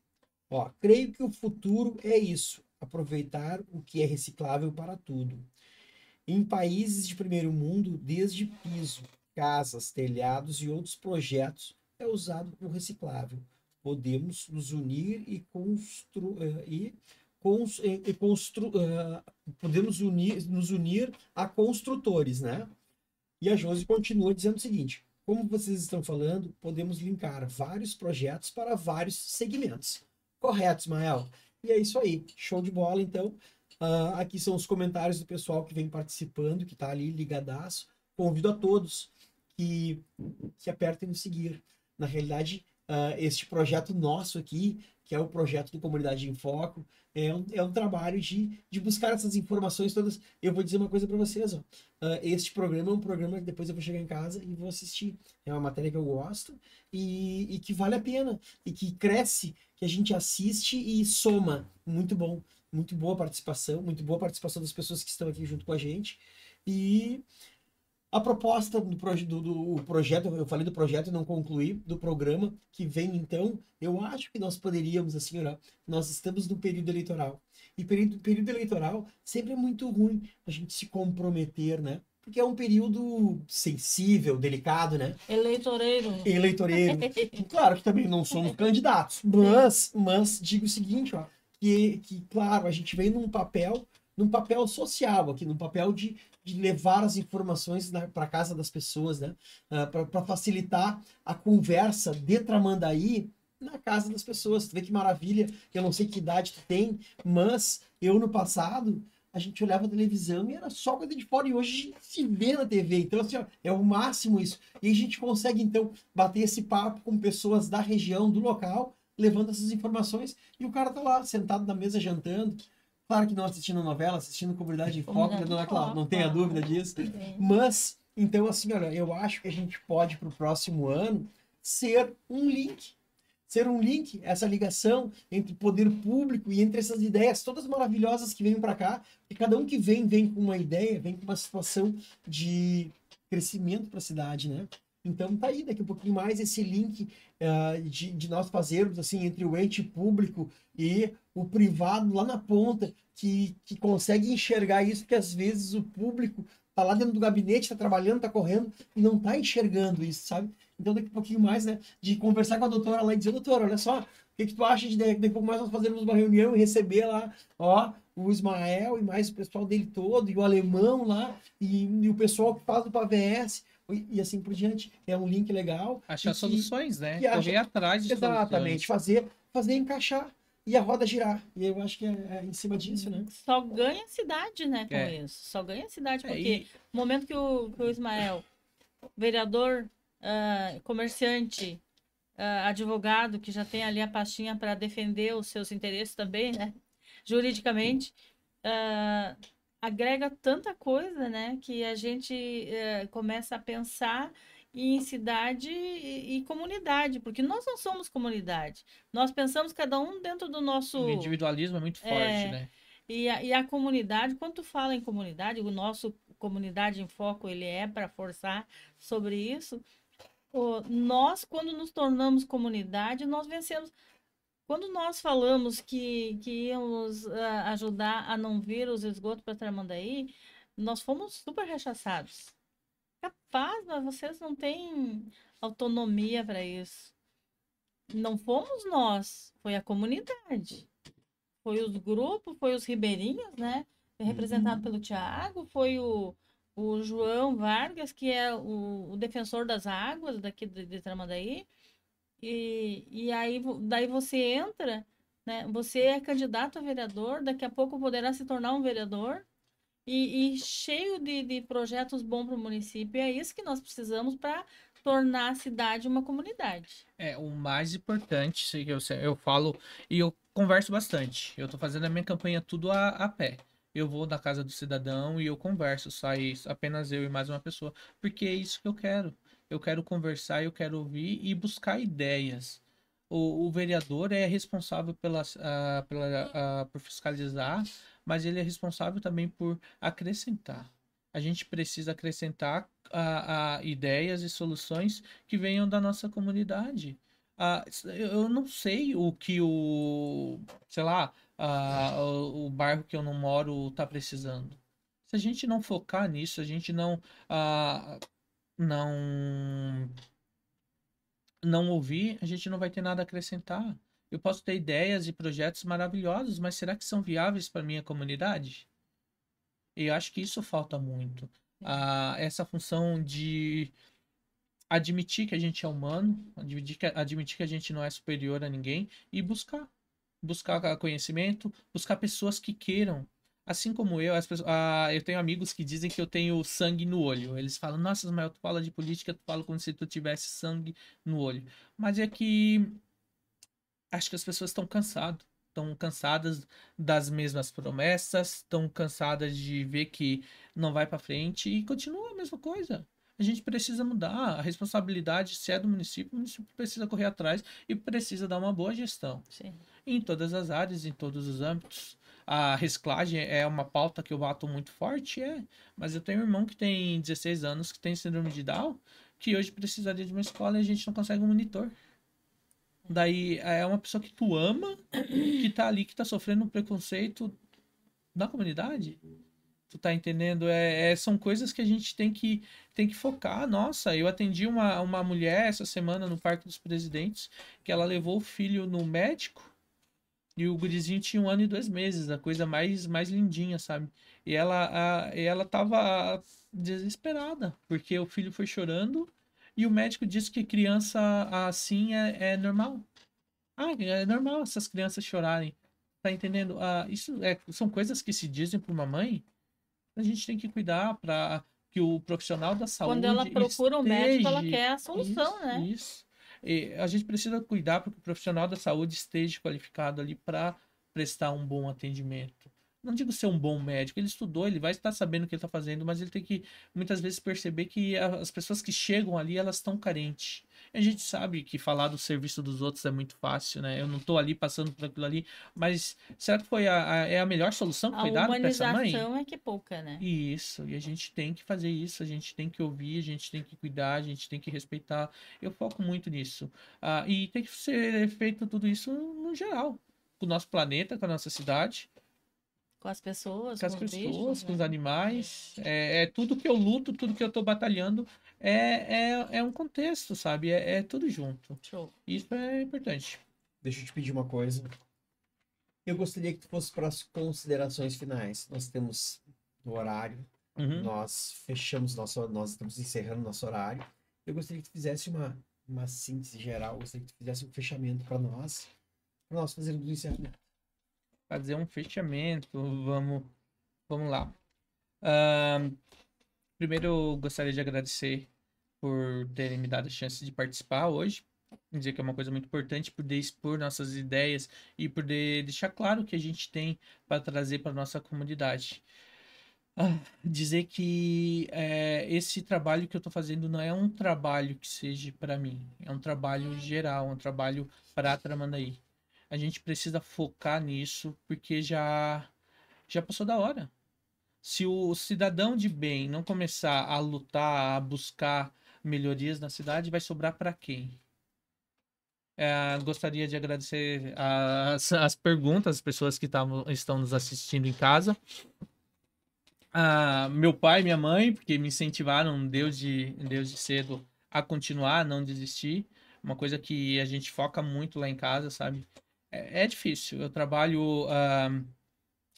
ó, creio que o futuro é isso, aproveitar o que é reciclável para tudo. Em países de primeiro mundo, desde piso, casas, telhados e outros projetos, é usado o reciclável. Podemos nos unir e construir. Eh, e, eh, e constru uh, podemos unir, nos unir a construtores, né? E a Josi continua dizendo o seguinte: como vocês estão falando, podemos linkar vários projetos para vários segmentos. Correto, Ismael? E é isso aí. Show de bola, então. Uh, aqui são os comentários do pessoal que vem participando, que está ali ligadaço. Convido a todos que, que apertem no seguir. Na realidade, uh, este projeto nosso aqui, que é o projeto do Comunidade em Foco. É um, é um trabalho de, de buscar essas informações todas. Eu vou dizer uma coisa para vocês: ó. Uh, este programa é um programa que depois eu vou chegar em casa e vou assistir. É uma matéria que eu gosto e, e que vale a pena, e que cresce, que a gente assiste e soma. Muito bom, muito boa participação, muito boa participação das pessoas que estão aqui junto com a gente. E a proposta do, proje do, do projeto, eu falei do projeto e não concluí, do programa que vem então, eu acho que nós poderíamos, assim, olha, nós estamos no período eleitoral. E período, período eleitoral sempre é muito ruim a gente se comprometer, né? porque é um período sensível, delicado, né? Eleitoreiro. Eleitoreiro. claro que também não somos candidatos, mas, mas digo o seguinte, ó, que, que claro, a gente vem num papel num papel social aqui, num papel de, de levar as informações para casa das pessoas, né? Uh, ah, para facilitar a conversa de Tramandaí na casa das pessoas. Tu vê que maravilha, eu não sei que idade tu tem, mas eu no passado a gente olhava a televisão e era só coisa de fora, e hoje a gente se vê na TV. Então, assim, ó, é o máximo isso. E a gente consegue, então, bater esse papo com pessoas da região, do local, levando essas informações, e o cara tá lá, sentado na mesa, jantando, Claro que não assistindo novela, assistindo Comunidade em Foco da Dona Cláudia, não é tenha dúvida né? disso. Mas, então, assim, olha, eu acho que a gente pode, para o próximo ano, ser um link. Ser um link, essa ligação entre poder público e entre essas ideias todas maravilhosas que vêm para cá. E cada um que vem, vem com uma ideia, vem com uma situação de crescimento para a cidade, né? Então tá aí, daqui um pouquinho mais esse link uh, de, de, nós fazermos assim entre o ente público e o privado lá na ponta, que, que consegue enxergar isso, que às vezes o público tá lá dentro do gabinete, tá trabalhando, tá correndo, e não tá enxergando isso, sabe? Então daqui um pouquinho mais, né, de conversar com a doutora lá e dizer, doutora, olha só, o que, que tu acha de daqui a pouco mais nós fazermos uma reunião e receber lá, ó, o Ismael e mais o pessoal dele todo, e o alemão lá, e, e o pessoal que faz o PAVS, e, assim por diante. É um link legal. Achar soluções, né? Que Correr acha, atrás de Exatamente, fazer, fazer encaixar e a roda girar. E eu acho que é, é, em cima disso, né? Uhum. Só ganha cidade, né, com é. isso. Só ganha cidade, é, porque é, e... no momento que o, que o Ismael, vereador, uh, comerciante, uh, advogado, que já tem ali a pastinha para defender os seus interesses também, né? Juridicamente, uh, agrega tanta coisa, né? Que a gente é, começa a pensar em cidade e, e, comunidade, porque nós não somos comunidade. Nós pensamos cada um dentro do nosso. O individualismo é muito forte, é, né? E a, e a comunidade, quando tu fala em comunidade, o nosso comunidade em foco ele é para forçar sobre isso. O, nós, quando nos tornamos comunidade, nós vencemos. Quando nós falamos que, que íamos uh, ajudar a não vir os esgotos para Tramandaí, nós fomos super rechaçados. Capaz, mas vocês não têm autonomia para isso. Não fomos nós, foi a comunidade. Foi os grupos, foi os ribeirinhos, né? Representado uhum. pelo Tiago, foi o, o João Vargas, que é o, o defensor das águas daqui de, de Tramandaí e, e aí daí você entra, né? Você é candidato a vereador, daqui a pouco poderá se tornar um vereador e, e cheio de, de projetos bons para o município. É isso que nós precisamos para tornar a cidade uma comunidade. É, o mais importante, que eu, eu falo, e eu converso bastante. Eu estou fazendo a minha campanha tudo a, a pé eu vou da casa do cidadão e eu converso, sai apenas eu e mais uma pessoa, porque é isso que eu quero eu quero conversar, eu quero ouvir e buscar ideias. O, o vereador é responsável pela, pela, por fiscalizar, mas ele é responsável também por acrescentar. A gente precisa acrescentar ideias e soluções que venham da nossa comunidade. eu não sei o que o, sei lá, o, o bairro que eu não moro está precisando se a gente não focar nisso, a gente não não não ouvir, a gente não vai ter nada a acrescentar. Eu posso ter ideias e projetos maravilhosos, mas será que são viáveis para minha comunidade? E eu acho que isso falta muito. Ah, essa função de admitir que a gente é humano, admitir que, admitir que a gente não é superior a ninguém e buscar. Buscar conhecimento, buscar pessoas que queiram Assim como eu, pessoas, ah, eu tenho amigos que dizem que eu tenho sangue no olho. Eles falam, nossa, mas tu fala de política, tu fala como se tu tivesse sangue no olho. Mas é que acho que as pessoas estão cansadas. Estão cansadas das mesmas promessas, estão cansadas de ver que não vai para frente e continua a mesma coisa. A gente precisa mudar. A responsabilidade, se é do município, o município precisa correr atrás e precisa dar uma boa gestão. Sim. Em todas as áreas, em todos os âmbitos a reciclagem é uma pauta que eu bato muito forte, é. Mas eu tenho um irmão que tem 16 anos, que tem síndrome de Down, que hoje precisaria de uma escola e a gente não consegue um monitor. Daí é uma pessoa que tu ama, que tá ali, que tá sofrendo um preconceito na comunidade. Tu tá entendendo? É, é, são coisas que a gente tem que, tem que focar. Nossa, eu atendi uma, uma mulher essa semana no Parque dos Presidentes, que ela levou o filho no médico e o gurizinho tinha um ano e dois meses, a coisa mais, mais lindinha, sabe? E ela, a, ela tava desesperada, porque o filho foi chorando e o médico disse que criança assim é, é normal. Ah, é normal essas crianças chorarem. Tá entendendo? Ah, isso é, são coisas que se dizem para uma mãe. A gente tem que cuidar para que o profissional da saúde. Quando ela procura o um médico, ela quer a solução, isso, né? Isso. E a gente precisa cuidar para que o profissional da saúde esteja qualificado ali para prestar um bom atendimento. Não digo ser um bom médico, ele estudou, ele vai estar sabendo o que ele está fazendo, mas ele tem que muitas vezes perceber que as pessoas que chegam ali elas estão carentes a gente sabe que falar do serviço dos outros é muito fácil, né? Eu não tô ali passando por aquilo ali, mas será que foi a, a é a melhor solução que a foi dada para essa mãe? A é que pouca, né? Isso, e a gente tem que fazer isso, a gente tem que ouvir, a gente tem que cuidar, a gente tem que respeitar. Eu foco muito nisso. Ah, e tem que ser feito tudo isso no geral, com o nosso planeta, com a nossa cidade com as pessoas, com, as pessoas, com né? os animais. É. é, é, tudo que eu luto, tudo que eu tô batalhando é, é, é um contexto, sabe? É, é tudo junto. Show. Isso é importante. Deixa eu te pedir uma coisa. Eu gostaria que tu fosse para as considerações finais. Nós temos o horário, uhum. nós fechamos nosso, nós estamos encerrando nosso horário. Eu gostaria que tu fizesse uma, uma síntese geral, eu gostaria que tu fizesse um fechamento para nós, para nós fazermos o encerramento. Fazer um fechamento, vamos, vamos lá. Uh, primeiro, eu gostaria de agradecer por terem me dado a chance de participar hoje. Dizer que é uma coisa muito importante poder expor nossas ideias e poder deixar claro o que a gente tem para trazer para nossa comunidade. Ah, dizer que é, esse trabalho que eu estou fazendo não é um trabalho que seja para mim, é um trabalho geral, um trabalho para Tramandaí. A gente precisa focar nisso porque já já passou da hora. Se o cidadão de bem não começar a lutar, a buscar melhorias na cidade, vai sobrar para quem? É, gostaria de agradecer as, as perguntas, as pessoas que tavam, estão nos assistindo em casa. Ah, meu pai e minha mãe, porque me incentivaram desde, desde cedo a continuar, a não desistir. Uma coisa que a gente foca muito lá em casa, sabe? É, é difícil. Eu trabalho. Ah,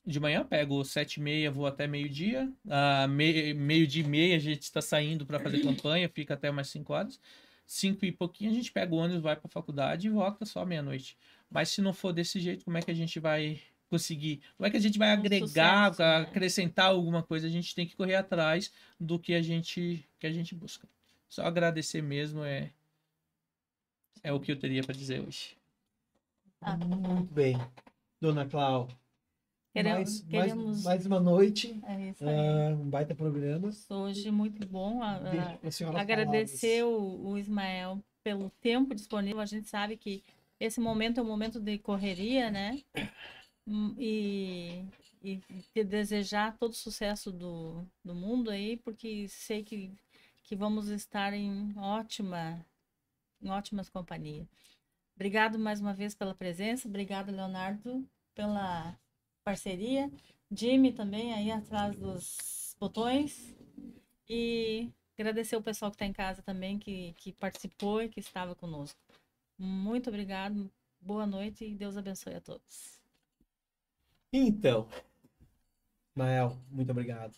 de manhã, pego sete e meia, vou até meio-dia. Ah, me, meio-dia e meia a gente está saindo para fazer campanha, fica até mais cinco horas. Cinco e pouquinho a gente pega o ônibus, vai para a faculdade e volta só meia-noite. Mas se não for desse jeito, como é que a gente vai conseguir? Como é que a gente vai agregar, sucesso, né? acrescentar alguma coisa? A gente tem que correr atrás do que a gente que a gente busca. Só agradecer mesmo é é o que eu teria para dizer hoje. Muito bem. Dona Cláudia Queremos, mais, queremos... Mais, mais, uma noite, é uh, um baita programa. Hoje, muito bom. agradecer o, o, Ismael pelo tempo disponível. A gente sabe que esse momento é um momento de correria, né? Hum, e, e te desejar todo o sucesso do, do mundo aí, porque sei que, que vamos estar em ótima, em ótimas companhias. Obrigado mais uma vez pela presença. Obrigado, Leonardo, pela parceria. Jimmy também aí atrás dos botões. E agradecer o pessoal que está em casa também, que, que participou e que estava conosco. Muito obrigado, boa noite e Deus abençoe a todos. Então, Mael, muito obrigado.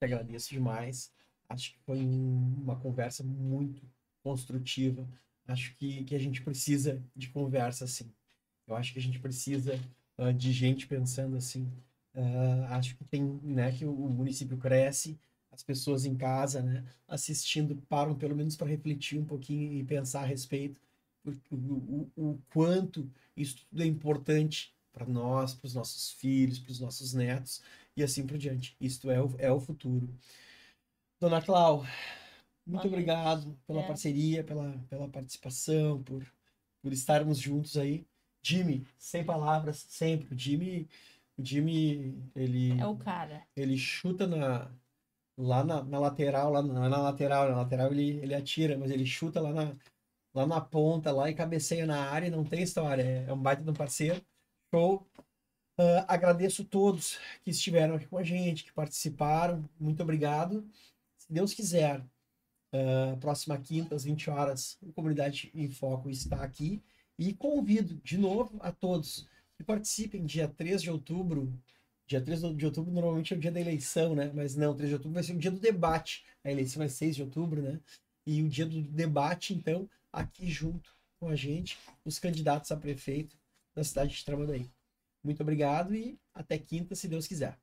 Te agradeço demais. Acho que foi uma conversa muito construtiva. Acho que, que a gente precisa de conversa, assim. Eu acho que a gente precisa ah, de gente pensando assim. Uh, acho que tem, né, que o município cresce, as pessoas em casa, né, assistindo, param pelo menos para refletir um pouquinho e pensar a respeito o, o, o quanto isso tudo é importante para nós, para os nossos filhos, para os nossos netos e assim por diante. Isto é o, é o futuro. Dona Clau, muito obrigado pela é. parceria, pela, pela participação, por, por estarmos juntos aí. Jimmy, sem palavras, sempre. O Jimmy, o Jimmy, ele. É o cara. Ele chuta na, lá na, na lateral, lá na, é na, lateral, na lateral ele, ele atira, mas ele chuta lá na, lá na ponta, lá e cabeceia na área, não tem história. É, é um baita de um parceiro. Show. Uh, agradeço todos que estiveram aqui com a gente, que participaram. Muito obrigado. Se Deus quiser, uh, próxima quinta, às 20 horas, a Comunidade em Foco está aqui. E convido de novo a todos que participem dia 3 de outubro. Dia 3 de outubro normalmente é o dia da eleição, né? Mas não, 3 de outubro vai ser o dia do debate. A eleição é 6 de outubro, né? E o dia do debate, então, aqui junto com a gente, os candidatos a prefeito da cidade de Tramandaí. Muito obrigado e até quinta, se Deus quiser.